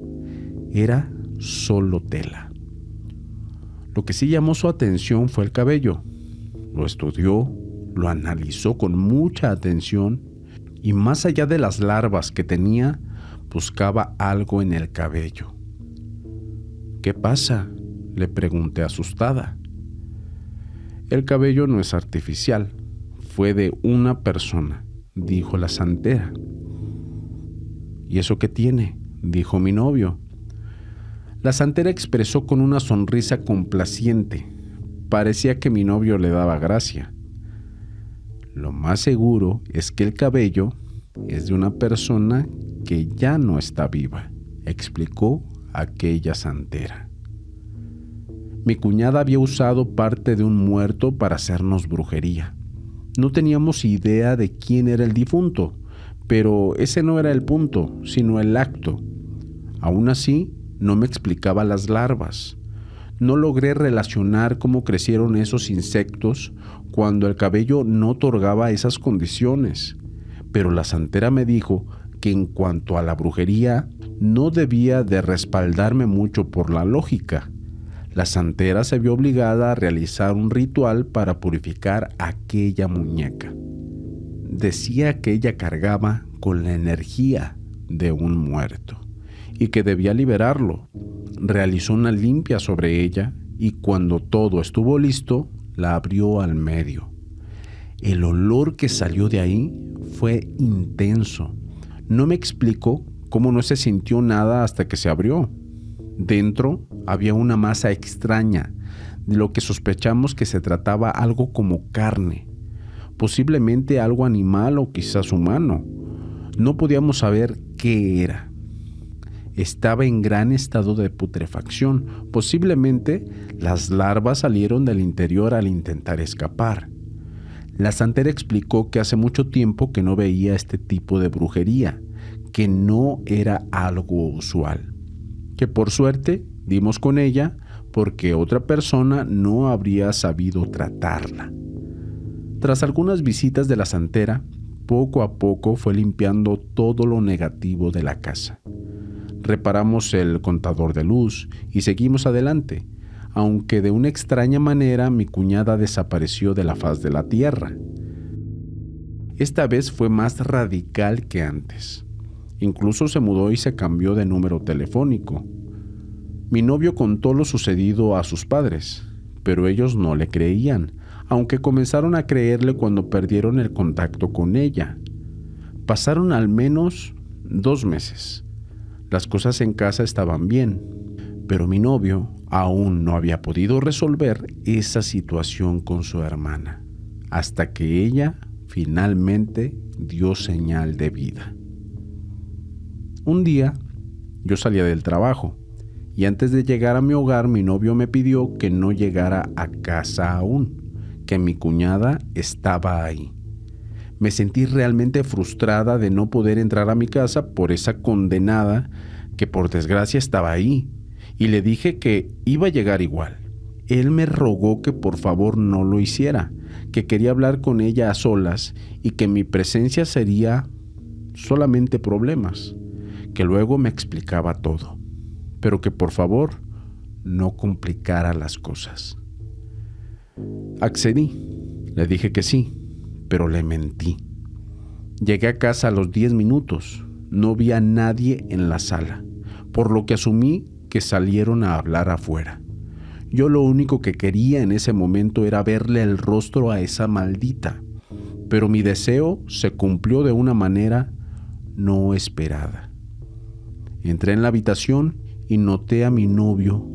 Era solo tela. Lo que sí llamó su atención fue el cabello. Lo estudió, lo analizó con mucha atención y más allá de las larvas que tenía, buscaba algo en el cabello. ¿Qué pasa? le pregunté asustada. El cabello no es artificial, fue de una persona, dijo la santera. ¿Y eso qué tiene? dijo mi novio. La santera expresó con una sonrisa complaciente. Parecía que mi novio le daba gracia. Lo más seguro es que el cabello es de una persona que ya no está viva, explicó aquella santera. Mi cuñada había usado parte de un muerto para hacernos brujería. No teníamos idea de quién era el difunto, pero ese no era el punto, sino el acto. Aún así, no me explicaba las larvas. No logré relacionar cómo crecieron esos insectos cuando el cabello no otorgaba esas condiciones. Pero la santera me dijo que en cuanto a la brujería, no debía de respaldarme mucho por la lógica. La santera se vio obligada a realizar un ritual para purificar aquella muñeca. Decía que ella cargaba con la energía de un muerto y que debía liberarlo. Realizó una limpia sobre ella y cuando todo estuvo listo, la abrió al medio. El olor que salió de ahí fue intenso. No me explicó como no se sintió nada hasta que se abrió. Dentro había una masa extraña, de lo que sospechamos que se trataba algo como carne, posiblemente algo animal o quizás humano. No podíamos saber qué era. Estaba en gran estado de putrefacción. Posiblemente las larvas salieron del interior al intentar escapar. La santera explicó que hace mucho tiempo que no veía este tipo de brujería que no era algo usual, que por suerte dimos con ella porque otra persona no habría sabido tratarla. Tras algunas visitas de la santera, poco a poco fue limpiando todo lo negativo de la casa. Reparamos el contador de luz y seguimos adelante, aunque de una extraña manera mi cuñada desapareció de la faz de la tierra. Esta vez fue más radical que antes. Incluso se mudó y se cambió de número telefónico. Mi novio contó lo sucedido a sus padres, pero ellos no le creían, aunque comenzaron a creerle cuando perdieron el contacto con ella. Pasaron al menos dos meses. Las cosas en casa estaban bien, pero mi novio aún no había podido resolver esa situación con su hermana, hasta que ella finalmente dio señal de vida. Un día, yo salía del trabajo y antes de llegar a mi hogar mi novio me pidió que no llegara a casa aún, que mi cuñada estaba ahí. Me sentí realmente frustrada de no poder entrar a mi casa por esa condenada que por desgracia estaba ahí, y le dije que iba a llegar igual. Él me rogó que por favor no lo hiciera, que quería hablar con ella a solas y que mi presencia sería solamente problemas que luego me explicaba todo, pero que por favor no complicara las cosas. Accedí, le dije que sí, pero le mentí. Llegué a casa a los 10 minutos, no vi a nadie en la sala, por lo que asumí que salieron a hablar afuera. Yo lo único que quería en ese momento era verle el rostro a esa maldita, pero mi deseo se cumplió de una manera no esperada. Entré en la habitación y noté a mi novio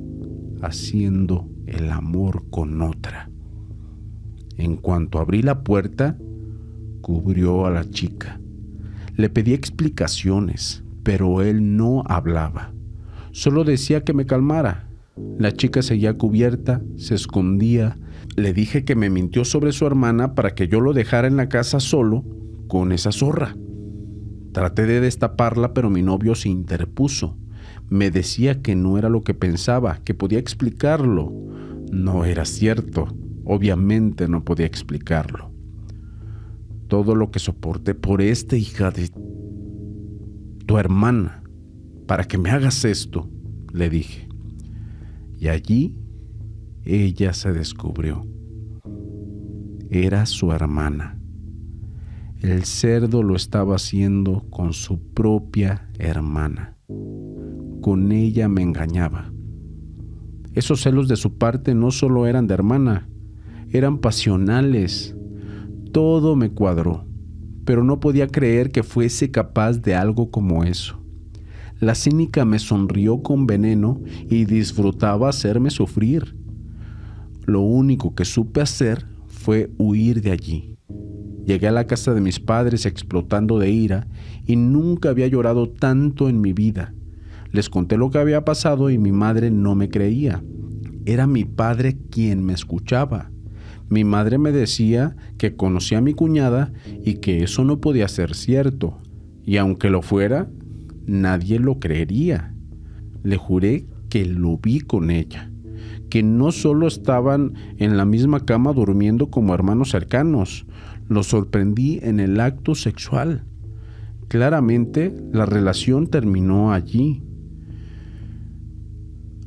haciendo el amor con otra. En cuanto abrí la puerta, cubrió a la chica. Le pedí explicaciones, pero él no hablaba. Solo decía que me calmara. La chica seguía cubierta, se escondía. Le dije que me mintió sobre su hermana para que yo lo dejara en la casa solo con esa zorra. Traté de destaparla, pero mi novio se interpuso. Me decía que no era lo que pensaba, que podía explicarlo. No era cierto. Obviamente no podía explicarlo. Todo lo que soporté por esta hija de tu hermana, para que me hagas esto, le dije. Y allí ella se descubrió. Era su hermana. El cerdo lo estaba haciendo con su propia hermana. Con ella me engañaba. Esos celos de su parte no solo eran de hermana, eran pasionales. Todo me cuadró, pero no podía creer que fuese capaz de algo como eso. La cínica me sonrió con veneno y disfrutaba hacerme sufrir. Lo único que supe hacer fue huir de allí. Llegué a la casa de mis padres explotando de ira y nunca había llorado tanto en mi vida. Les conté lo que había pasado y mi madre no me creía. Era mi padre quien me escuchaba. Mi madre me decía que conocía a mi cuñada y que eso no podía ser cierto. Y aunque lo fuera, nadie lo creería. Le juré que lo vi con ella, que no solo estaban en la misma cama durmiendo como hermanos cercanos, lo sorprendí en el acto sexual. Claramente la relación terminó allí.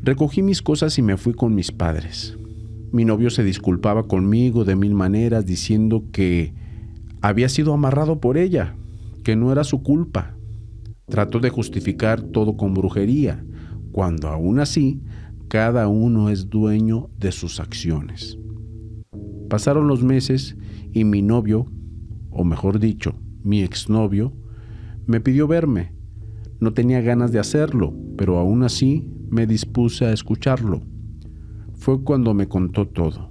Recogí mis cosas y me fui con mis padres. Mi novio se disculpaba conmigo de mil maneras diciendo que había sido amarrado por ella, que no era su culpa. Trató de justificar todo con brujería, cuando aún así cada uno es dueño de sus acciones. Pasaron los meses y mi novio, o mejor dicho, mi exnovio, me pidió verme. No tenía ganas de hacerlo, pero aún así me dispuse a escucharlo. Fue cuando me contó todo.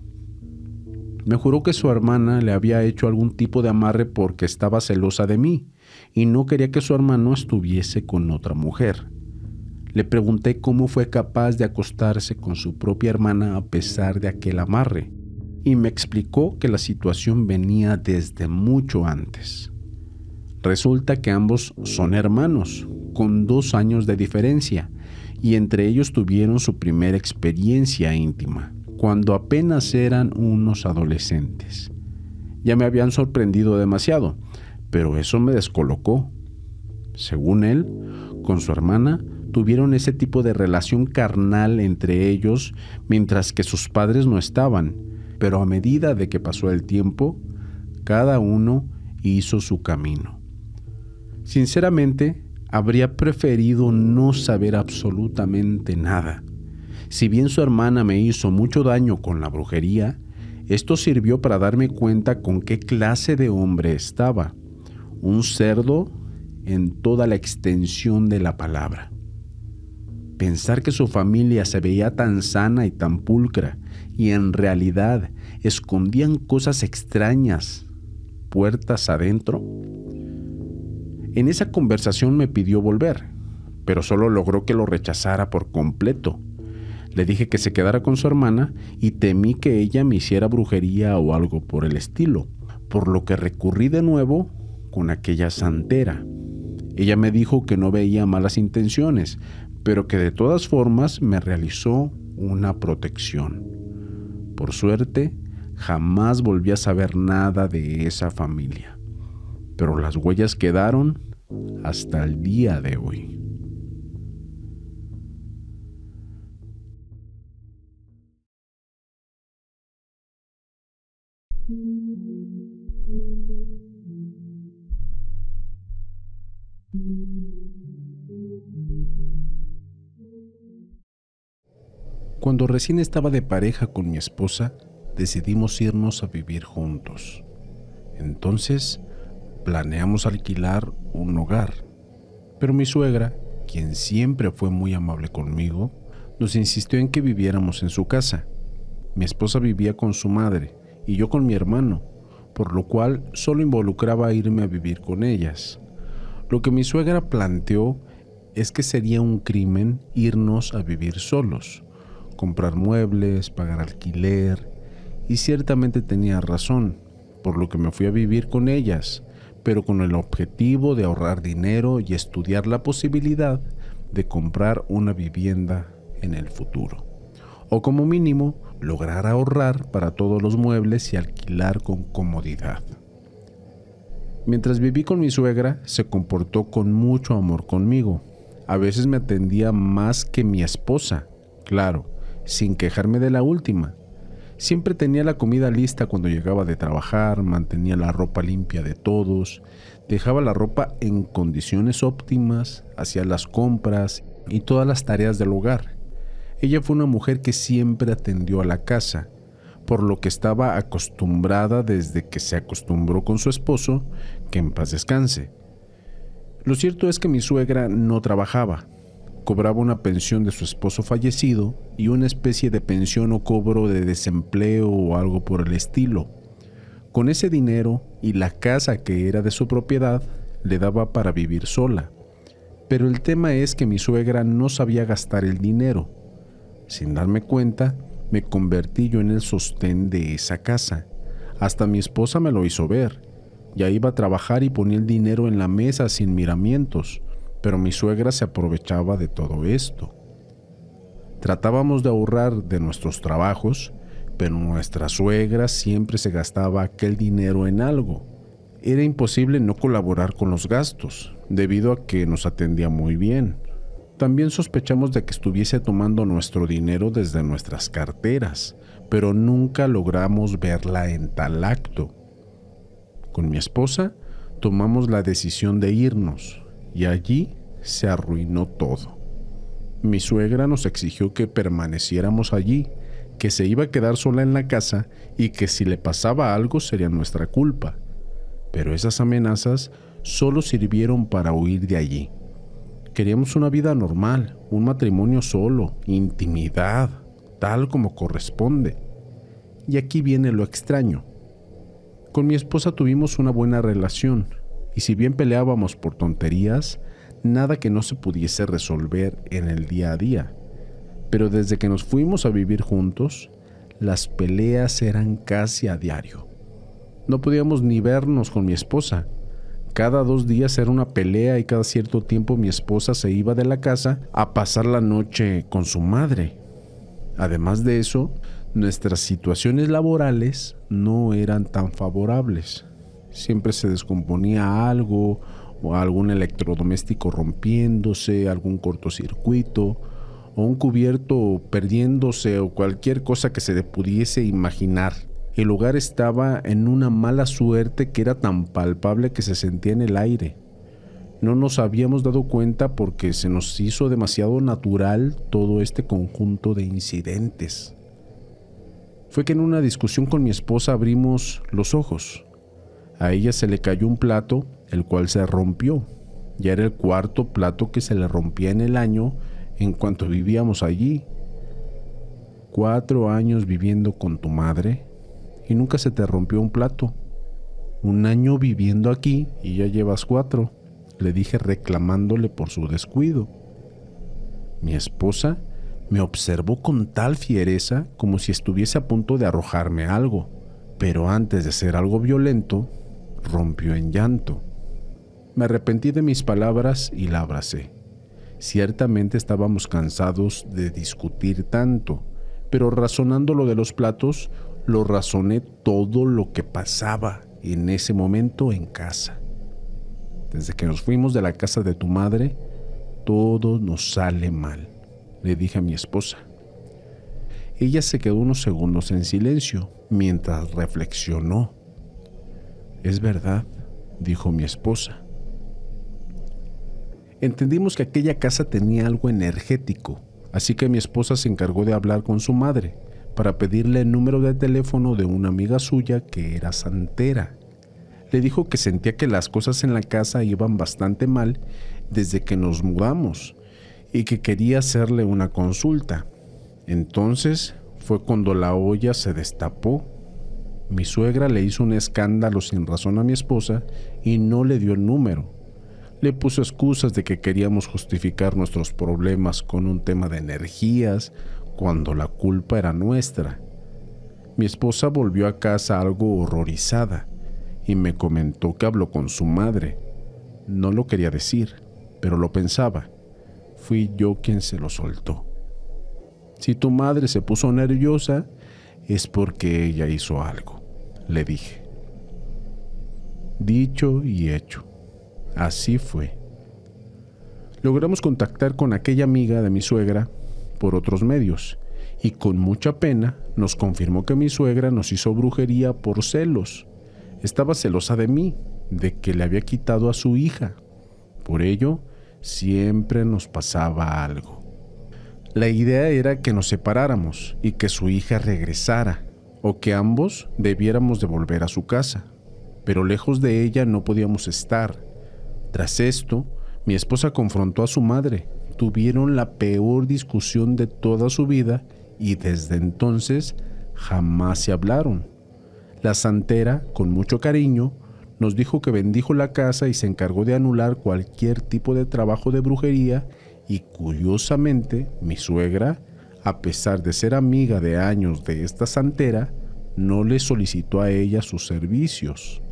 Me juró que su hermana le había hecho algún tipo de amarre porque estaba celosa de mí y no quería que su hermano estuviese con otra mujer. Le pregunté cómo fue capaz de acostarse con su propia hermana a pesar de aquel amarre y me explicó que la situación venía desde mucho antes. Resulta que ambos son hermanos, con dos años de diferencia, y entre ellos tuvieron su primera experiencia íntima, cuando apenas eran unos adolescentes. Ya me habían sorprendido demasiado, pero eso me descolocó. Según él, con su hermana, tuvieron ese tipo de relación carnal entre ellos mientras que sus padres no estaban, pero a medida de que pasó el tiempo, cada uno hizo su camino. Sinceramente, habría preferido no saber absolutamente nada. Si bien su hermana me hizo mucho daño con la brujería, esto sirvió para darme cuenta con qué clase de hombre estaba, un cerdo en toda la extensión de la palabra. Pensar que su familia se veía tan sana y tan pulcra, y en realidad escondían cosas extrañas, puertas adentro. En esa conversación me pidió volver, pero solo logró que lo rechazara por completo. Le dije que se quedara con su hermana y temí que ella me hiciera brujería o algo por el estilo, por lo que recurrí de nuevo con aquella santera. Ella me dijo que no veía malas intenciones, pero que de todas formas me realizó una protección. Por suerte, jamás volví a saber nada de esa familia, pero las huellas quedaron hasta el día de hoy. Cuando recién estaba de pareja con mi esposa, decidimos irnos a vivir juntos. Entonces, planeamos alquilar un hogar. Pero mi suegra, quien siempre fue muy amable conmigo, nos insistió en que viviéramos en su casa. Mi esposa vivía con su madre y yo con mi hermano, por lo cual solo involucraba irme a vivir con ellas. Lo que mi suegra planteó es que sería un crimen irnos a vivir solos, comprar muebles, pagar alquiler, y ciertamente tenía razón, por lo que me fui a vivir con ellas, pero con el objetivo de ahorrar dinero y estudiar la posibilidad de comprar una vivienda en el futuro, o como mínimo lograr ahorrar para todos los muebles y alquilar con comodidad. Mientras viví con mi suegra, se comportó con mucho amor conmigo. A veces me atendía más que mi esposa, claro, sin quejarme de la última. Siempre tenía la comida lista cuando llegaba de trabajar, mantenía la ropa limpia de todos, dejaba la ropa en condiciones óptimas, hacía las compras y todas las tareas del hogar. Ella fue una mujer que siempre atendió a la casa, por lo que estaba acostumbrada desde que se acostumbró con su esposo, que en paz descanse. Lo cierto es que mi suegra no trabajaba, cobraba una pensión de su esposo fallecido y una especie de pensión o cobro de desempleo o algo por el estilo. Con ese dinero y la casa que era de su propiedad, le daba para vivir sola. Pero el tema es que mi suegra no sabía gastar el dinero. Sin darme cuenta, me convertí yo en el sostén de esa casa. Hasta mi esposa me lo hizo ver. Ya iba a trabajar y ponía el dinero en la mesa sin miramientos pero mi suegra se aprovechaba de todo esto. Tratábamos de ahorrar de nuestros trabajos, pero nuestra suegra siempre se gastaba aquel dinero en algo. Era imposible no colaborar con los gastos, debido a que nos atendía muy bien. También sospechamos de que estuviese tomando nuestro dinero desde nuestras carteras, pero nunca logramos verla en tal acto. Con mi esposa tomamos la decisión de irnos, y allí se arruinó todo. Mi suegra nos exigió que permaneciéramos allí, que se iba a quedar sola en la casa y que si le pasaba algo sería nuestra culpa. Pero esas amenazas solo sirvieron para huir de allí. Queríamos una vida normal, un matrimonio solo, intimidad, tal como corresponde. Y aquí viene lo extraño. Con mi esposa tuvimos una buena relación, y si bien peleábamos por tonterías, nada que no se pudiese resolver en el día a día. Pero desde que nos fuimos a vivir juntos, las peleas eran casi a diario. No podíamos ni vernos con mi esposa. Cada dos días era una pelea y cada cierto tiempo mi esposa se iba de la casa a pasar la noche con su madre. Además de eso, nuestras situaciones laborales no eran tan favorables. Siempre se descomponía algo, o algún electrodoméstico rompiéndose, algún cortocircuito, o un cubierto perdiéndose, o cualquier cosa que se pudiese imaginar. El hogar estaba en una mala suerte que era tan palpable que se sentía en el aire. No nos habíamos dado cuenta porque se nos hizo demasiado natural todo este conjunto de incidentes. Fue que en una discusión con mi esposa abrimos los ojos a ella se le cayó un plato, el cual se rompió. Ya era el cuarto plato que se le rompía en el año en cuanto vivíamos allí. Cuatro años viviendo con tu madre y nunca se te rompió un plato. Un año viviendo aquí y ya llevas cuatro, le dije reclamándole por su descuido. Mi esposa me observó con tal fiereza como si estuviese a punto de arrojarme algo, pero antes de hacer algo violento, rompió en llanto. Me arrepentí de mis palabras y la abracé. Ciertamente estábamos cansados de discutir tanto, pero razonando lo de los platos, lo razoné todo lo que pasaba en ese momento en casa. Desde que nos fuimos de la casa de tu madre, todo nos sale mal, le dije a mi esposa. Ella se quedó unos segundos en silencio mientras reflexionó. Es verdad, dijo mi esposa. Entendimos que aquella casa tenía algo energético, así que mi esposa se encargó de hablar con su madre para pedirle el número de teléfono de una amiga suya que era santera. Le dijo que sentía que las cosas en la casa iban bastante mal desde que nos mudamos y que quería hacerle una consulta. Entonces fue cuando la olla se destapó mi suegra le hizo un escándalo sin razón a mi esposa y no le dio el número. Le puso excusas de que queríamos justificar nuestros problemas con un tema de energías cuando la culpa era nuestra. Mi esposa volvió a casa algo horrorizada y me comentó que habló con su madre. No lo quería decir, pero lo pensaba. Fui yo quien se lo soltó. Si tu madre se puso nerviosa, es porque ella hizo algo le dije. Dicho y hecho, así fue. Logramos contactar con aquella amiga de mi suegra por otros medios y con mucha pena nos confirmó que mi suegra nos hizo brujería por celos. Estaba celosa de mí, de que le había quitado a su hija. Por ello, siempre nos pasaba algo. La idea era que nos separáramos y que su hija regresara, o que ambos debiéramos de volver a su casa, pero lejos de ella no podíamos estar. Tras esto, mi esposa confrontó a su madre, tuvieron la peor discusión de toda su vida y desde entonces jamás se hablaron. La santera, con mucho cariño, nos dijo que bendijo la casa y se encargó de anular cualquier tipo de trabajo de brujería y curiosamente mi suegra a pesar de ser amiga de años de esta santera, no le solicitó a ella sus servicios.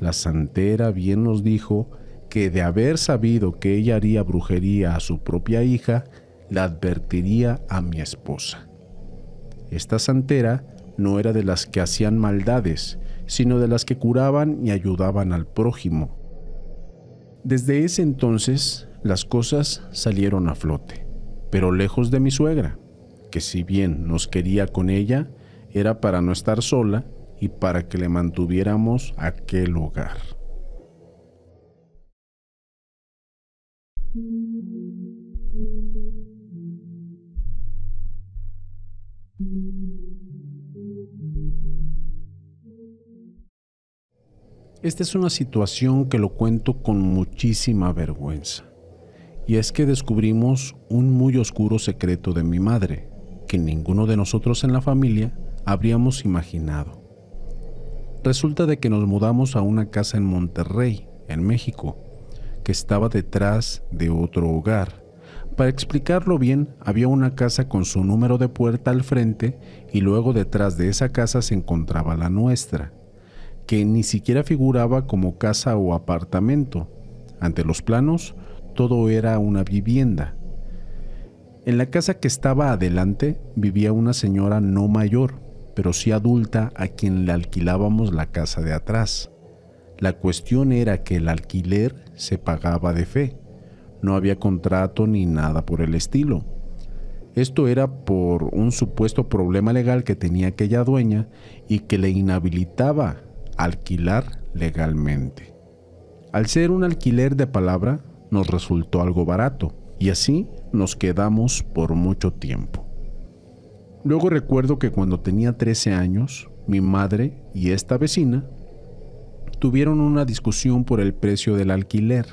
La santera bien nos dijo que de haber sabido que ella haría brujería a su propia hija, la advertiría a mi esposa. Esta santera no era de las que hacían maldades, sino de las que curaban y ayudaban al prójimo. Desde ese entonces las cosas salieron a flote, pero lejos de mi suegra que si bien nos quería con ella, era para no estar sola y para que le mantuviéramos aquel hogar. Esta es una situación que lo cuento con muchísima vergüenza. Y es que descubrimos un muy oscuro secreto de mi madre, que ninguno de nosotros en la familia habríamos imaginado. Resulta de que nos mudamos a una casa en Monterrey, en México, que estaba detrás de otro hogar. Para explicarlo bien, había una casa con su número de puerta al frente y luego detrás de esa casa se encontraba la nuestra, que ni siquiera figuraba como casa o apartamento. Ante los planos, todo era una vivienda, en la casa que estaba adelante vivía una señora no mayor, pero sí adulta a quien le alquilábamos la casa de atrás. La cuestión era que el alquiler se pagaba de fe, no había contrato ni nada por el estilo. Esto era por un supuesto problema legal que tenía aquella dueña y que le inhabilitaba alquilar legalmente. Al ser un alquiler de palabra, nos resultó algo barato, y así nos quedamos por mucho tiempo. Luego recuerdo que cuando tenía 13 años, mi madre y esta vecina tuvieron una discusión por el precio del alquiler.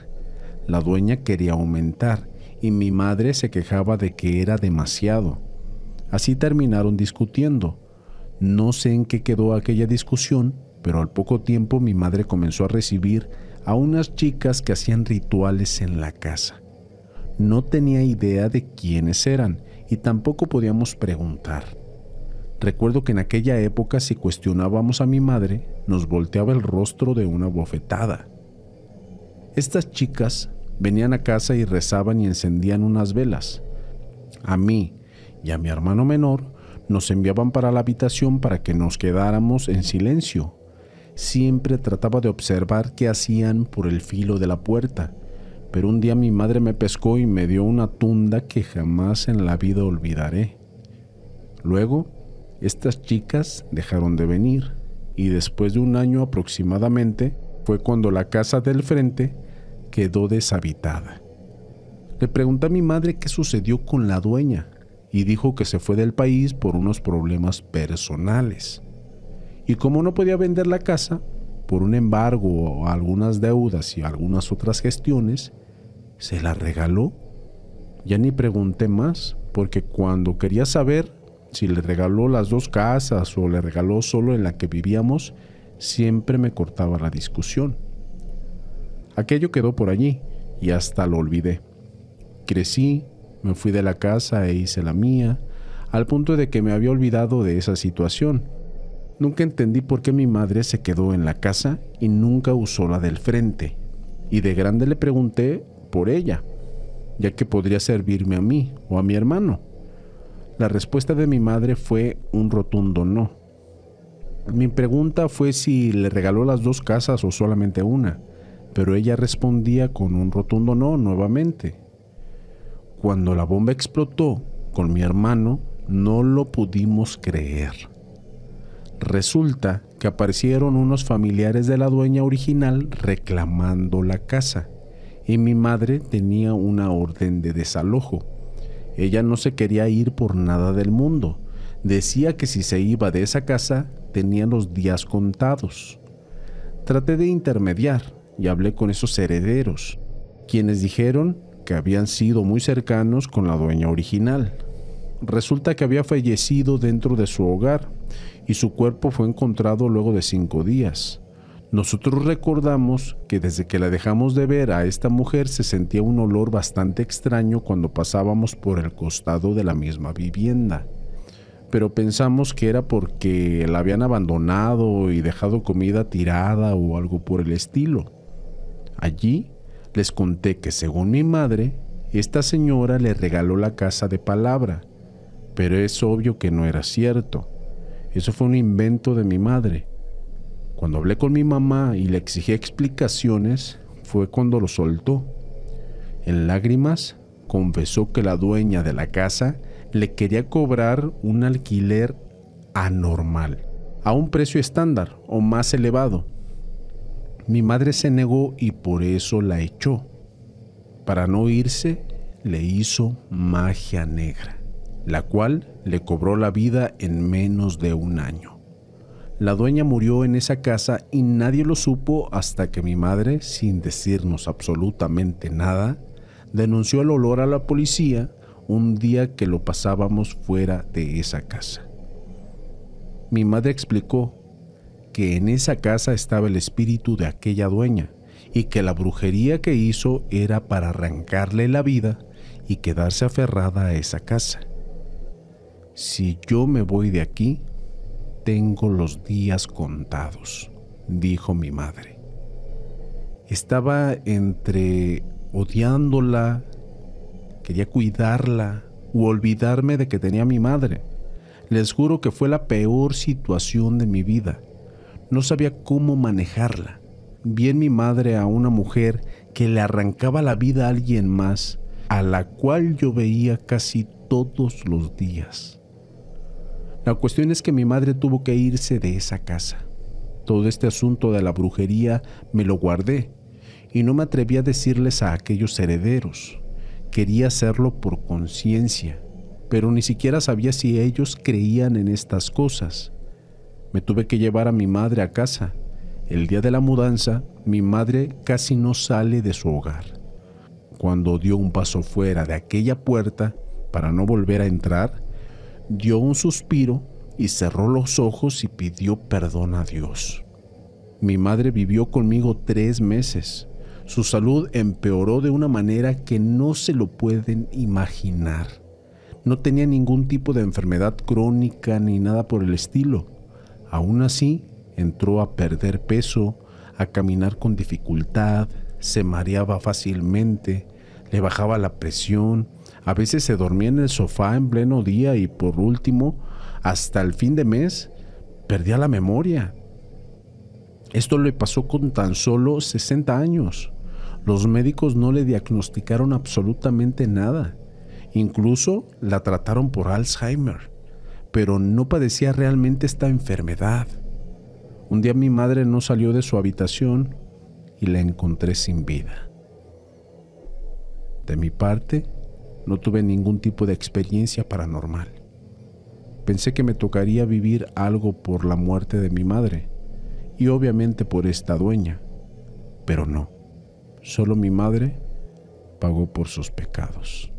La dueña quería aumentar y mi madre se quejaba de que era demasiado. Así terminaron discutiendo. No sé en qué quedó aquella discusión, pero al poco tiempo mi madre comenzó a recibir a unas chicas que hacían rituales en la casa no tenía idea de quiénes eran y tampoco podíamos preguntar. Recuerdo que en aquella época si cuestionábamos a mi madre, nos volteaba el rostro de una bofetada. Estas chicas venían a casa y rezaban y encendían unas velas. A mí y a mi hermano menor nos enviaban para la habitación para que nos quedáramos en silencio. Siempre trataba de observar qué hacían por el filo de la puerta pero un día mi madre me pescó y me dio una tunda que jamás en la vida olvidaré. Luego, estas chicas dejaron de venir y después de un año aproximadamente fue cuando la casa del frente quedó deshabitada. Le pregunté a mi madre qué sucedió con la dueña y dijo que se fue del país por unos problemas personales. Y como no podía vender la casa, por un embargo o algunas deudas y algunas otras gestiones, se la regaló. Ya ni pregunté más, porque cuando quería saber si le regaló las dos casas o le regaló solo en la que vivíamos, siempre me cortaba la discusión. Aquello quedó por allí y hasta lo olvidé. Crecí, me fui de la casa e hice la mía, al punto de que me había olvidado de esa situación. Nunca entendí por qué mi madre se quedó en la casa y nunca usó la del frente. Y de grande le pregunté por ella, ya que podría servirme a mí o a mi hermano. La respuesta de mi madre fue un rotundo no. Mi pregunta fue si le regaló las dos casas o solamente una, pero ella respondía con un rotundo no nuevamente. Cuando la bomba explotó con mi hermano, no lo pudimos creer. Resulta que aparecieron unos familiares de la dueña original reclamando la casa y mi madre tenía una orden de desalojo. Ella no se quería ir por nada del mundo. Decía que si se iba de esa casa tenía los días contados. Traté de intermediar y hablé con esos herederos, quienes dijeron que habían sido muy cercanos con la dueña original. Resulta que había fallecido dentro de su hogar y su cuerpo fue encontrado luego de cinco días. Nosotros recordamos que desde que la dejamos de ver a esta mujer se sentía un olor bastante extraño cuando pasábamos por el costado de la misma vivienda, pero pensamos que era porque la habían abandonado y dejado comida tirada o algo por el estilo. Allí les conté que según mi madre, esta señora le regaló la casa de palabra, pero es obvio que no era cierto. Eso fue un invento de mi madre cuando hablé con mi mamá y le exigí explicaciones, fue cuando lo soltó. En lágrimas, confesó que la dueña de la casa le quería cobrar un alquiler anormal, a un precio estándar o más elevado. Mi madre se negó y por eso la echó. Para no irse, le hizo magia negra, la cual le cobró la vida en menos de un año. La dueña murió en esa casa y nadie lo supo hasta que mi madre, sin decirnos absolutamente nada, denunció el olor a la policía un día que lo pasábamos fuera de esa casa. Mi madre explicó que en esa casa estaba el espíritu de aquella dueña y que la brujería que hizo era para arrancarle la vida y quedarse aferrada a esa casa. Si yo me voy de aquí, tengo los días contados, dijo mi madre. Estaba entre odiándola, quería cuidarla u olvidarme de que tenía mi madre. Les juro que fue la peor situación de mi vida. No sabía cómo manejarla. Vi en mi madre a una mujer que le arrancaba la vida a alguien más, a la cual yo veía casi todos los días. La cuestión es que mi madre tuvo que irse de esa casa. Todo este asunto de la brujería me lo guardé y no me atreví a decirles a aquellos herederos. Quería hacerlo por conciencia, pero ni siquiera sabía si ellos creían en estas cosas. Me tuve que llevar a mi madre a casa. El día de la mudanza, mi madre casi no sale de su hogar. Cuando dio un paso fuera de aquella puerta para no volver a entrar, dio un suspiro y cerró los ojos y pidió perdón a Dios. Mi madre vivió conmigo tres meses. Su salud empeoró de una manera que no se lo pueden imaginar. No tenía ningún tipo de enfermedad crónica ni nada por el estilo. Aún así, entró a perder peso, a caminar con dificultad, se mareaba fácilmente, le bajaba la presión, a veces se dormía en el sofá en pleno día y por último, hasta el fin de mes, perdía la memoria. Esto le pasó con tan solo 60 años. Los médicos no le diagnosticaron absolutamente nada. Incluso la trataron por Alzheimer, pero no padecía realmente esta enfermedad. Un día mi madre no salió de su habitación y la encontré sin vida. De mi parte, no tuve ningún tipo de experiencia paranormal. Pensé que me tocaría vivir algo por la muerte de mi madre y obviamente por esta dueña, pero no. Solo mi madre pagó por sus pecados.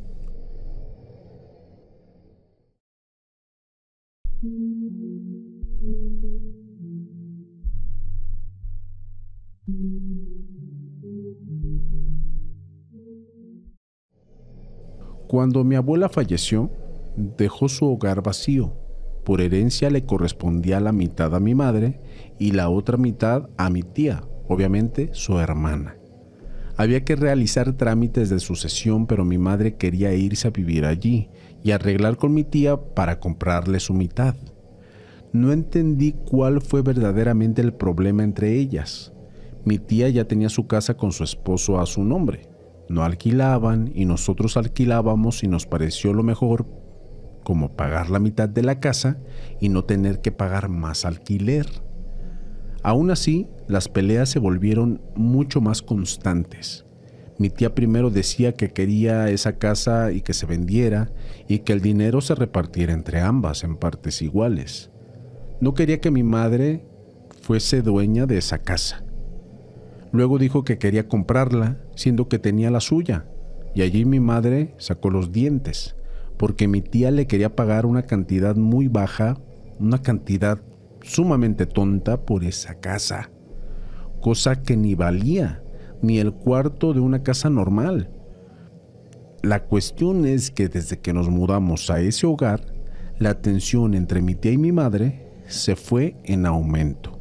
Cuando mi abuela falleció, dejó su hogar vacío. Por herencia le correspondía la mitad a mi madre y la otra mitad a mi tía, obviamente su hermana. Había que realizar trámites de sucesión, pero mi madre quería irse a vivir allí y arreglar con mi tía para comprarle su mitad. No entendí cuál fue verdaderamente el problema entre ellas. Mi tía ya tenía su casa con su esposo a su nombre, no alquilaban y nosotros alquilábamos y nos pareció lo mejor como pagar la mitad de la casa y no tener que pagar más alquiler. Aún así, las peleas se volvieron mucho más constantes. Mi tía primero decía que quería esa casa y que se vendiera y que el dinero se repartiera entre ambas en partes iguales. No quería que mi madre fuese dueña de esa casa Luego dijo que quería comprarla, siendo que tenía la suya, y allí mi madre sacó los dientes, porque mi tía le quería pagar una cantidad muy baja, una cantidad sumamente tonta por esa casa, cosa que ni valía, ni el cuarto de una casa normal. La cuestión es que desde que nos mudamos a ese hogar, la tensión entre mi tía y mi madre se fue en aumento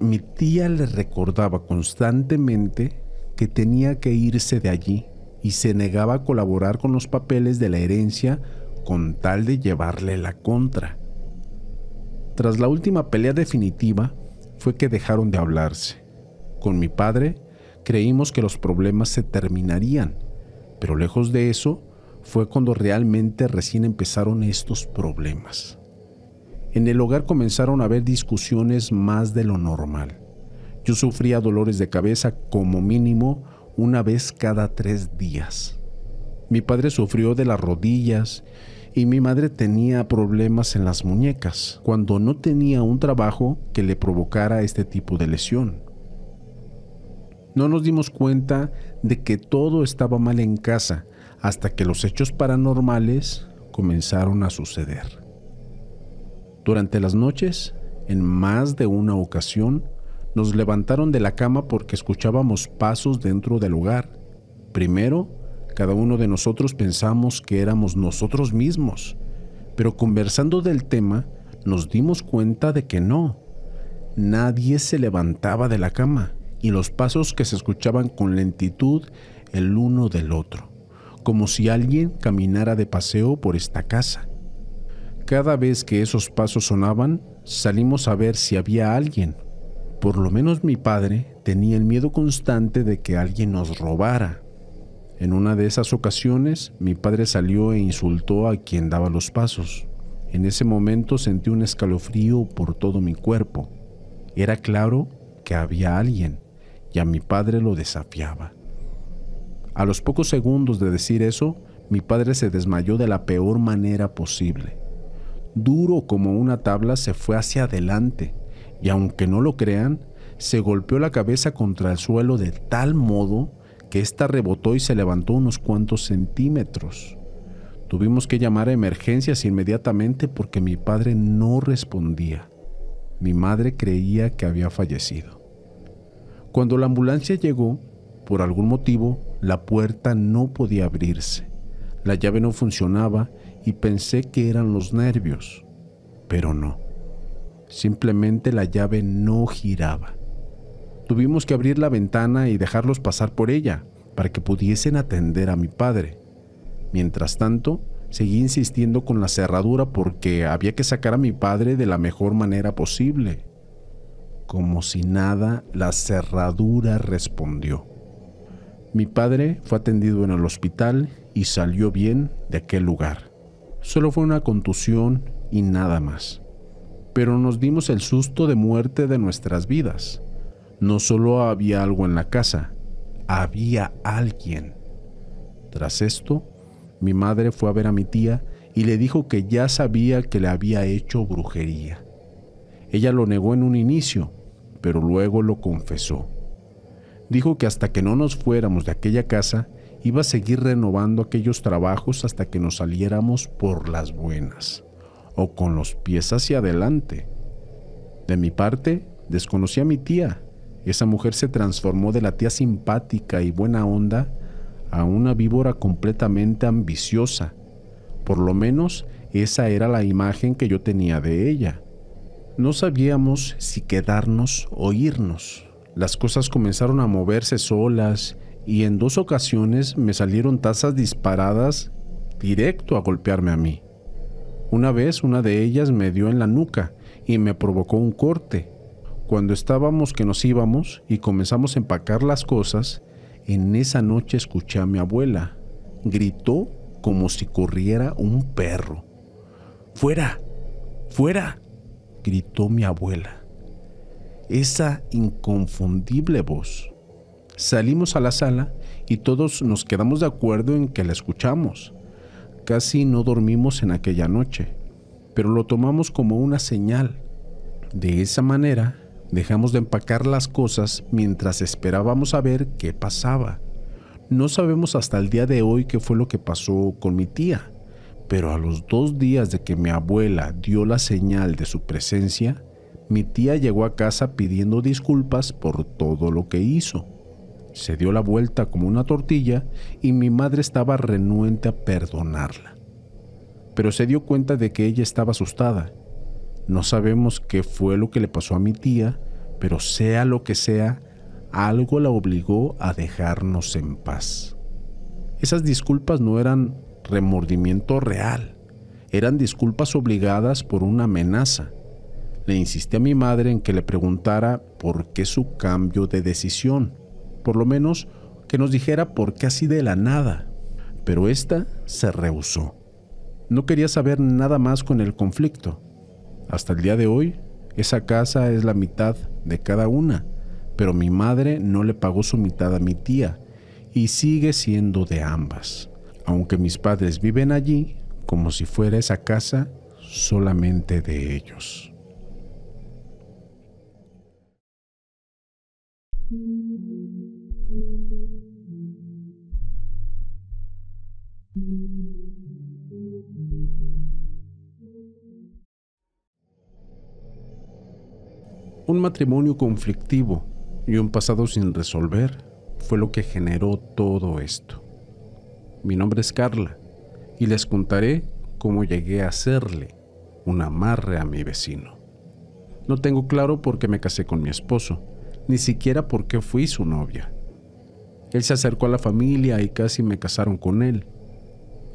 mi tía le recordaba constantemente que tenía que irse de allí y se negaba a colaborar con los papeles de la herencia con tal de llevarle la contra. Tras la última pelea definitiva fue que dejaron de hablarse. Con mi padre creímos que los problemas se terminarían, pero lejos de eso fue cuando realmente recién empezaron estos problemas. En el hogar comenzaron a haber discusiones más de lo normal. Yo sufría dolores de cabeza como mínimo una vez cada tres días. Mi padre sufrió de las rodillas y mi madre tenía problemas en las muñecas cuando no tenía un trabajo que le provocara este tipo de lesión. No nos dimos cuenta de que todo estaba mal en casa hasta que los hechos paranormales comenzaron a suceder. Durante las noches, en más de una ocasión, nos levantaron de la cama porque escuchábamos pasos dentro del hogar. Primero, cada uno de nosotros pensamos que éramos nosotros mismos, pero conversando del tema nos dimos cuenta de que no. Nadie se levantaba de la cama y los pasos que se escuchaban con lentitud el uno del otro, como si alguien caminara de paseo por esta casa. Cada vez que esos pasos sonaban, salimos a ver si había alguien. Por lo menos mi padre tenía el miedo constante de que alguien nos robara. En una de esas ocasiones, mi padre salió e insultó a quien daba los pasos. En ese momento sentí un escalofrío por todo mi cuerpo. Era claro que había alguien y a mi padre lo desafiaba. A los pocos segundos de decir eso, mi padre se desmayó de la peor manera posible duro como una tabla, se fue hacia adelante, y aunque no lo crean, se golpeó la cabeza contra el suelo de tal modo que ésta rebotó y se levantó unos cuantos centímetros. Tuvimos que llamar a emergencias inmediatamente porque mi padre no respondía. Mi madre creía que había fallecido. Cuando la ambulancia llegó, por algún motivo, la puerta no podía abrirse. La llave no funcionaba y pensé que eran los nervios, pero no. Simplemente la llave no giraba. Tuvimos que abrir la ventana y dejarlos pasar por ella para que pudiesen atender a mi padre. Mientras tanto, seguí insistiendo con la cerradura porque había que sacar a mi padre de la mejor manera posible. Como si nada, la cerradura respondió. Mi padre fue atendido en el hospital y salió bien de aquel lugar. Solo fue una contusión y nada más. Pero nos dimos el susto de muerte de nuestras vidas. No solo había algo en la casa, había alguien. Tras esto, mi madre fue a ver a mi tía y le dijo que ya sabía que le había hecho brujería. Ella lo negó en un inicio, pero luego lo confesó. Dijo que hasta que no nos fuéramos de aquella casa, iba a seguir renovando aquellos trabajos hasta que nos saliéramos por las buenas, o con los pies hacia adelante. De mi parte, desconocí a mi tía. Esa mujer se transformó de la tía simpática y buena onda a una víbora completamente ambiciosa. Por lo menos esa era la imagen que yo tenía de ella. No sabíamos si quedarnos o irnos. Las cosas comenzaron a moverse solas y en dos ocasiones me salieron tazas disparadas directo a golpearme a mí. Una vez una de ellas me dio en la nuca y me provocó un corte. Cuando estábamos que nos íbamos y comenzamos a empacar las cosas, en esa noche escuché a mi abuela. Gritó como si corriera un perro. ¡Fuera! ¡Fuera! gritó mi abuela. Esa inconfundible voz. Salimos a la sala y todos nos quedamos de acuerdo en que la escuchamos. Casi no dormimos en aquella noche, pero lo tomamos como una señal. De esa manera, dejamos de empacar las cosas mientras esperábamos a ver qué pasaba. No sabemos hasta el día de hoy qué fue lo que pasó con mi tía, pero a los dos días de que mi abuela dio la señal de su presencia, mi tía llegó a casa pidiendo disculpas por todo lo que hizo. Se dio la vuelta como una tortilla y mi madre estaba renuente a perdonarla. Pero se dio cuenta de que ella estaba asustada. No sabemos qué fue lo que le pasó a mi tía, pero sea lo que sea, algo la obligó a dejarnos en paz. Esas disculpas no eran remordimiento real, eran disculpas obligadas por una amenaza. Le insistí a mi madre en que le preguntara por qué su cambio de decisión por lo menos que nos dijera por qué así de la nada. Pero ésta se rehusó. No quería saber nada más con el conflicto. Hasta el día de hoy, esa casa es la mitad de cada una, pero mi madre no le pagó su mitad a mi tía y sigue siendo de ambas. Aunque mis padres viven allí como si fuera esa casa solamente de ellos. Un matrimonio conflictivo y un pasado sin resolver fue lo que generó todo esto. Mi nombre es Carla y les contaré cómo llegué a hacerle un amarre a mi vecino. No tengo claro por qué me casé con mi esposo, ni siquiera por qué fui su novia. Él se acercó a la familia y casi me casaron con él,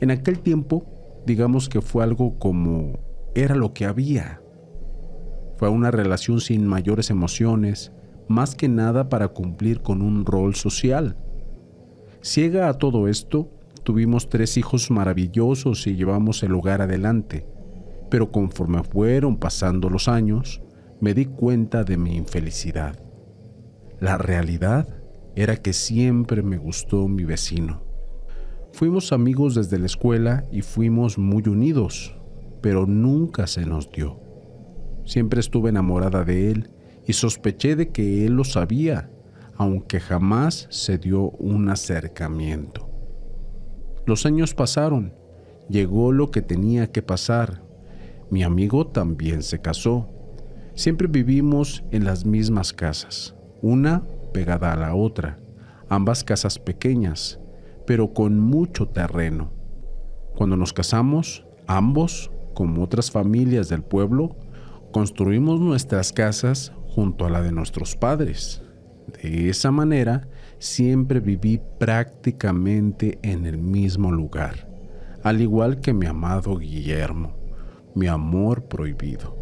en aquel tiempo, digamos que fue algo como era lo que había. Fue una relación sin mayores emociones, más que nada para cumplir con un rol social. Ciega a todo esto, tuvimos tres hijos maravillosos y llevamos el hogar adelante, pero conforme fueron pasando los años, me di cuenta de mi infelicidad. La realidad era que siempre me gustó mi vecino Fuimos amigos desde la escuela y fuimos muy unidos, pero nunca se nos dio. Siempre estuve enamorada de él y sospeché de que él lo sabía, aunque jamás se dio un acercamiento. Los años pasaron, llegó lo que tenía que pasar. Mi amigo también se casó. Siempre vivimos en las mismas casas, una pegada a la otra, ambas casas pequeñas, pero con mucho terreno. Cuando nos casamos, ambos, como otras familias del pueblo, construimos nuestras casas junto a la de nuestros padres. De esa manera, siempre viví prácticamente en el mismo lugar, al igual que mi amado Guillermo, mi amor prohibido.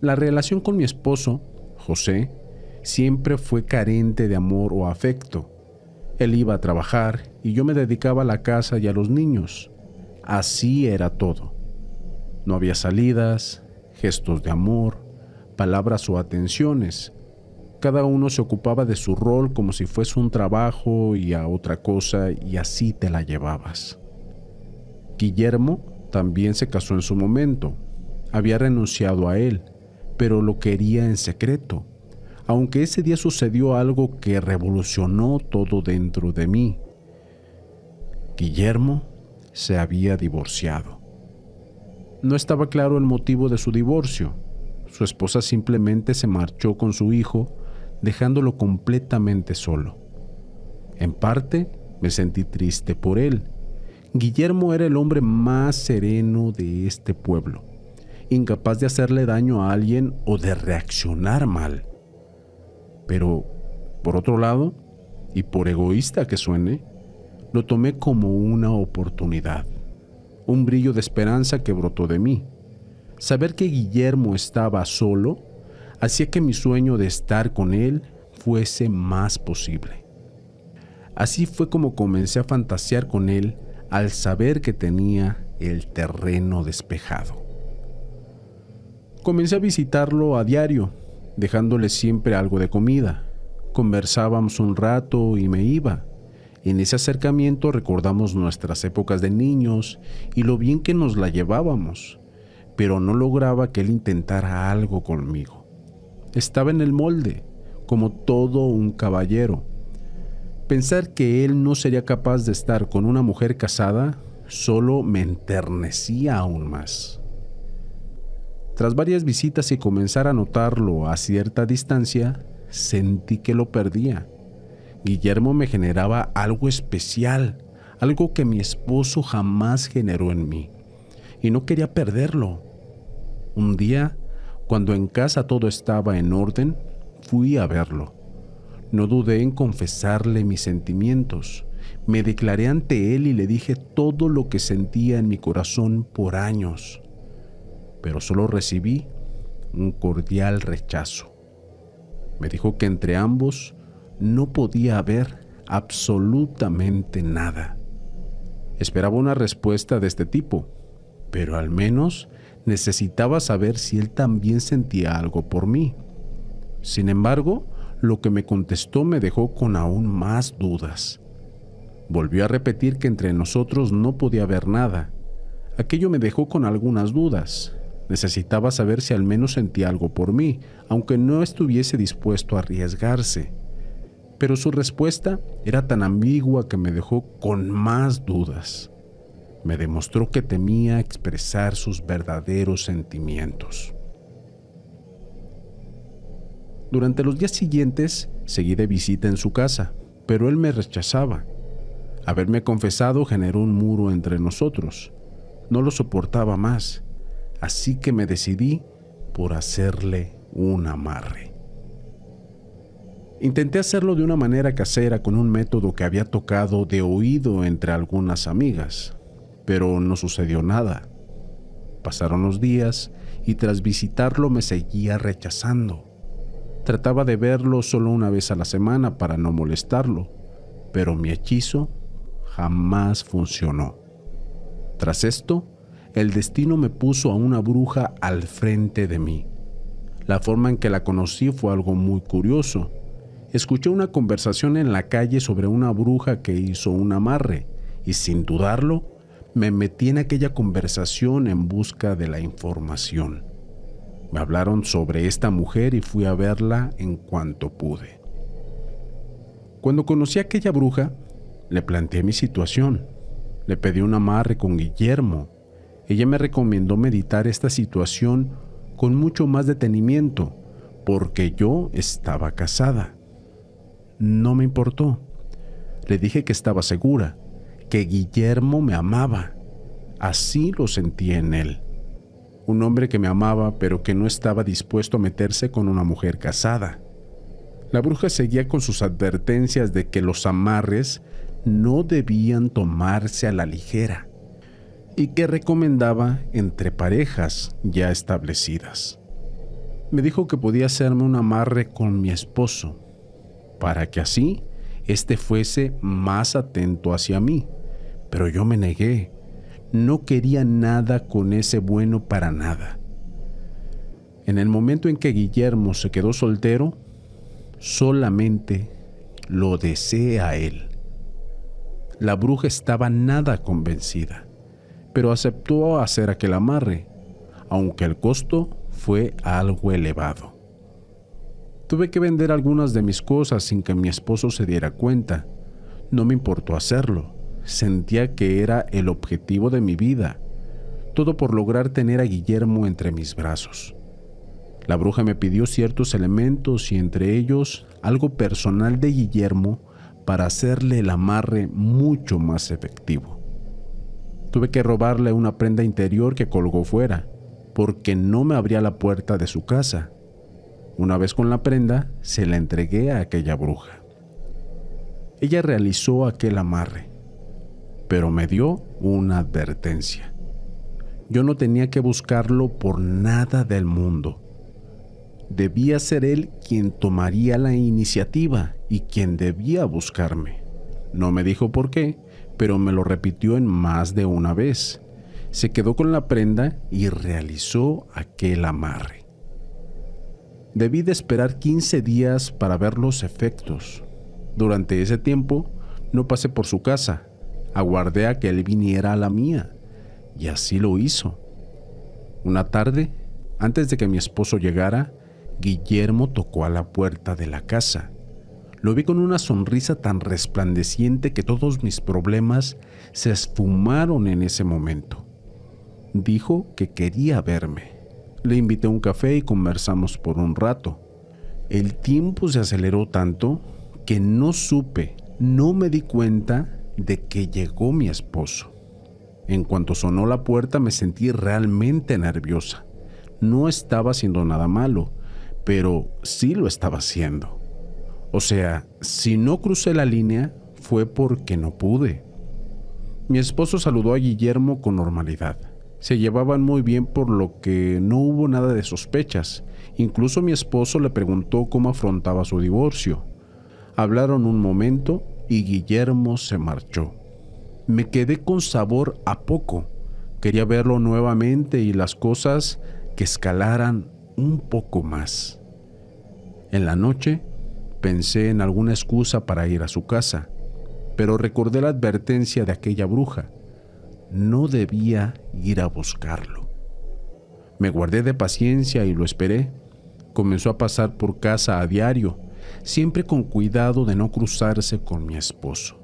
La relación con mi esposo, José, siempre fue carente de amor o afecto. Él iba a trabajar y yo me dedicaba a la casa y a los niños. Así era todo. No había salidas, gestos de amor, palabras o atenciones. Cada uno se ocupaba de su rol como si fuese un trabajo y a otra cosa y así te la llevabas. Guillermo también se casó en su momento. Había renunciado a él, pero lo quería en secreto aunque ese día sucedió algo que revolucionó todo dentro de mí. Guillermo se había divorciado. No estaba claro el motivo de su divorcio. Su esposa simplemente se marchó con su hijo, dejándolo completamente solo. En parte, me sentí triste por él. Guillermo era el hombre más sereno de este pueblo, incapaz de hacerle daño a alguien o de reaccionar mal. Pero, por otro lado, y por egoísta que suene, lo tomé como una oportunidad, un brillo de esperanza que brotó de mí. Saber que Guillermo estaba solo hacía que mi sueño de estar con él fuese más posible. Así fue como comencé a fantasear con él al saber que tenía el terreno despejado. Comencé a visitarlo a diario dejándole siempre algo de comida. Conversábamos un rato y me iba. En ese acercamiento recordamos nuestras épocas de niños y lo bien que nos la llevábamos, pero no lograba que él intentara algo conmigo. Estaba en el molde, como todo un caballero. Pensar que él no sería capaz de estar con una mujer casada solo me enternecía aún más. Tras varias visitas y comenzar a notarlo a cierta distancia, sentí que lo perdía. Guillermo me generaba algo especial, algo que mi esposo jamás generó en mí, y no quería perderlo. Un día, cuando en casa todo estaba en orden, fui a verlo. No dudé en confesarle mis sentimientos. Me declaré ante él y le dije todo lo que sentía en mi corazón por años pero solo recibí un cordial rechazo. Me dijo que entre ambos no podía haber absolutamente nada. Esperaba una respuesta de este tipo, pero al menos necesitaba saber si él también sentía algo por mí. Sin embargo, lo que me contestó me dejó con aún más dudas. Volvió a repetir que entre nosotros no podía haber nada. Aquello me dejó con algunas dudas, Necesitaba saber si al menos sentía algo por mí, aunque no estuviese dispuesto a arriesgarse. Pero su respuesta era tan ambigua que me dejó con más dudas. Me demostró que temía expresar sus verdaderos sentimientos. Durante los días siguientes seguí de visita en su casa, pero él me rechazaba. Haberme confesado generó un muro entre nosotros. No lo soportaba más así que me decidí por hacerle un amarre. Intenté hacerlo de una manera casera con un método que había tocado de oído entre algunas amigas, pero no sucedió nada. Pasaron los días y tras visitarlo me seguía rechazando. Trataba de verlo solo una vez a la semana para no molestarlo, pero mi hechizo jamás funcionó. Tras esto, el destino me puso a una bruja al frente de mí. La forma en que la conocí fue algo muy curioso. Escuché una conversación en la calle sobre una bruja que hizo un amarre y sin dudarlo me metí en aquella conversación en busca de la información. Me hablaron sobre esta mujer y fui a verla en cuanto pude. Cuando conocí a aquella bruja, le planteé mi situación. Le pedí un amarre con Guillermo ella me recomendó meditar esta situación con mucho más detenimiento, porque yo estaba casada. No me importó. Le dije que estaba segura, que Guillermo me amaba. Así lo sentía en él. Un hombre que me amaba, pero que no estaba dispuesto a meterse con una mujer casada. La bruja seguía con sus advertencias de que los amarres no debían tomarse a la ligera y que recomendaba entre parejas ya establecidas. Me dijo que podía hacerme un amarre con mi esposo, para que así éste fuese más atento hacia mí, pero yo me negué. No quería nada con ese bueno para nada. En el momento en que Guillermo se quedó soltero, solamente lo deseé a él. La bruja estaba nada convencida pero aceptó hacer aquel amarre, aunque el costo fue algo elevado. Tuve que vender algunas de mis cosas sin que mi esposo se diera cuenta. No me importó hacerlo. Sentía que era el objetivo de mi vida. Todo por lograr tener a Guillermo entre mis brazos. La bruja me pidió ciertos elementos y entre ellos algo personal de Guillermo para hacerle el amarre mucho más efectivo. Tuve que robarle una prenda interior que colgó fuera, porque no me abría la puerta de su casa. Una vez con la prenda, se la entregué a aquella bruja. Ella realizó aquel amarre, pero me dio una advertencia. Yo no tenía que buscarlo por nada del mundo. Debía ser él quien tomaría la iniciativa y quien debía buscarme. No me dijo por qué, pero me lo repitió en más de una vez. Se quedó con la prenda y realizó aquel amarre. Debí de esperar 15 días para ver los efectos. Durante ese tiempo no pasé por su casa, aguardé a que él viniera a la mía, y así lo hizo. Una tarde, antes de que mi esposo llegara, Guillermo tocó a la puerta de la casa lo vi con una sonrisa tan resplandeciente que todos mis problemas se esfumaron en ese momento. Dijo que quería verme. Le invité un café y conversamos por un rato. El tiempo se aceleró tanto que no supe, no me di cuenta de que llegó mi esposo. En cuanto sonó la puerta me sentí realmente nerviosa. No estaba haciendo nada malo, pero sí lo estaba haciendo. O sea, si no crucé la línea fue porque no pude. Mi esposo saludó a Guillermo con normalidad. Se llevaban muy bien por lo que no hubo nada de sospechas. Incluso mi esposo le preguntó cómo afrontaba su divorcio. Hablaron un momento y Guillermo se marchó. Me quedé con sabor a poco. Quería verlo nuevamente y las cosas que escalaran un poco más. En la noche pensé en alguna excusa para ir a su casa, pero recordé la advertencia de aquella bruja. No debía ir a buscarlo. Me guardé de paciencia y lo esperé. Comenzó a pasar por casa a diario, siempre con cuidado de no cruzarse con mi esposo.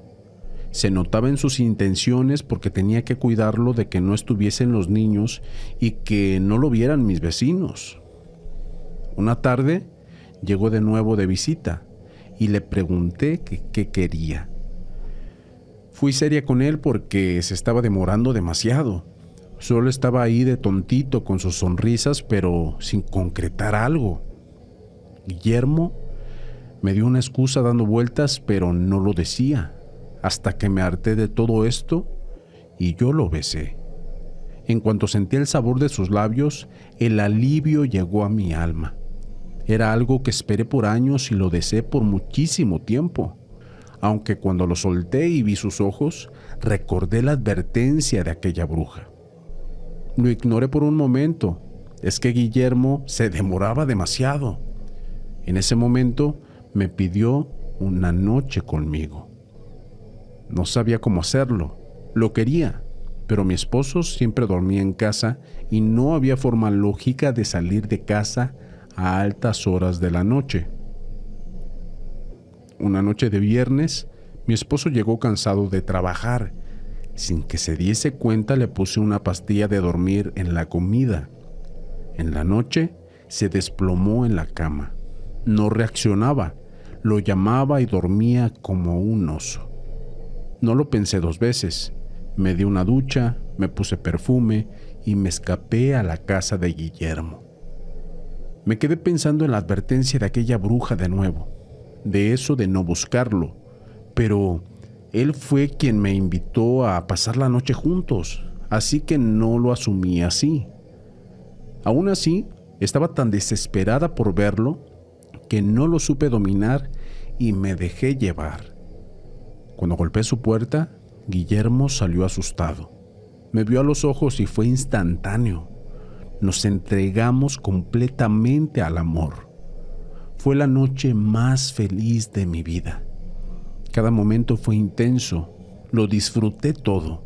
Se notaba en sus intenciones porque tenía que cuidarlo de que no estuviesen los niños y que no lo vieran mis vecinos. Una tarde llegó de nuevo de visita y le pregunté qué quería. Fui seria con él porque se estaba demorando demasiado. Solo estaba ahí de tontito con sus sonrisas, pero sin concretar algo. Guillermo me dio una excusa dando vueltas, pero no lo decía, hasta que me harté de todo esto y yo lo besé. En cuanto sentí el sabor de sus labios, el alivio llegó a mi alma. Era algo que esperé por años y lo deseé por muchísimo tiempo. Aunque cuando lo solté y vi sus ojos, recordé la advertencia de aquella bruja. Lo ignoré por un momento. Es que Guillermo se demoraba demasiado. En ese momento me pidió una noche conmigo. No sabía cómo hacerlo. Lo quería, pero mi esposo siempre dormía en casa y no había forma lógica de salir de casa a altas horas de la noche. Una noche de viernes, mi esposo llegó cansado de trabajar. Sin que se diese cuenta le puse una pastilla de dormir en la comida. En la noche se desplomó en la cama. No reaccionaba. Lo llamaba y dormía como un oso. No lo pensé dos veces. Me di una ducha, me puse perfume y me escapé a la casa de Guillermo. Me quedé pensando en la advertencia de aquella bruja de nuevo, de eso de no buscarlo, pero él fue quien me invitó a pasar la noche juntos, así que no lo asumí así. Aún así, estaba tan desesperada por verlo que no lo supe dominar y me dejé llevar. Cuando golpeé su puerta, Guillermo salió asustado. Me vio a los ojos y fue instantáneo nos entregamos completamente al amor. Fue la noche más feliz de mi vida. Cada momento fue intenso, lo disfruté todo,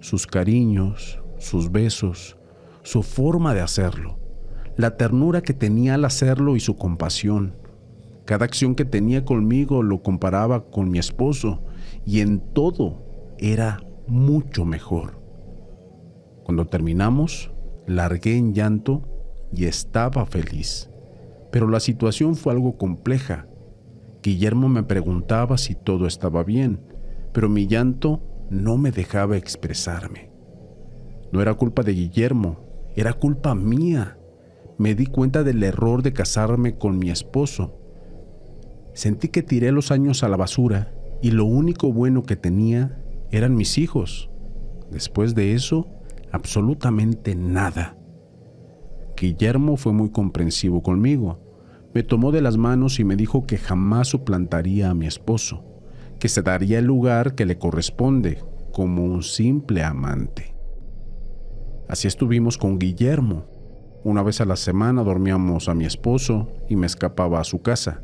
sus cariños, sus besos, su forma de hacerlo, la ternura que tenía al hacerlo y su compasión. Cada acción que tenía conmigo lo comparaba con mi esposo y en todo era mucho mejor. Cuando terminamos, largué en llanto y estaba feliz. Pero la situación fue algo compleja. Guillermo me preguntaba si todo estaba bien, pero mi llanto no me dejaba expresarme. No era culpa de Guillermo, era culpa mía. Me di cuenta del error de casarme con mi esposo. Sentí que tiré los años a la basura y lo único bueno que tenía eran mis hijos. Después de eso, absolutamente nada. Guillermo fue muy comprensivo conmigo. Me tomó de las manos y me dijo que jamás suplantaría a mi esposo, que se daría el lugar que le corresponde como un simple amante. Así estuvimos con Guillermo. Una vez a la semana dormíamos a mi esposo y me escapaba a su casa.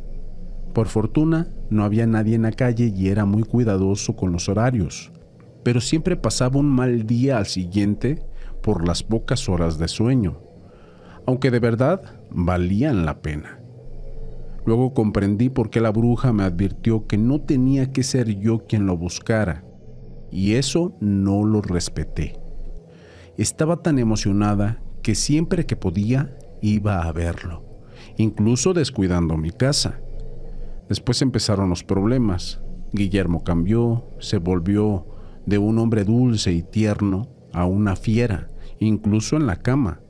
Por fortuna, no había nadie en la calle y era muy cuidadoso con los horarios pero siempre pasaba un mal día al siguiente por las pocas horas de sueño, aunque de verdad valían la pena. Luego comprendí por qué la bruja me advirtió que no tenía que ser yo quien lo buscara, y eso no lo respeté. Estaba tan emocionada que siempre que podía iba a verlo, incluso descuidando mi casa. Después empezaron los problemas. Guillermo cambió, se volvió de un hombre dulce y tierno a una fiera, incluso en la cama.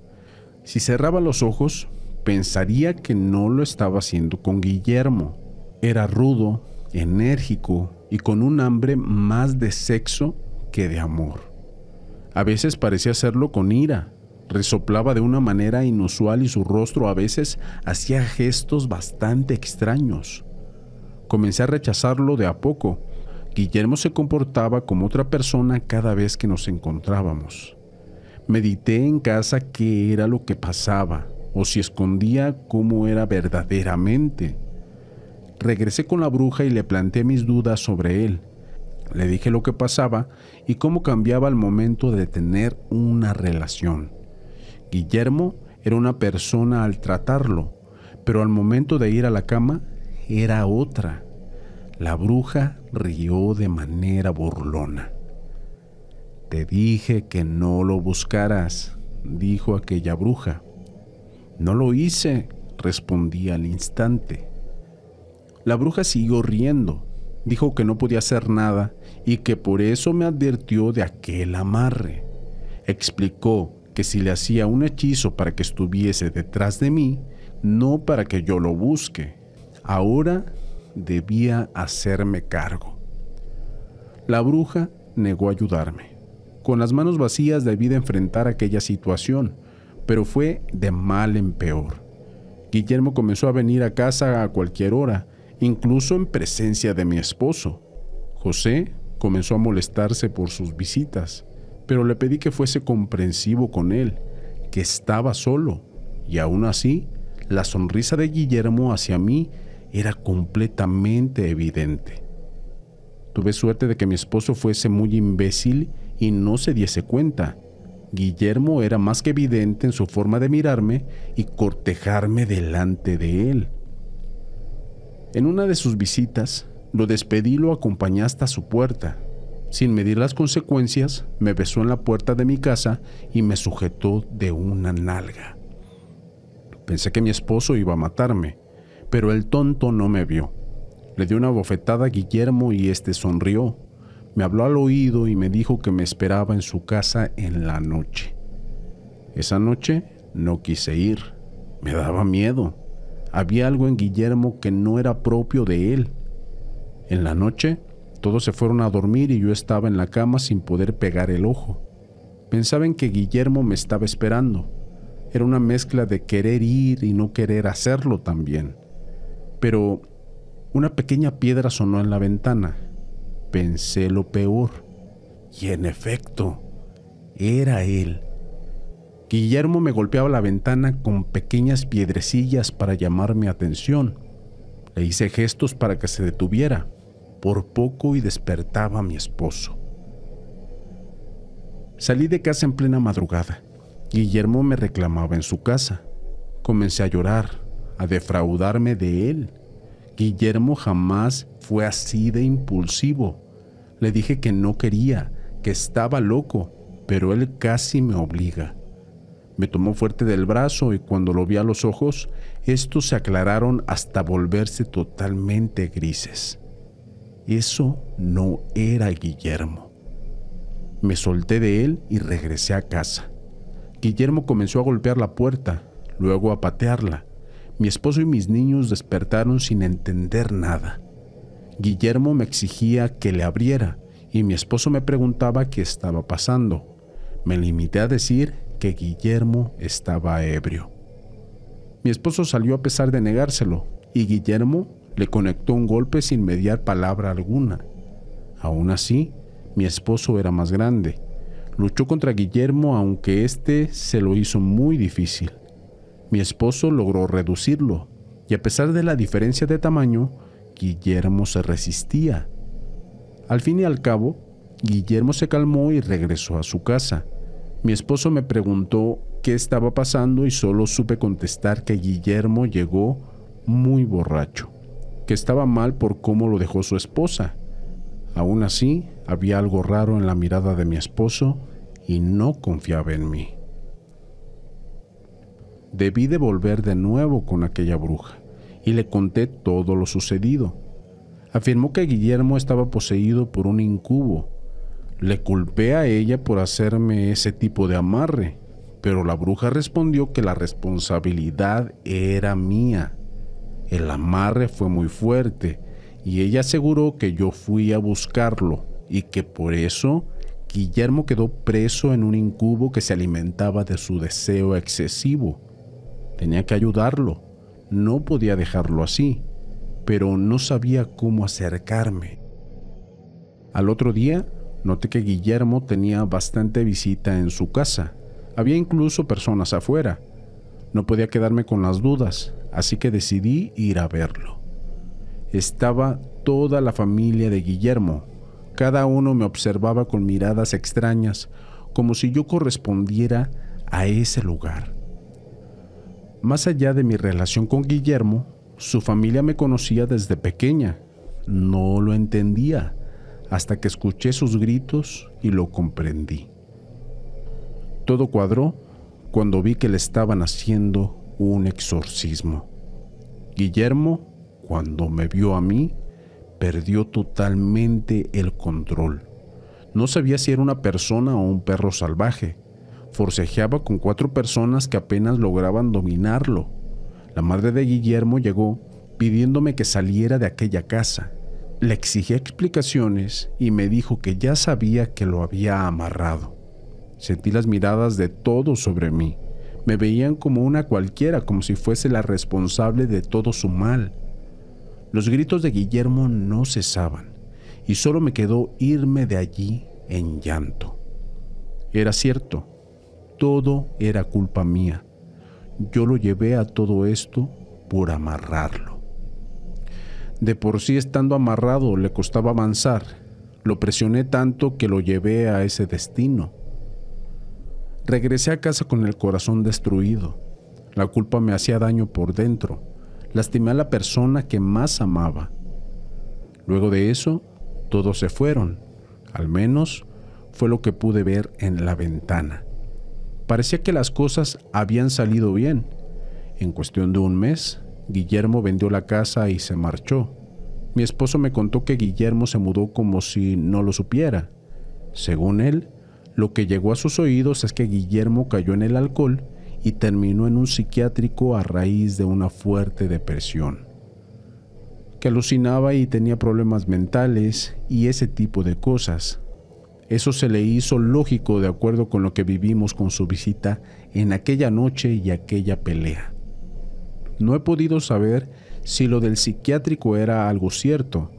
Si cerraba los ojos, pensaría que no lo estaba haciendo con Guillermo. Era rudo, enérgico y con un hambre más de sexo que de amor. A veces parecía hacerlo con ira, resoplaba de una manera inusual y su rostro a veces hacía gestos bastante extraños. Comencé a rechazarlo de a poco, Guillermo se comportaba como otra persona cada vez que nos encontrábamos. Medité en casa qué era lo que pasaba o si escondía cómo era verdaderamente. Regresé con la bruja y le planteé mis dudas sobre él. Le dije lo que pasaba y cómo cambiaba al momento de tener una relación. Guillermo era una persona al tratarlo, pero al momento de ir a la cama era otra. La bruja rió de manera burlona. Te dije que no lo buscaras, dijo aquella bruja. No lo hice, respondí al instante. La bruja siguió riendo, dijo que no podía hacer nada y que por eso me advirtió de aquel amarre. Explicó que si le hacía un hechizo para que estuviese detrás de mí, no para que yo lo busque. Ahora debía hacerme cargo. La bruja negó ayudarme. Con las manos vacías debí de enfrentar aquella situación, pero fue de mal en peor. Guillermo comenzó a venir a casa a cualquier hora, incluso en presencia de mi esposo. José comenzó a molestarse por sus visitas, pero le pedí que fuese comprensivo con él, que estaba solo, y aún así, la sonrisa de Guillermo hacia mí era completamente evidente. Tuve suerte de que mi esposo fuese muy imbécil y no se diese cuenta. Guillermo era más que evidente en su forma de mirarme y cortejarme delante de él. En una de sus visitas, lo despedí y lo acompañé hasta su puerta. Sin medir las consecuencias, me besó en la puerta de mi casa y me sujetó de una nalga. Pensé que mi esposo iba a matarme, pero el tonto no me vio. Le dio una bofetada a Guillermo y este sonrió. Me habló al oído y me dijo que me esperaba en su casa en la noche. Esa noche no quise ir. Me daba miedo. Había algo en Guillermo que no era propio de él. En la noche, todos se fueron a dormir y yo estaba en la cama sin poder pegar el ojo. Pensaba en que Guillermo me estaba esperando. Era una mezcla de querer ir y no querer hacerlo también pero una pequeña piedra sonó en la ventana. Pensé lo peor. Y en efecto, era él. Guillermo me golpeaba la ventana con pequeñas piedrecillas para llamar mi atención. Le hice gestos para que se detuviera. Por poco y despertaba a mi esposo. Salí de casa en plena madrugada. Guillermo me reclamaba en su casa. Comencé a llorar, a defraudarme de él. Guillermo jamás fue así de impulsivo. Le dije que no quería, que estaba loco, pero él casi me obliga. Me tomó fuerte del brazo y cuando lo vi a los ojos, estos se aclararon hasta volverse totalmente grises. Eso no era Guillermo. Me solté de él y regresé a casa. Guillermo comenzó a golpear la puerta, luego a patearla, mi esposo y mis niños despertaron sin entender nada. Guillermo me exigía que le abriera y mi esposo me preguntaba qué estaba pasando. Me limité a decir que Guillermo estaba ebrio. Mi esposo salió a pesar de negárselo y Guillermo le conectó un golpe sin mediar palabra alguna. Aún así, mi esposo era más grande. Luchó contra Guillermo aunque éste se lo hizo muy difícil. Mi esposo logró reducirlo, y a pesar de la diferencia de tamaño, Guillermo se resistía. Al fin y al cabo, Guillermo se calmó y regresó a su casa. Mi esposo me preguntó qué estaba pasando y solo supe contestar que Guillermo llegó muy borracho, que estaba mal por cómo lo dejó su esposa. Aún así, había algo raro en la mirada de mi esposo y no confiaba en mí. Debí de volver de nuevo con aquella bruja y le conté todo lo sucedido. Afirmó que Guillermo estaba poseído por un incubo. Le culpé a ella por hacerme ese tipo de amarre, pero la bruja respondió que la responsabilidad era mía. El amarre fue muy fuerte y ella aseguró que yo fui a buscarlo y que por eso Guillermo quedó preso en un incubo que se alimentaba de su deseo excesivo Tenía que ayudarlo. No podía dejarlo así, pero no sabía cómo acercarme. Al otro día, noté que Guillermo tenía bastante visita en su casa. Había incluso personas afuera. No podía quedarme con las dudas, así que decidí ir a verlo. Estaba toda la familia de Guillermo. Cada uno me observaba con miradas extrañas, como si yo correspondiera a ese lugar. Más allá de mi relación con Guillermo, su familia me conocía desde pequeña. No lo entendía hasta que escuché sus gritos y lo comprendí. Todo cuadró cuando vi que le estaban haciendo un exorcismo. Guillermo, cuando me vio a mí, perdió totalmente el control. No sabía si era una persona o un perro salvaje forcejeaba con cuatro personas que apenas lograban dominarlo. La madre de Guillermo llegó pidiéndome que saliera de aquella casa. Le exigí explicaciones y me dijo que ya sabía que lo había amarrado. Sentí las miradas de todos sobre mí. Me veían como una cualquiera, como si fuese la responsable de todo su mal. Los gritos de Guillermo no cesaban y solo me quedó irme de allí en llanto. Era cierto, todo era culpa mía. Yo lo llevé a todo esto por amarrarlo. De por sí estando amarrado le costaba avanzar. Lo presioné tanto que lo llevé a ese destino. Regresé a casa con el corazón destruido. La culpa me hacía daño por dentro. Lastimé a la persona que más amaba. Luego de eso, todos se fueron. Al menos fue lo que pude ver en la ventana. Parecía que las cosas habían salido bien. En cuestión de un mes, Guillermo vendió la casa y se marchó. Mi esposo me contó que Guillermo se mudó como si no lo supiera. Según él, lo que llegó a sus oídos es que Guillermo cayó en el alcohol y terminó en un psiquiátrico a raíz de una fuerte depresión. Que alucinaba y tenía problemas mentales y ese tipo de cosas. Eso se le hizo lógico de acuerdo con lo que vivimos con su visita en aquella noche y aquella pelea. No he podido saber si lo del psiquiátrico era algo cierto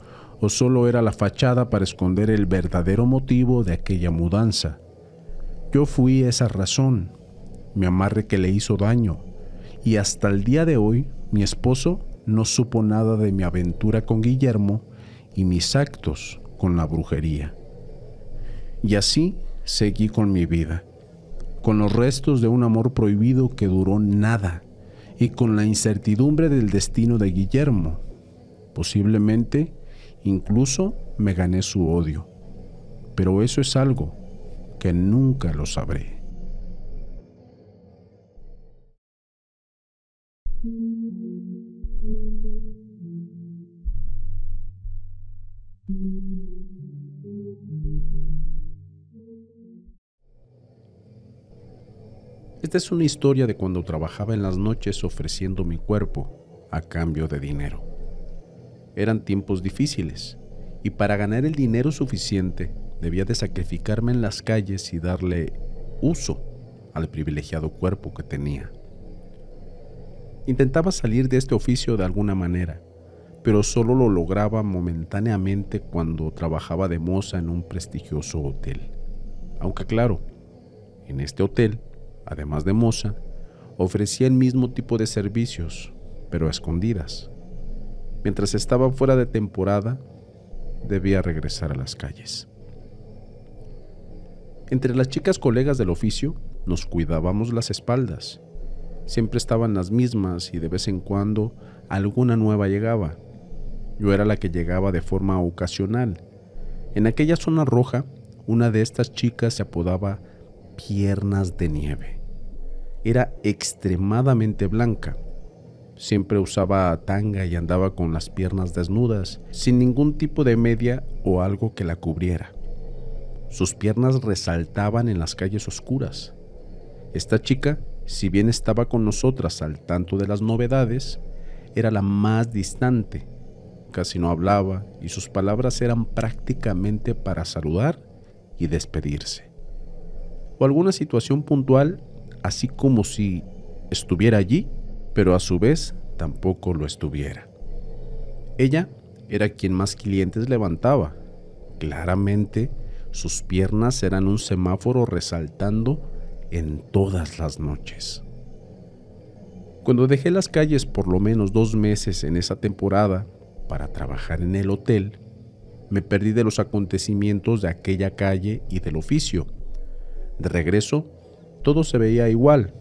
o solo era la fachada para esconder el verdadero motivo de aquella mudanza. Yo fui esa razón, mi amarre que le hizo daño, y hasta el día de hoy mi esposo no supo nada de mi aventura con Guillermo y mis actos con la brujería. Y así seguí con mi vida, con los restos de un amor prohibido que duró nada y con la incertidumbre del destino de Guillermo. Posiblemente, incluso me gané su odio. Pero eso es algo que nunca lo sabré. Esta es una historia de cuando trabajaba en las noches ofreciendo mi cuerpo a cambio de dinero. Eran tiempos difíciles y para ganar el dinero suficiente debía de sacrificarme en las calles y darle uso al privilegiado cuerpo que tenía. Intentaba salir de este oficio de alguna manera, pero solo lo lograba momentáneamente cuando trabajaba de moza en un prestigioso hotel. Aunque claro, en este hotel además de Moza, ofrecía el mismo tipo de servicios, pero a escondidas. Mientras estaba fuera de temporada, debía regresar a las calles. Entre las chicas colegas del oficio, nos cuidábamos las espaldas. Siempre estaban las mismas y de vez en cuando alguna nueva llegaba. Yo era la que llegaba de forma ocasional. En aquella zona roja, una de estas chicas se apodaba Piernas de Nieve era extremadamente blanca. Siempre usaba tanga y andaba con las piernas desnudas, sin ningún tipo de media o algo que la cubriera. Sus piernas resaltaban en las calles oscuras. Esta chica, si bien estaba con nosotras al tanto de las novedades, era la más distante. Casi no hablaba y sus palabras eran prácticamente para saludar y despedirse. O alguna situación puntual así como si estuviera allí, pero a su vez tampoco lo estuviera. Ella era quien más clientes levantaba. Claramente, sus piernas eran un semáforo resaltando en todas las noches. Cuando dejé las calles por lo menos dos meses en esa temporada para trabajar en el hotel, me perdí de los acontecimientos de aquella calle y del oficio. De regreso, todo se veía igual,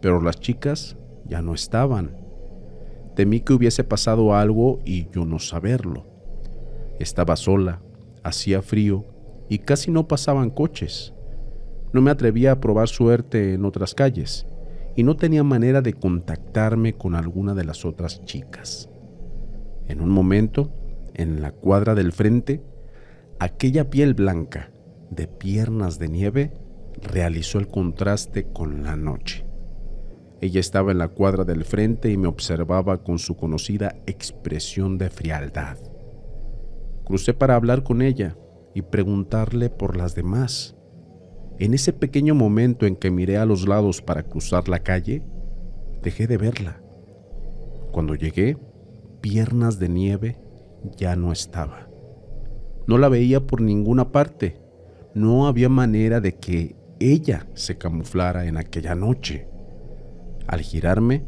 pero las chicas ya no estaban. Temí que hubiese pasado algo y yo no saberlo. Estaba sola, hacía frío y casi no pasaban coches. No me atrevía a probar suerte en otras calles y no tenía manera de contactarme con alguna de las otras chicas. En un momento, en la cuadra del frente, aquella piel blanca, de piernas de nieve, realizó el contraste con la noche. Ella estaba en la cuadra del frente y me observaba con su conocida expresión de frialdad. Crucé para hablar con ella y preguntarle por las demás. En ese pequeño momento en que miré a los lados para cruzar la calle, dejé de verla. Cuando llegué, piernas de nieve ya no estaba. No la veía por ninguna parte. No había manera de que ella se camuflara en aquella noche. Al girarme,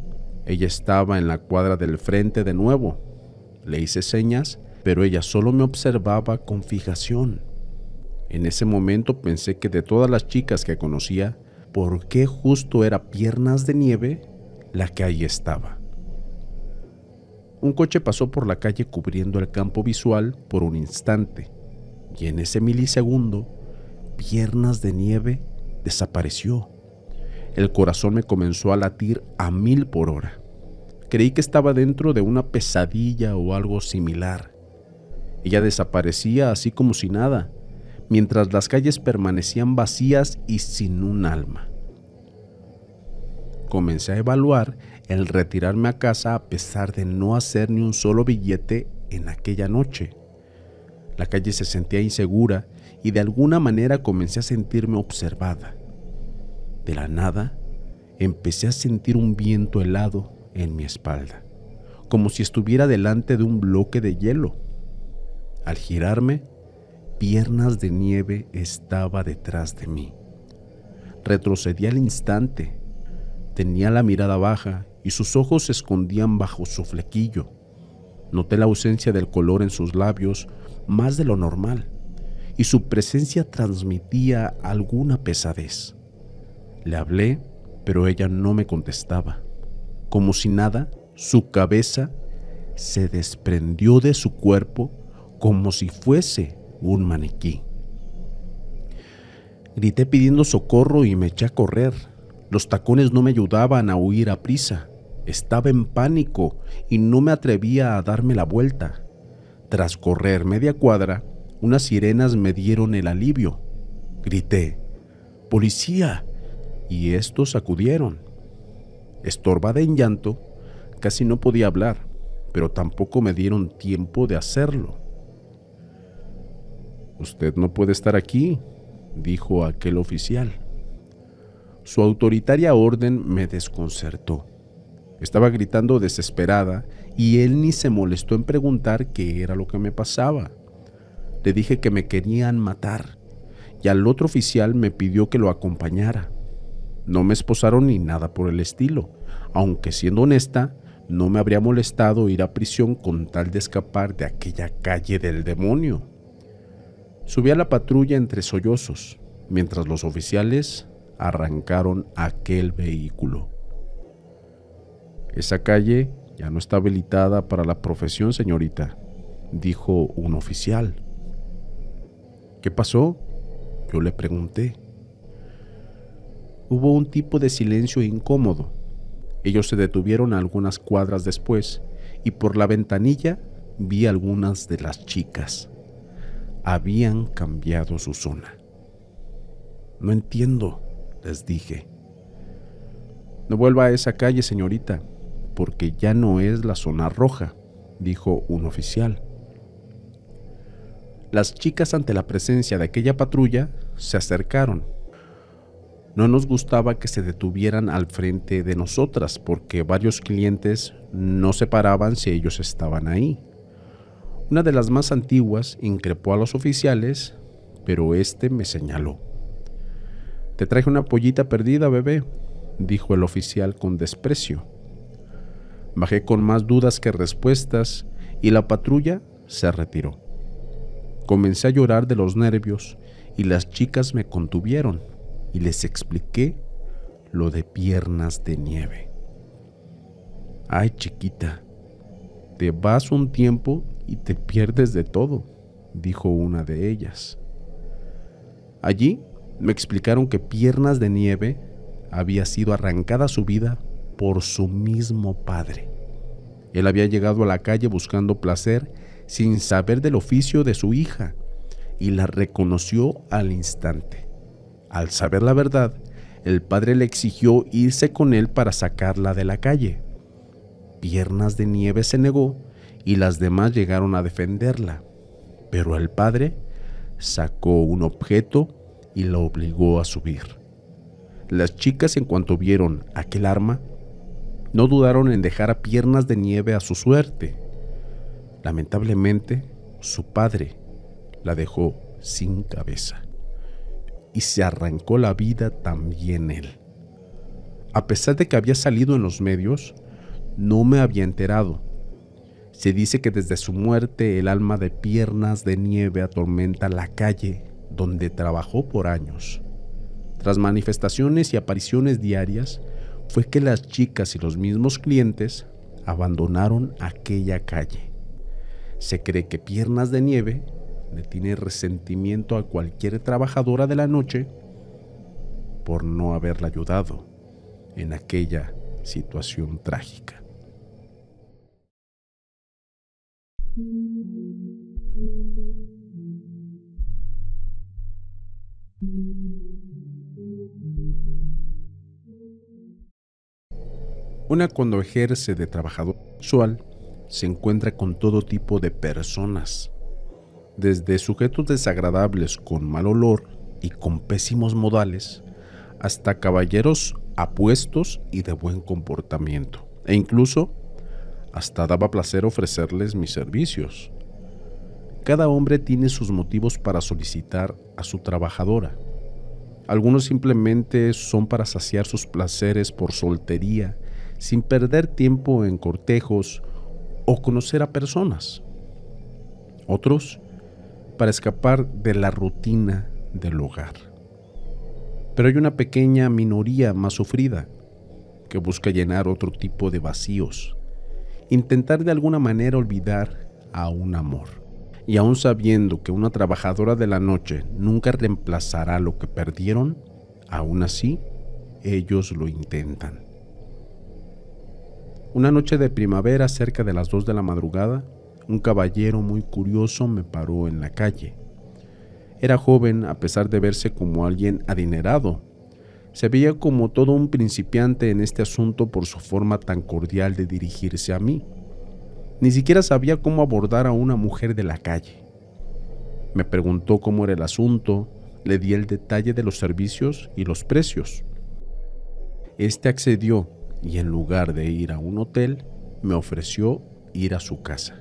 ella estaba en la cuadra del frente de nuevo. Le hice señas, pero ella solo me observaba con fijación. En ese momento pensé que de todas las chicas que conocía, ¿por qué justo era Piernas de Nieve la que ahí estaba? Un coche pasó por la calle cubriendo el campo visual por un instante, y en ese milisegundo, Piernas de Nieve desapareció. El corazón me comenzó a latir a mil por hora. Creí que estaba dentro de una pesadilla o algo similar. Ella desaparecía así como si nada, mientras las calles permanecían vacías y sin un alma. Comencé a evaluar el retirarme a casa a pesar de no hacer ni un solo billete en aquella noche. La calle se sentía insegura y de alguna manera comencé a sentirme observada. De la nada, empecé a sentir un viento helado en mi espalda, como si estuviera delante de un bloque de hielo. Al girarme, piernas de nieve estaba detrás de mí. Retrocedí al instante. Tenía la mirada baja y sus ojos se escondían bajo su flequillo. Noté la ausencia del color en sus labios más de lo normal y su presencia transmitía alguna pesadez. Le hablé, pero ella no me contestaba. Como si nada, su cabeza se desprendió de su cuerpo como si fuese un maniquí. Grité pidiendo socorro y me eché a correr. Los tacones no me ayudaban a huir a prisa. Estaba en pánico y no me atrevía a darme la vuelta. Tras correr media cuadra, unas sirenas me dieron el alivio. Grité, ¡Policía! Y estos acudieron. Estorbada en llanto, casi no podía hablar, pero tampoco me dieron tiempo de hacerlo. Usted no puede estar aquí, dijo aquel oficial. Su autoritaria orden me desconcertó. Estaba gritando desesperada y él ni se molestó en preguntar qué era lo que me pasaba le dije que me querían matar y al otro oficial me pidió que lo acompañara. No me esposaron ni nada por el estilo, aunque siendo honesta, no me habría molestado ir a prisión con tal de escapar de aquella calle del demonio. Subí a la patrulla entre sollozos, mientras los oficiales arrancaron aquel vehículo. Esa calle ya no está habilitada para la profesión, señorita, dijo un oficial. ¿Qué pasó? Yo le pregunté. Hubo un tipo de silencio incómodo. Ellos se detuvieron algunas cuadras después y por la ventanilla vi algunas de las chicas. Habían cambiado su zona. No entiendo, les dije. No vuelva a esa calle, señorita, porque ya no es la zona roja, dijo un oficial. Las chicas ante la presencia de aquella patrulla se acercaron. No nos gustaba que se detuvieran al frente de nosotras porque varios clientes no se paraban si ellos estaban ahí. Una de las más antiguas increpó a los oficiales, pero este me señaló. Te traje una pollita perdida, bebé, dijo el oficial con desprecio. Bajé con más dudas que respuestas y la patrulla se retiró. Comencé a llorar de los nervios y las chicas me contuvieron y les expliqué lo de piernas de nieve. Ay chiquita, te vas un tiempo y te pierdes de todo, dijo una de ellas. Allí me explicaron que Piernas de Nieve había sido arrancada su vida por su mismo padre. Él había llegado a la calle buscando placer sin saber del oficio de su hija y la reconoció al instante. Al saber la verdad, el padre le exigió irse con él para sacarla de la calle. Piernas de Nieve se negó y las demás llegaron a defenderla, pero el padre sacó un objeto y la obligó a subir. Las chicas en cuanto vieron aquel arma, no dudaron en dejar a Piernas de Nieve a su suerte. Lamentablemente, su padre la dejó sin cabeza y se arrancó la vida también él. A pesar de que había salido en los medios, no me había enterado. Se dice que desde su muerte el alma de piernas de nieve atormenta la calle donde trabajó por años. Tras manifestaciones y apariciones diarias, fue que las chicas y los mismos clientes abandonaron aquella calle se cree que Piernas de Nieve le tiene resentimiento a cualquier trabajadora de la noche por no haberla ayudado en aquella situación trágica. Una cuando ejerce de trabajador sexual se encuentra con todo tipo de personas, desde sujetos desagradables con mal olor y con pésimos modales, hasta caballeros apuestos y de buen comportamiento, e incluso hasta daba placer ofrecerles mis servicios. Cada hombre tiene sus motivos para solicitar a su trabajadora. Algunos simplemente son para saciar sus placeres por soltería, sin perder tiempo en cortejos, o conocer a personas. Otros para escapar de la rutina del hogar. Pero hay una pequeña minoría más sufrida que busca llenar otro tipo de vacíos, intentar de alguna manera olvidar a un amor. Y aún sabiendo que una trabajadora de la noche nunca reemplazará lo que perdieron, aún así ellos lo intentan. Una noche de primavera, cerca de las 2 de la madrugada, un caballero muy curioso me paró en la calle. Era joven a pesar de verse como alguien adinerado. Se veía como todo un principiante en este asunto por su forma tan cordial de dirigirse a mí. Ni siquiera sabía cómo abordar a una mujer de la calle. Me preguntó cómo era el asunto, le di el detalle de los servicios y los precios. Este accedió y en lugar de ir a un hotel, me ofreció ir a su casa.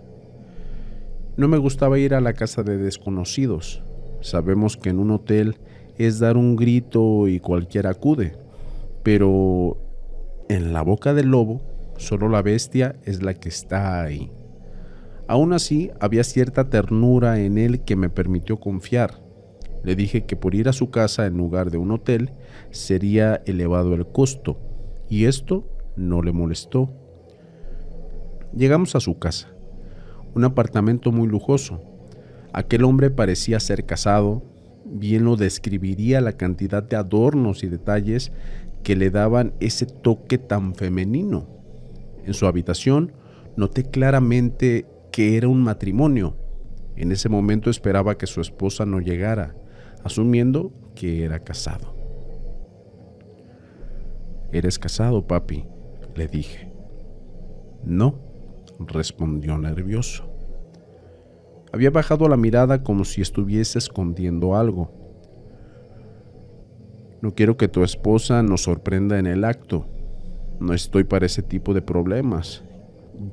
No me gustaba ir a la casa de desconocidos. Sabemos que en un hotel es dar un grito y cualquiera acude, pero en la boca del lobo solo la bestia es la que está ahí. Aún así, había cierta ternura en él que me permitió confiar. Le dije que por ir a su casa en lugar de un hotel sería elevado el costo, y esto no le molestó. Llegamos a su casa, un apartamento muy lujoso. Aquel hombre parecía ser casado, bien lo describiría la cantidad de adornos y detalles que le daban ese toque tan femenino. En su habitación noté claramente que era un matrimonio. En ese momento esperaba que su esposa no llegara, asumiendo que era casado. ¿Eres casado, papi? le dije. No, respondió nervioso. Había bajado la mirada como si estuviese escondiendo algo. No quiero que tu esposa nos sorprenda en el acto. No estoy para ese tipo de problemas,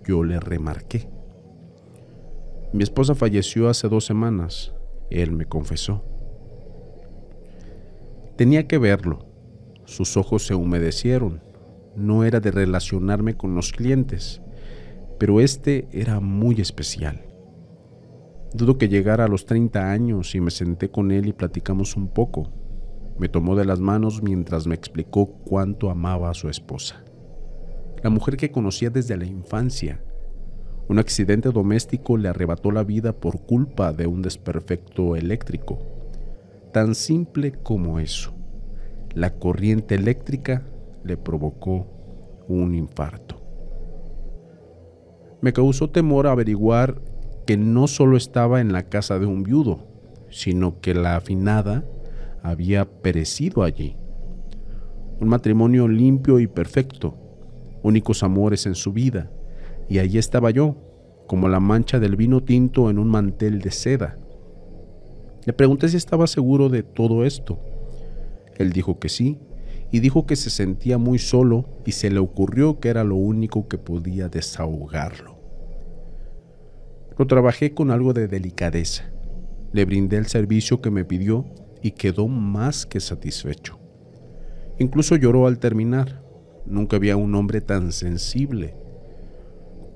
yo le remarqué. Mi esposa falleció hace dos semanas, él me confesó. Tenía que verlo, sus ojos se humedecieron. No era de relacionarme con los clientes, pero este era muy especial. Dudo que llegara a los 30 años y me senté con él y platicamos un poco. Me tomó de las manos mientras me explicó cuánto amaba a su esposa. La mujer que conocía desde la infancia. Un accidente doméstico le arrebató la vida por culpa de un desperfecto eléctrico. Tan simple como eso la corriente eléctrica le provocó un infarto. Me causó temor averiguar que no solo estaba en la casa de un viudo, sino que la afinada había perecido allí. Un matrimonio limpio y perfecto, únicos amores en su vida, y allí estaba yo, como la mancha del vino tinto en un mantel de seda. Le pregunté si estaba seguro de todo esto, él dijo que sí, y dijo que se sentía muy solo y se le ocurrió que era lo único que podía desahogarlo. Lo trabajé con algo de delicadeza. Le brindé el servicio que me pidió y quedó más que satisfecho. Incluso lloró al terminar. Nunca había un hombre tan sensible.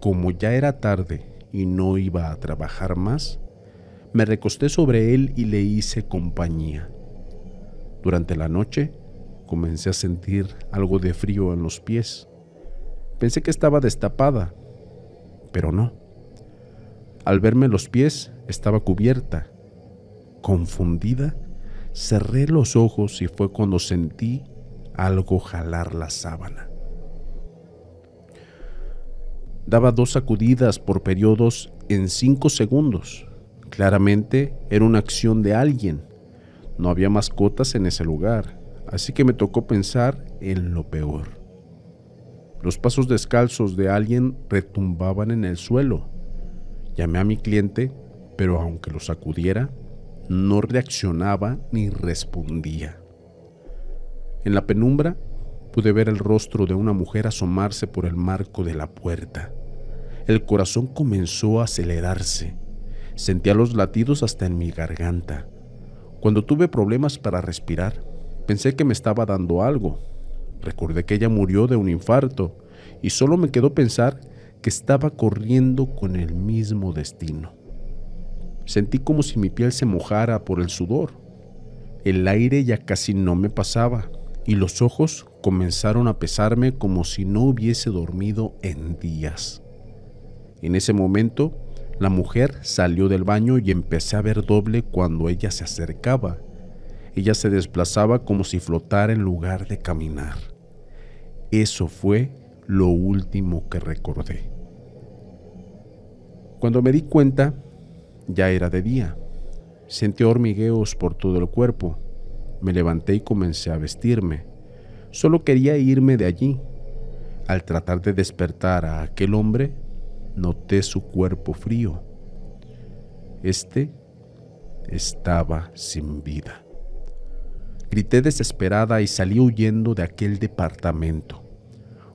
Como ya era tarde y no iba a trabajar más, me recosté sobre él y le hice compañía. Durante la noche comencé a sentir algo de frío en los pies. Pensé que estaba destapada, pero no. Al verme los pies estaba cubierta. Confundida, cerré los ojos y fue cuando sentí algo jalar la sábana. Daba dos sacudidas por periodos en cinco segundos. Claramente era una acción de alguien, no había mascotas en ese lugar, así que me tocó pensar en lo peor. Los pasos descalzos de alguien retumbaban en el suelo. Llamé a mi cliente, pero aunque lo sacudiera, no reaccionaba ni respondía. En la penumbra pude ver el rostro de una mujer asomarse por el marco de la puerta. El corazón comenzó a acelerarse. Sentía los latidos hasta en mi garganta. Cuando tuve problemas para respirar, pensé que me estaba dando algo. Recordé que ella murió de un infarto y solo me quedó pensar que estaba corriendo con el mismo destino. Sentí como si mi piel se mojara por el sudor. El aire ya casi no me pasaba y los ojos comenzaron a pesarme como si no hubiese dormido en días. En ese momento la mujer salió del baño y empecé a ver doble cuando ella se acercaba. Ella se desplazaba como si flotara en lugar de caminar. Eso fue lo último que recordé. Cuando me di cuenta, ya era de día. Sentí hormigueos por todo el cuerpo. Me levanté y comencé a vestirme. Solo quería irme de allí. Al tratar de despertar a aquel hombre, noté su cuerpo frío. Este estaba sin vida. Grité desesperada y salí huyendo de aquel departamento.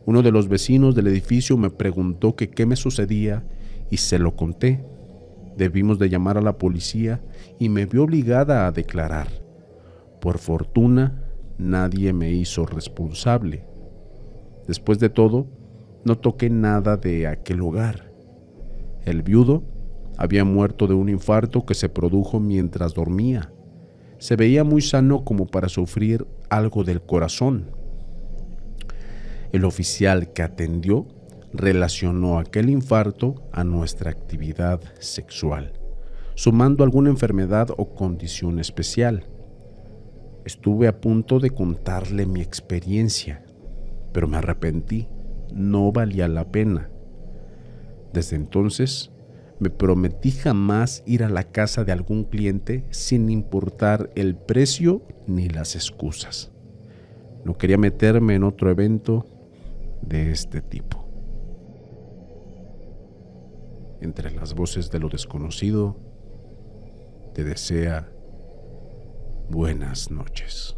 Uno de los vecinos del edificio me preguntó qué me sucedía y se lo conté. Debimos de llamar a la policía y me vio obligada a declarar. Por fortuna, nadie me hizo responsable. Después de todo, no toqué nada de aquel hogar. El viudo había muerto de un infarto que se produjo mientras dormía. Se veía muy sano como para sufrir algo del corazón. El oficial que atendió relacionó aquel infarto a nuestra actividad sexual, sumando alguna enfermedad o condición especial. Estuve a punto de contarle mi experiencia, pero me arrepentí. No valía la pena. Desde entonces, me prometí jamás ir a la casa de algún cliente sin importar el precio ni las excusas. No quería meterme en otro evento de este tipo. Entre las voces de lo desconocido, te desea buenas noches.